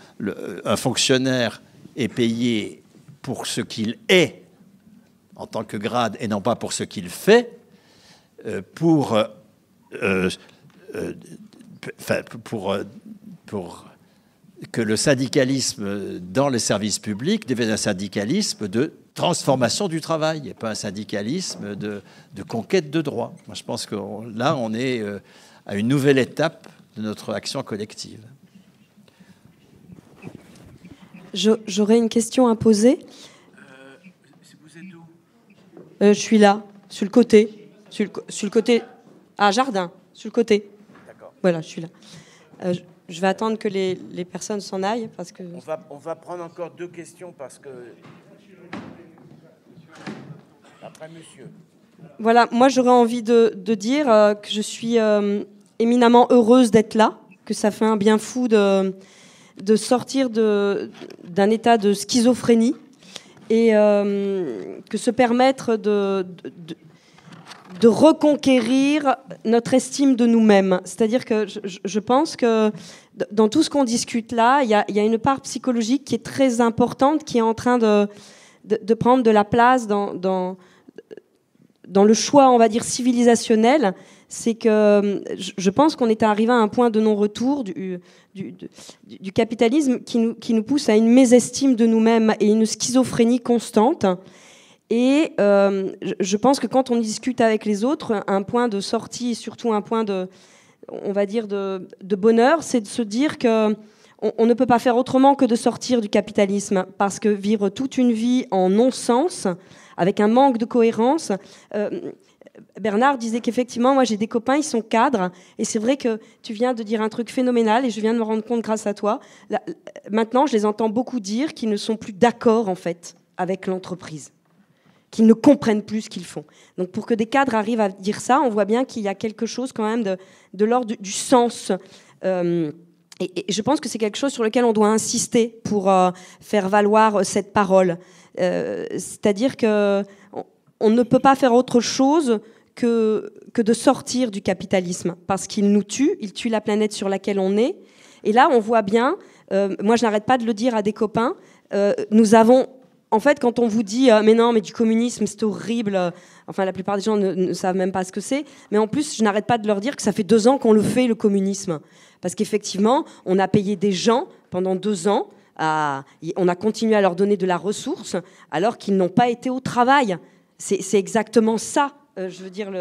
un, fonctionnaire est payé pour ce qu'il est en tant que grade et non pas pour ce qu'il fait, euh, pour, euh, pour, pour que le syndicalisme dans les services publics devienne un syndicalisme de transformation du travail et pas un syndicalisme de, conquête de droits. Moi, je pense que là, on est à une nouvelle étape de notre action collective. J'aurais une question à poser. Euh, vous êtes où euh, Je suis là, sur le côté. Sur le, côté. Ah, jardin, sur le côté. D'accord. Voilà, je suis là. Euh, je vais attendre que les, personnes s'en aillent parce que. On va, prendre encore deux questions parce que. Après, monsieur. Voilà, moi j'aurais envie de, dire que je suis éminemment heureuse d'être là, que ça fait un bien fou de, de sortir d'un état de schizophrénie et euh, que se permettre de, de, reconquérir notre estime de nous-mêmes. C'est-à-dire que je, pense que dans tout ce qu'on discute là, il y, y a, une part psychologique qui est très importante, qui est en train de, de, prendre de la place dans, dans, dans le choix, on va dire, civilisationnel c'est que euh, je pense qu'on est arrivé à un point de non-retour du, du, capitalisme qui nous, pousse à une mésestime de nous-mêmes et une schizophrénie constante. Et euh, je pense que quand on discute avec les autres, un point de sortie, surtout un point de, on va dire, de, bonheur, c'est de se dire que on, ne peut pas faire autrement que de sortir du capitalisme, parce que vivre toute une vie en non-sens, avec un manque de cohérence, euh, Bernard disait qu'effectivement, moi j'ai des copains, ils sont cadres, et c'est vrai que tu viens de dire un truc phénoménal, et je viens de me rendre compte grâce à toi. maintenant, je les entends beaucoup dire qu'ils ne sont plus d'accord en fait avec l'entreprise, qu'ils ne comprennent plus ce qu'ils font. Donc pour que des cadres arrivent à dire ça, on voit bien qu'il y a quelque chose quand même de, de l'ordre du, sens. Euh, et, je pense que c'est quelque chose sur lequel on doit insister pour euh, faire valoir euh, cette parole. C'est-à-dire que on, ne peut pas faire autre chose que, que de sortir du capitalisme, parce qu'il nous tue, il tue la planète sur laquelle on est. Et là, on voit bien, euh, moi je n'arrête pas de le dire à des copains, euh, nous avons, en fait, quand on vous dit, euh, mais non, mais du communisme, c'est horrible, enfin la plupart des gens ne, savent même pas ce que c'est, mais en plus, je n'arrête pas de leur dire que ça fait deux ans qu'on le fait, le communisme. Parce qu'effectivement, on a payé des gens pendant deux ans, à, on a continué à leur donner de la ressource, alors qu'ils n'ont pas été au travail. C'est exactement ça euh, je veux dire,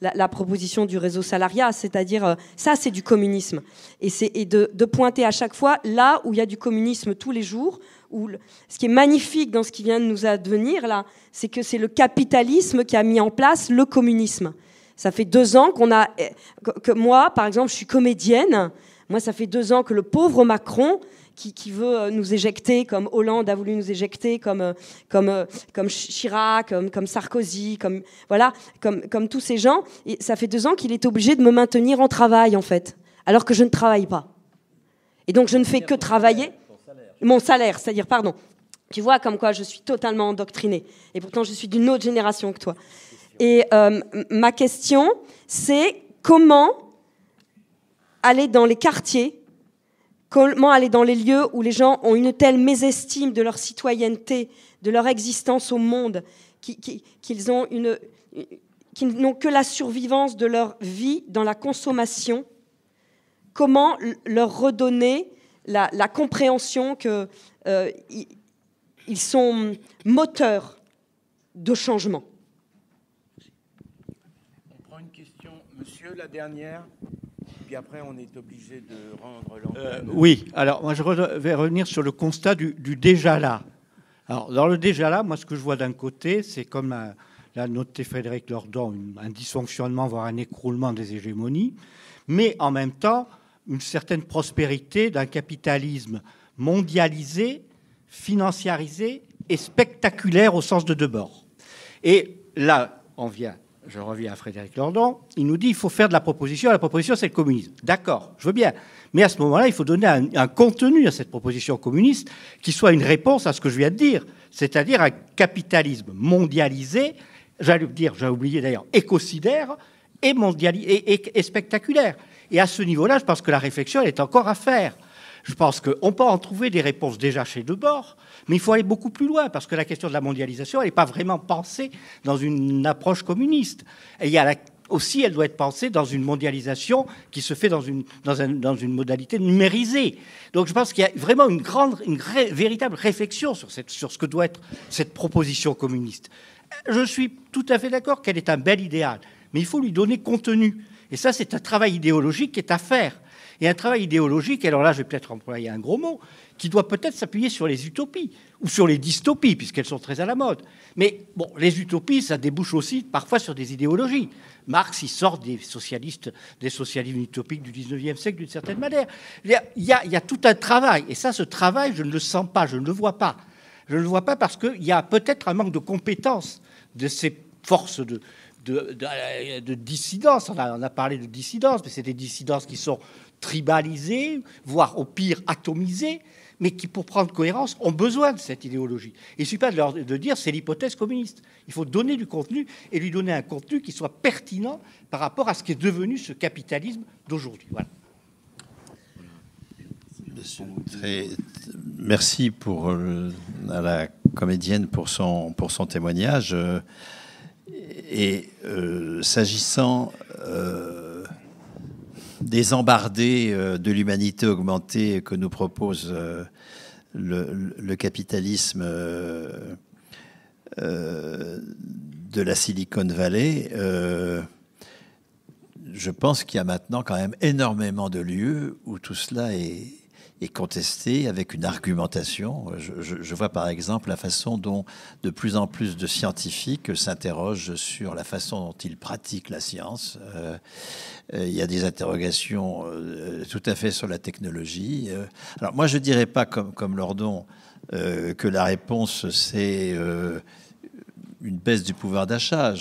la, proposition du réseau salariat, c'est-à-dire, euh, ça, c'est du communisme. Et, et de, pointer à chaque fois là où il y a du communisme tous les jours. Où ce qui est magnifique dans ce qui vient de nous advenir, là, c'est que c'est le capitalisme qui a mis en place le communisme. Ça fait deux ans qu'on a. Euh, que moi, par exemple, je suis comédienne. Moi, ça fait deux ans que le pauvre Macron qui, veut euh, nous éjecter, comme Hollande a voulu nous éjecter, comme, euh, comme, euh, comme Chirac, comme, comme Sarkozy, comme, voilà, comme, comme tous ces gens. Et ça fait deux ans qu'il est obligé de me maintenir en travail, en fait, alors que je ne travaille pas. Et donc je ne fais que travailler. Mon salaire, c'est-à-dire, pardon. Tu vois comme quoi je suis totalement endoctrinée. Et pourtant, je suis d'une autre génération que toi. Et ma question, c'est comment aller dans les quartiers Comment aller dans les lieux où les gens ont une telle mésestime de leur citoyenneté, de leur existence au monde, qu'ils qui n'ont que la survivance de leur vie dans la consommation, comment leur redonner la, compréhension qu'ils euh, sont moteurs de changement On prend une question, monsieur, la dernière puis après on est obligé de rendre euh, oui, alors moi je vais revenir sur le constat du, déjà là. Alors dans le déjà là, moi ce que je vois d'un côté, c'est comme euh, l'a noté Frédéric Lordon, un dysfonctionnement, voire un écroulement des hégémonies, mais en même temps une certaine prospérité d'un capitalisme mondialisé, financiarisé et spectaculaire au sens de Debord. Et là, on vient je reviens à Frédéric Landon il nous dit il faut faire de la proposition, la proposition c'est le communisme. D'accord, je veux bien. Mais à ce moment-là, il faut donner un, contenu à cette proposition communiste qui soit une réponse à ce que je viens de dire, c'est-à-dire un capitalisme mondialisé, j'allais dire, j'ai oublié d'ailleurs, écocidaire et, et, spectaculaire. Et à ce niveau-là, je pense que la réflexion, est encore à faire. Je pense qu'on peut en trouver des réponses déjà chez Debord, mais il faut aller beaucoup plus loin, parce que la question de la mondialisation, elle n'est pas vraiment pensée dans une approche communiste. Et il aussi, elle doit être pensée dans une mondialisation qui se fait dans une, modalité numérisée. Donc je pense qu'il y a vraiment une, grande, une véritable réflexion sur, cette, sur ce que doit être cette proposition communiste. Je suis tout à fait d'accord qu'elle est un bel idéal, mais il faut lui donner contenu. Et ça, c'est un travail idéologique qui est à faire et un travail idéologique, alors là je vais peut-être employer un gros mot, qui doit peut-être s'appuyer sur les utopies ou sur les dystopies, puisqu'elles sont très à la mode. Mais bon, les utopies, ça débouche aussi parfois sur des idéologies. Marx, il sort des socialistes, des socialistes utopiques du 19e siècle d'une certaine manière. Il y, a, tout un travail, et ça, ce travail, je ne le sens pas, je ne le vois pas. Je ne le vois pas parce qu'il y a peut-être un manque de compétences de ces forces de, de, de, euh, dissidence. On a, on a, parlé de dissidence, mais c'est des dissidences qui sont tribalisés, voire au pire atomisé mais qui, pour prendre cohérence, ont besoin de cette idéologie. il ne suffit pas de, dire c'est l'hypothèse communiste. Il faut donner du contenu et lui donner un contenu qui soit pertinent par rapport à ce qui est devenu ce capitalisme d'aujourd'hui. merci pour, euh, à la comédienne pour son, pour son témoignage. et euh, s'agissant euh, des embardées euh, de l'humanité augmentée que nous propose euh, le capitalisme euh, de la Silicon Valley, je pense qu'il y a maintenant quand même énormément de lieux où tout cela est, et contestée avec une argumentation. Je, vois par exemple la façon dont de plus en plus de scientifiques s'interrogent sur la façon dont ils pratiquent la science. Euh, euh, il y a des interrogations euh, tout à fait sur la technologie. Alors moi, je dirais pas comme, comme Lordon que la réponse c'est une baisse du pouvoir d'achat.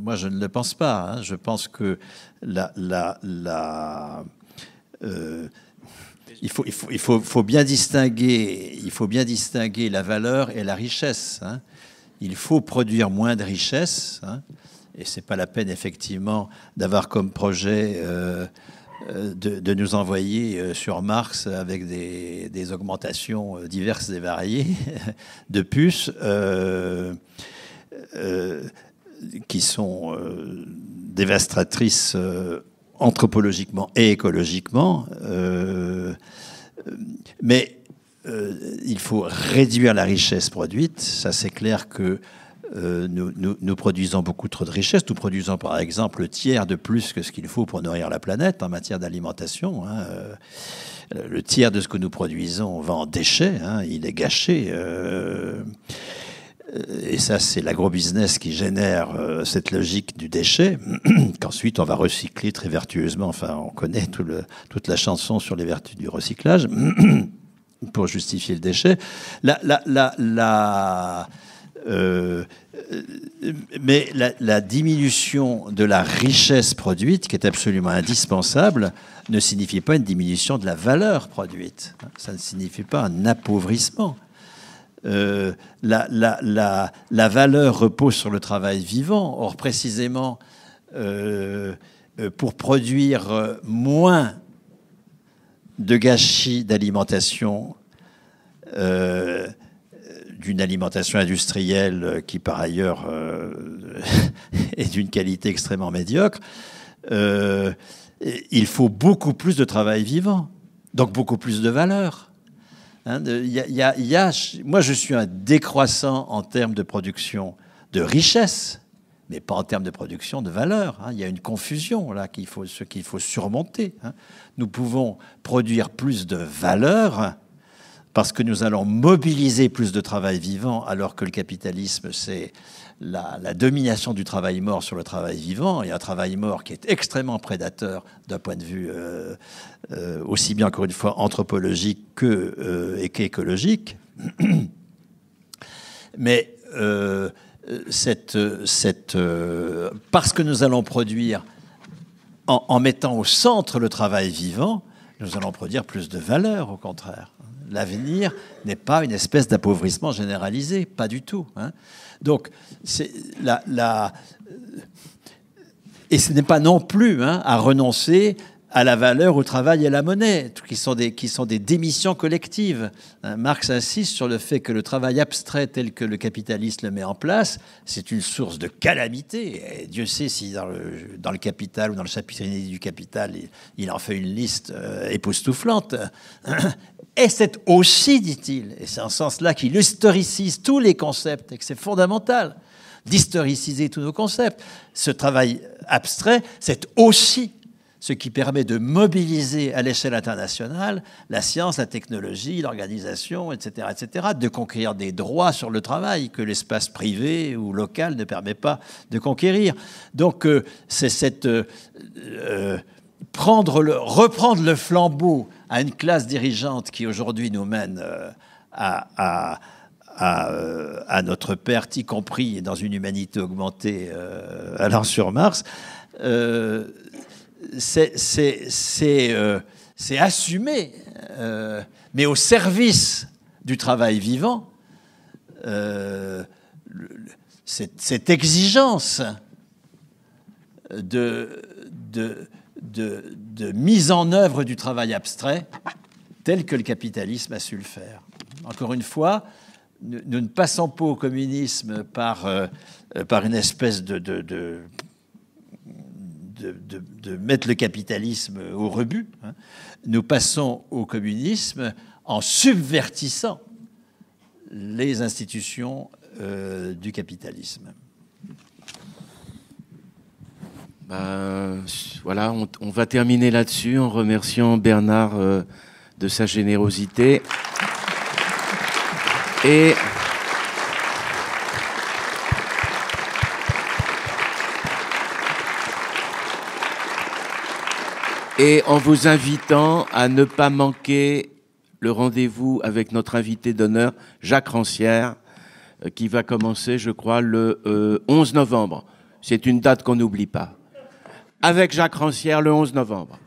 moi, je ne le pense pas. Hein. Je pense que la, la, la il faut, il faut, bien distinguer, il faut bien distinguer la valeur et la richesse. Hein. Il faut produire moins de richesse, hein. et c'est pas la peine effectivement d'avoir comme projet euh, euh, de, nous envoyer euh, sur Mars avec des, des augmentations diverses et variées [laughs] de puces qui sont dévastatrices anthropologiquement et écologiquement. Euh, mais euh, il faut réduire la richesse produite. Ça, c'est clair que euh, nous, produisons beaucoup trop de richesses. Nous produisons, par exemple, le tiers de plus que ce qu'il faut pour nourrir la planète en matière d'alimentation. Hein. Le tiers de ce que nous produisons va en déchets. Hein, il est gâché et ça c'est l'agro-business qui génère euh, cette logique du déchet, [clears throat] qu'ensuite on va recycler très vertueusement, enfin on connaît toute la chanson sur les vertus du recyclage, [clears throat] pour justifier le déchet. Euh, mais la, diminution de la richesse produite, qui est absolument indispensable, ne signifie pas une diminution de la valeur produite. Ça ne signifie pas un appauvrissement. Euh, la, valeur repose sur le travail vivant. Or, précisément, euh, euh, pour produire moins de gâchis d'alimentation, d'une alimentation industrielle qui par ailleurs [laughs] est d'une qualité extrêmement médiocre, il faut beaucoup plus de travail vivant, donc beaucoup plus de valeur moi, je suis un décroissant en termes de production de richesse, mais pas en termes de production de valeur. Hein. Il y a une confusion là qu'il faut, ce qu'il faut surmonter. Hein. Nous pouvons produire plus de valeur parce que nous allons mobiliser plus de travail vivant, alors que le capitalisme, c'est la, domination du travail mort sur le travail vivant, et un travail mort qui est extrêmement prédateur d'un point de vue euh, euh, aussi bien, encore une fois, anthropologique que, et euh, qu'écologique. [clears throat] Mais parce que nous allons produire, en, mettant au centre le travail vivant, nous allons produire plus de valeur, au contraire. L'avenir n'est pas une espèce d'appauvrissement généralisé, pas du tout. Hein. Donc, la, Et ce n'est pas non plus hein, à renoncer à la valeur, au travail et à la monnaie, qui sont des, démissions collectives. Hein, Marx insiste sur le fait que le travail abstrait tel que le capitaliste le met en place, c'est une source de calamité. Dieu sait si dans le, capital ou dans le chapitre du capital, il, en fait une liste euh, époustouflante. Et c'est aussi, dit-il, et c'est en ce sens-là qu'il historicise tous les concepts et que c'est fondamental d'historiciser tous nos concepts. Ce travail abstrait, c'est aussi ce qui permet de mobiliser à l'échelle internationale la science, la technologie, l'organisation, etc., etc., de conquérir des droits sur le travail que l'espace privé ou local ne permet pas de conquérir. Donc, euh, c'est cette euh, euh, prendre le, reprendre le flambeau à une classe dirigeante qui aujourd'hui nous mène euh, euh, à, notre perte, y compris dans une humanité augmentée euh, allant sur Mars, c'est assumé, mais au service du travail vivant, cette, exigence de, de, de, de mise en œuvre du travail abstrait tel que le capitalisme a su le faire. Encore une fois, nous ne passons pas au communisme par, euh, euh, par une espèce de de, de, mettre le capitalisme au rebut. Hein. Nous passons au communisme en subvertissant les institutions euh, du capitalisme. Euh, voilà, on, va terminer là-dessus en remerciant Bernard euh, de sa générosité. Et. Et en vous invitant à ne pas manquer le rendez-vous avec notre invité d'honneur, Jacques Rancière, euh, qui va commencer, je crois, le 11 novembre. C'est une date qu'on n'oublie pas avec Jacques Rancière le 11 novembre.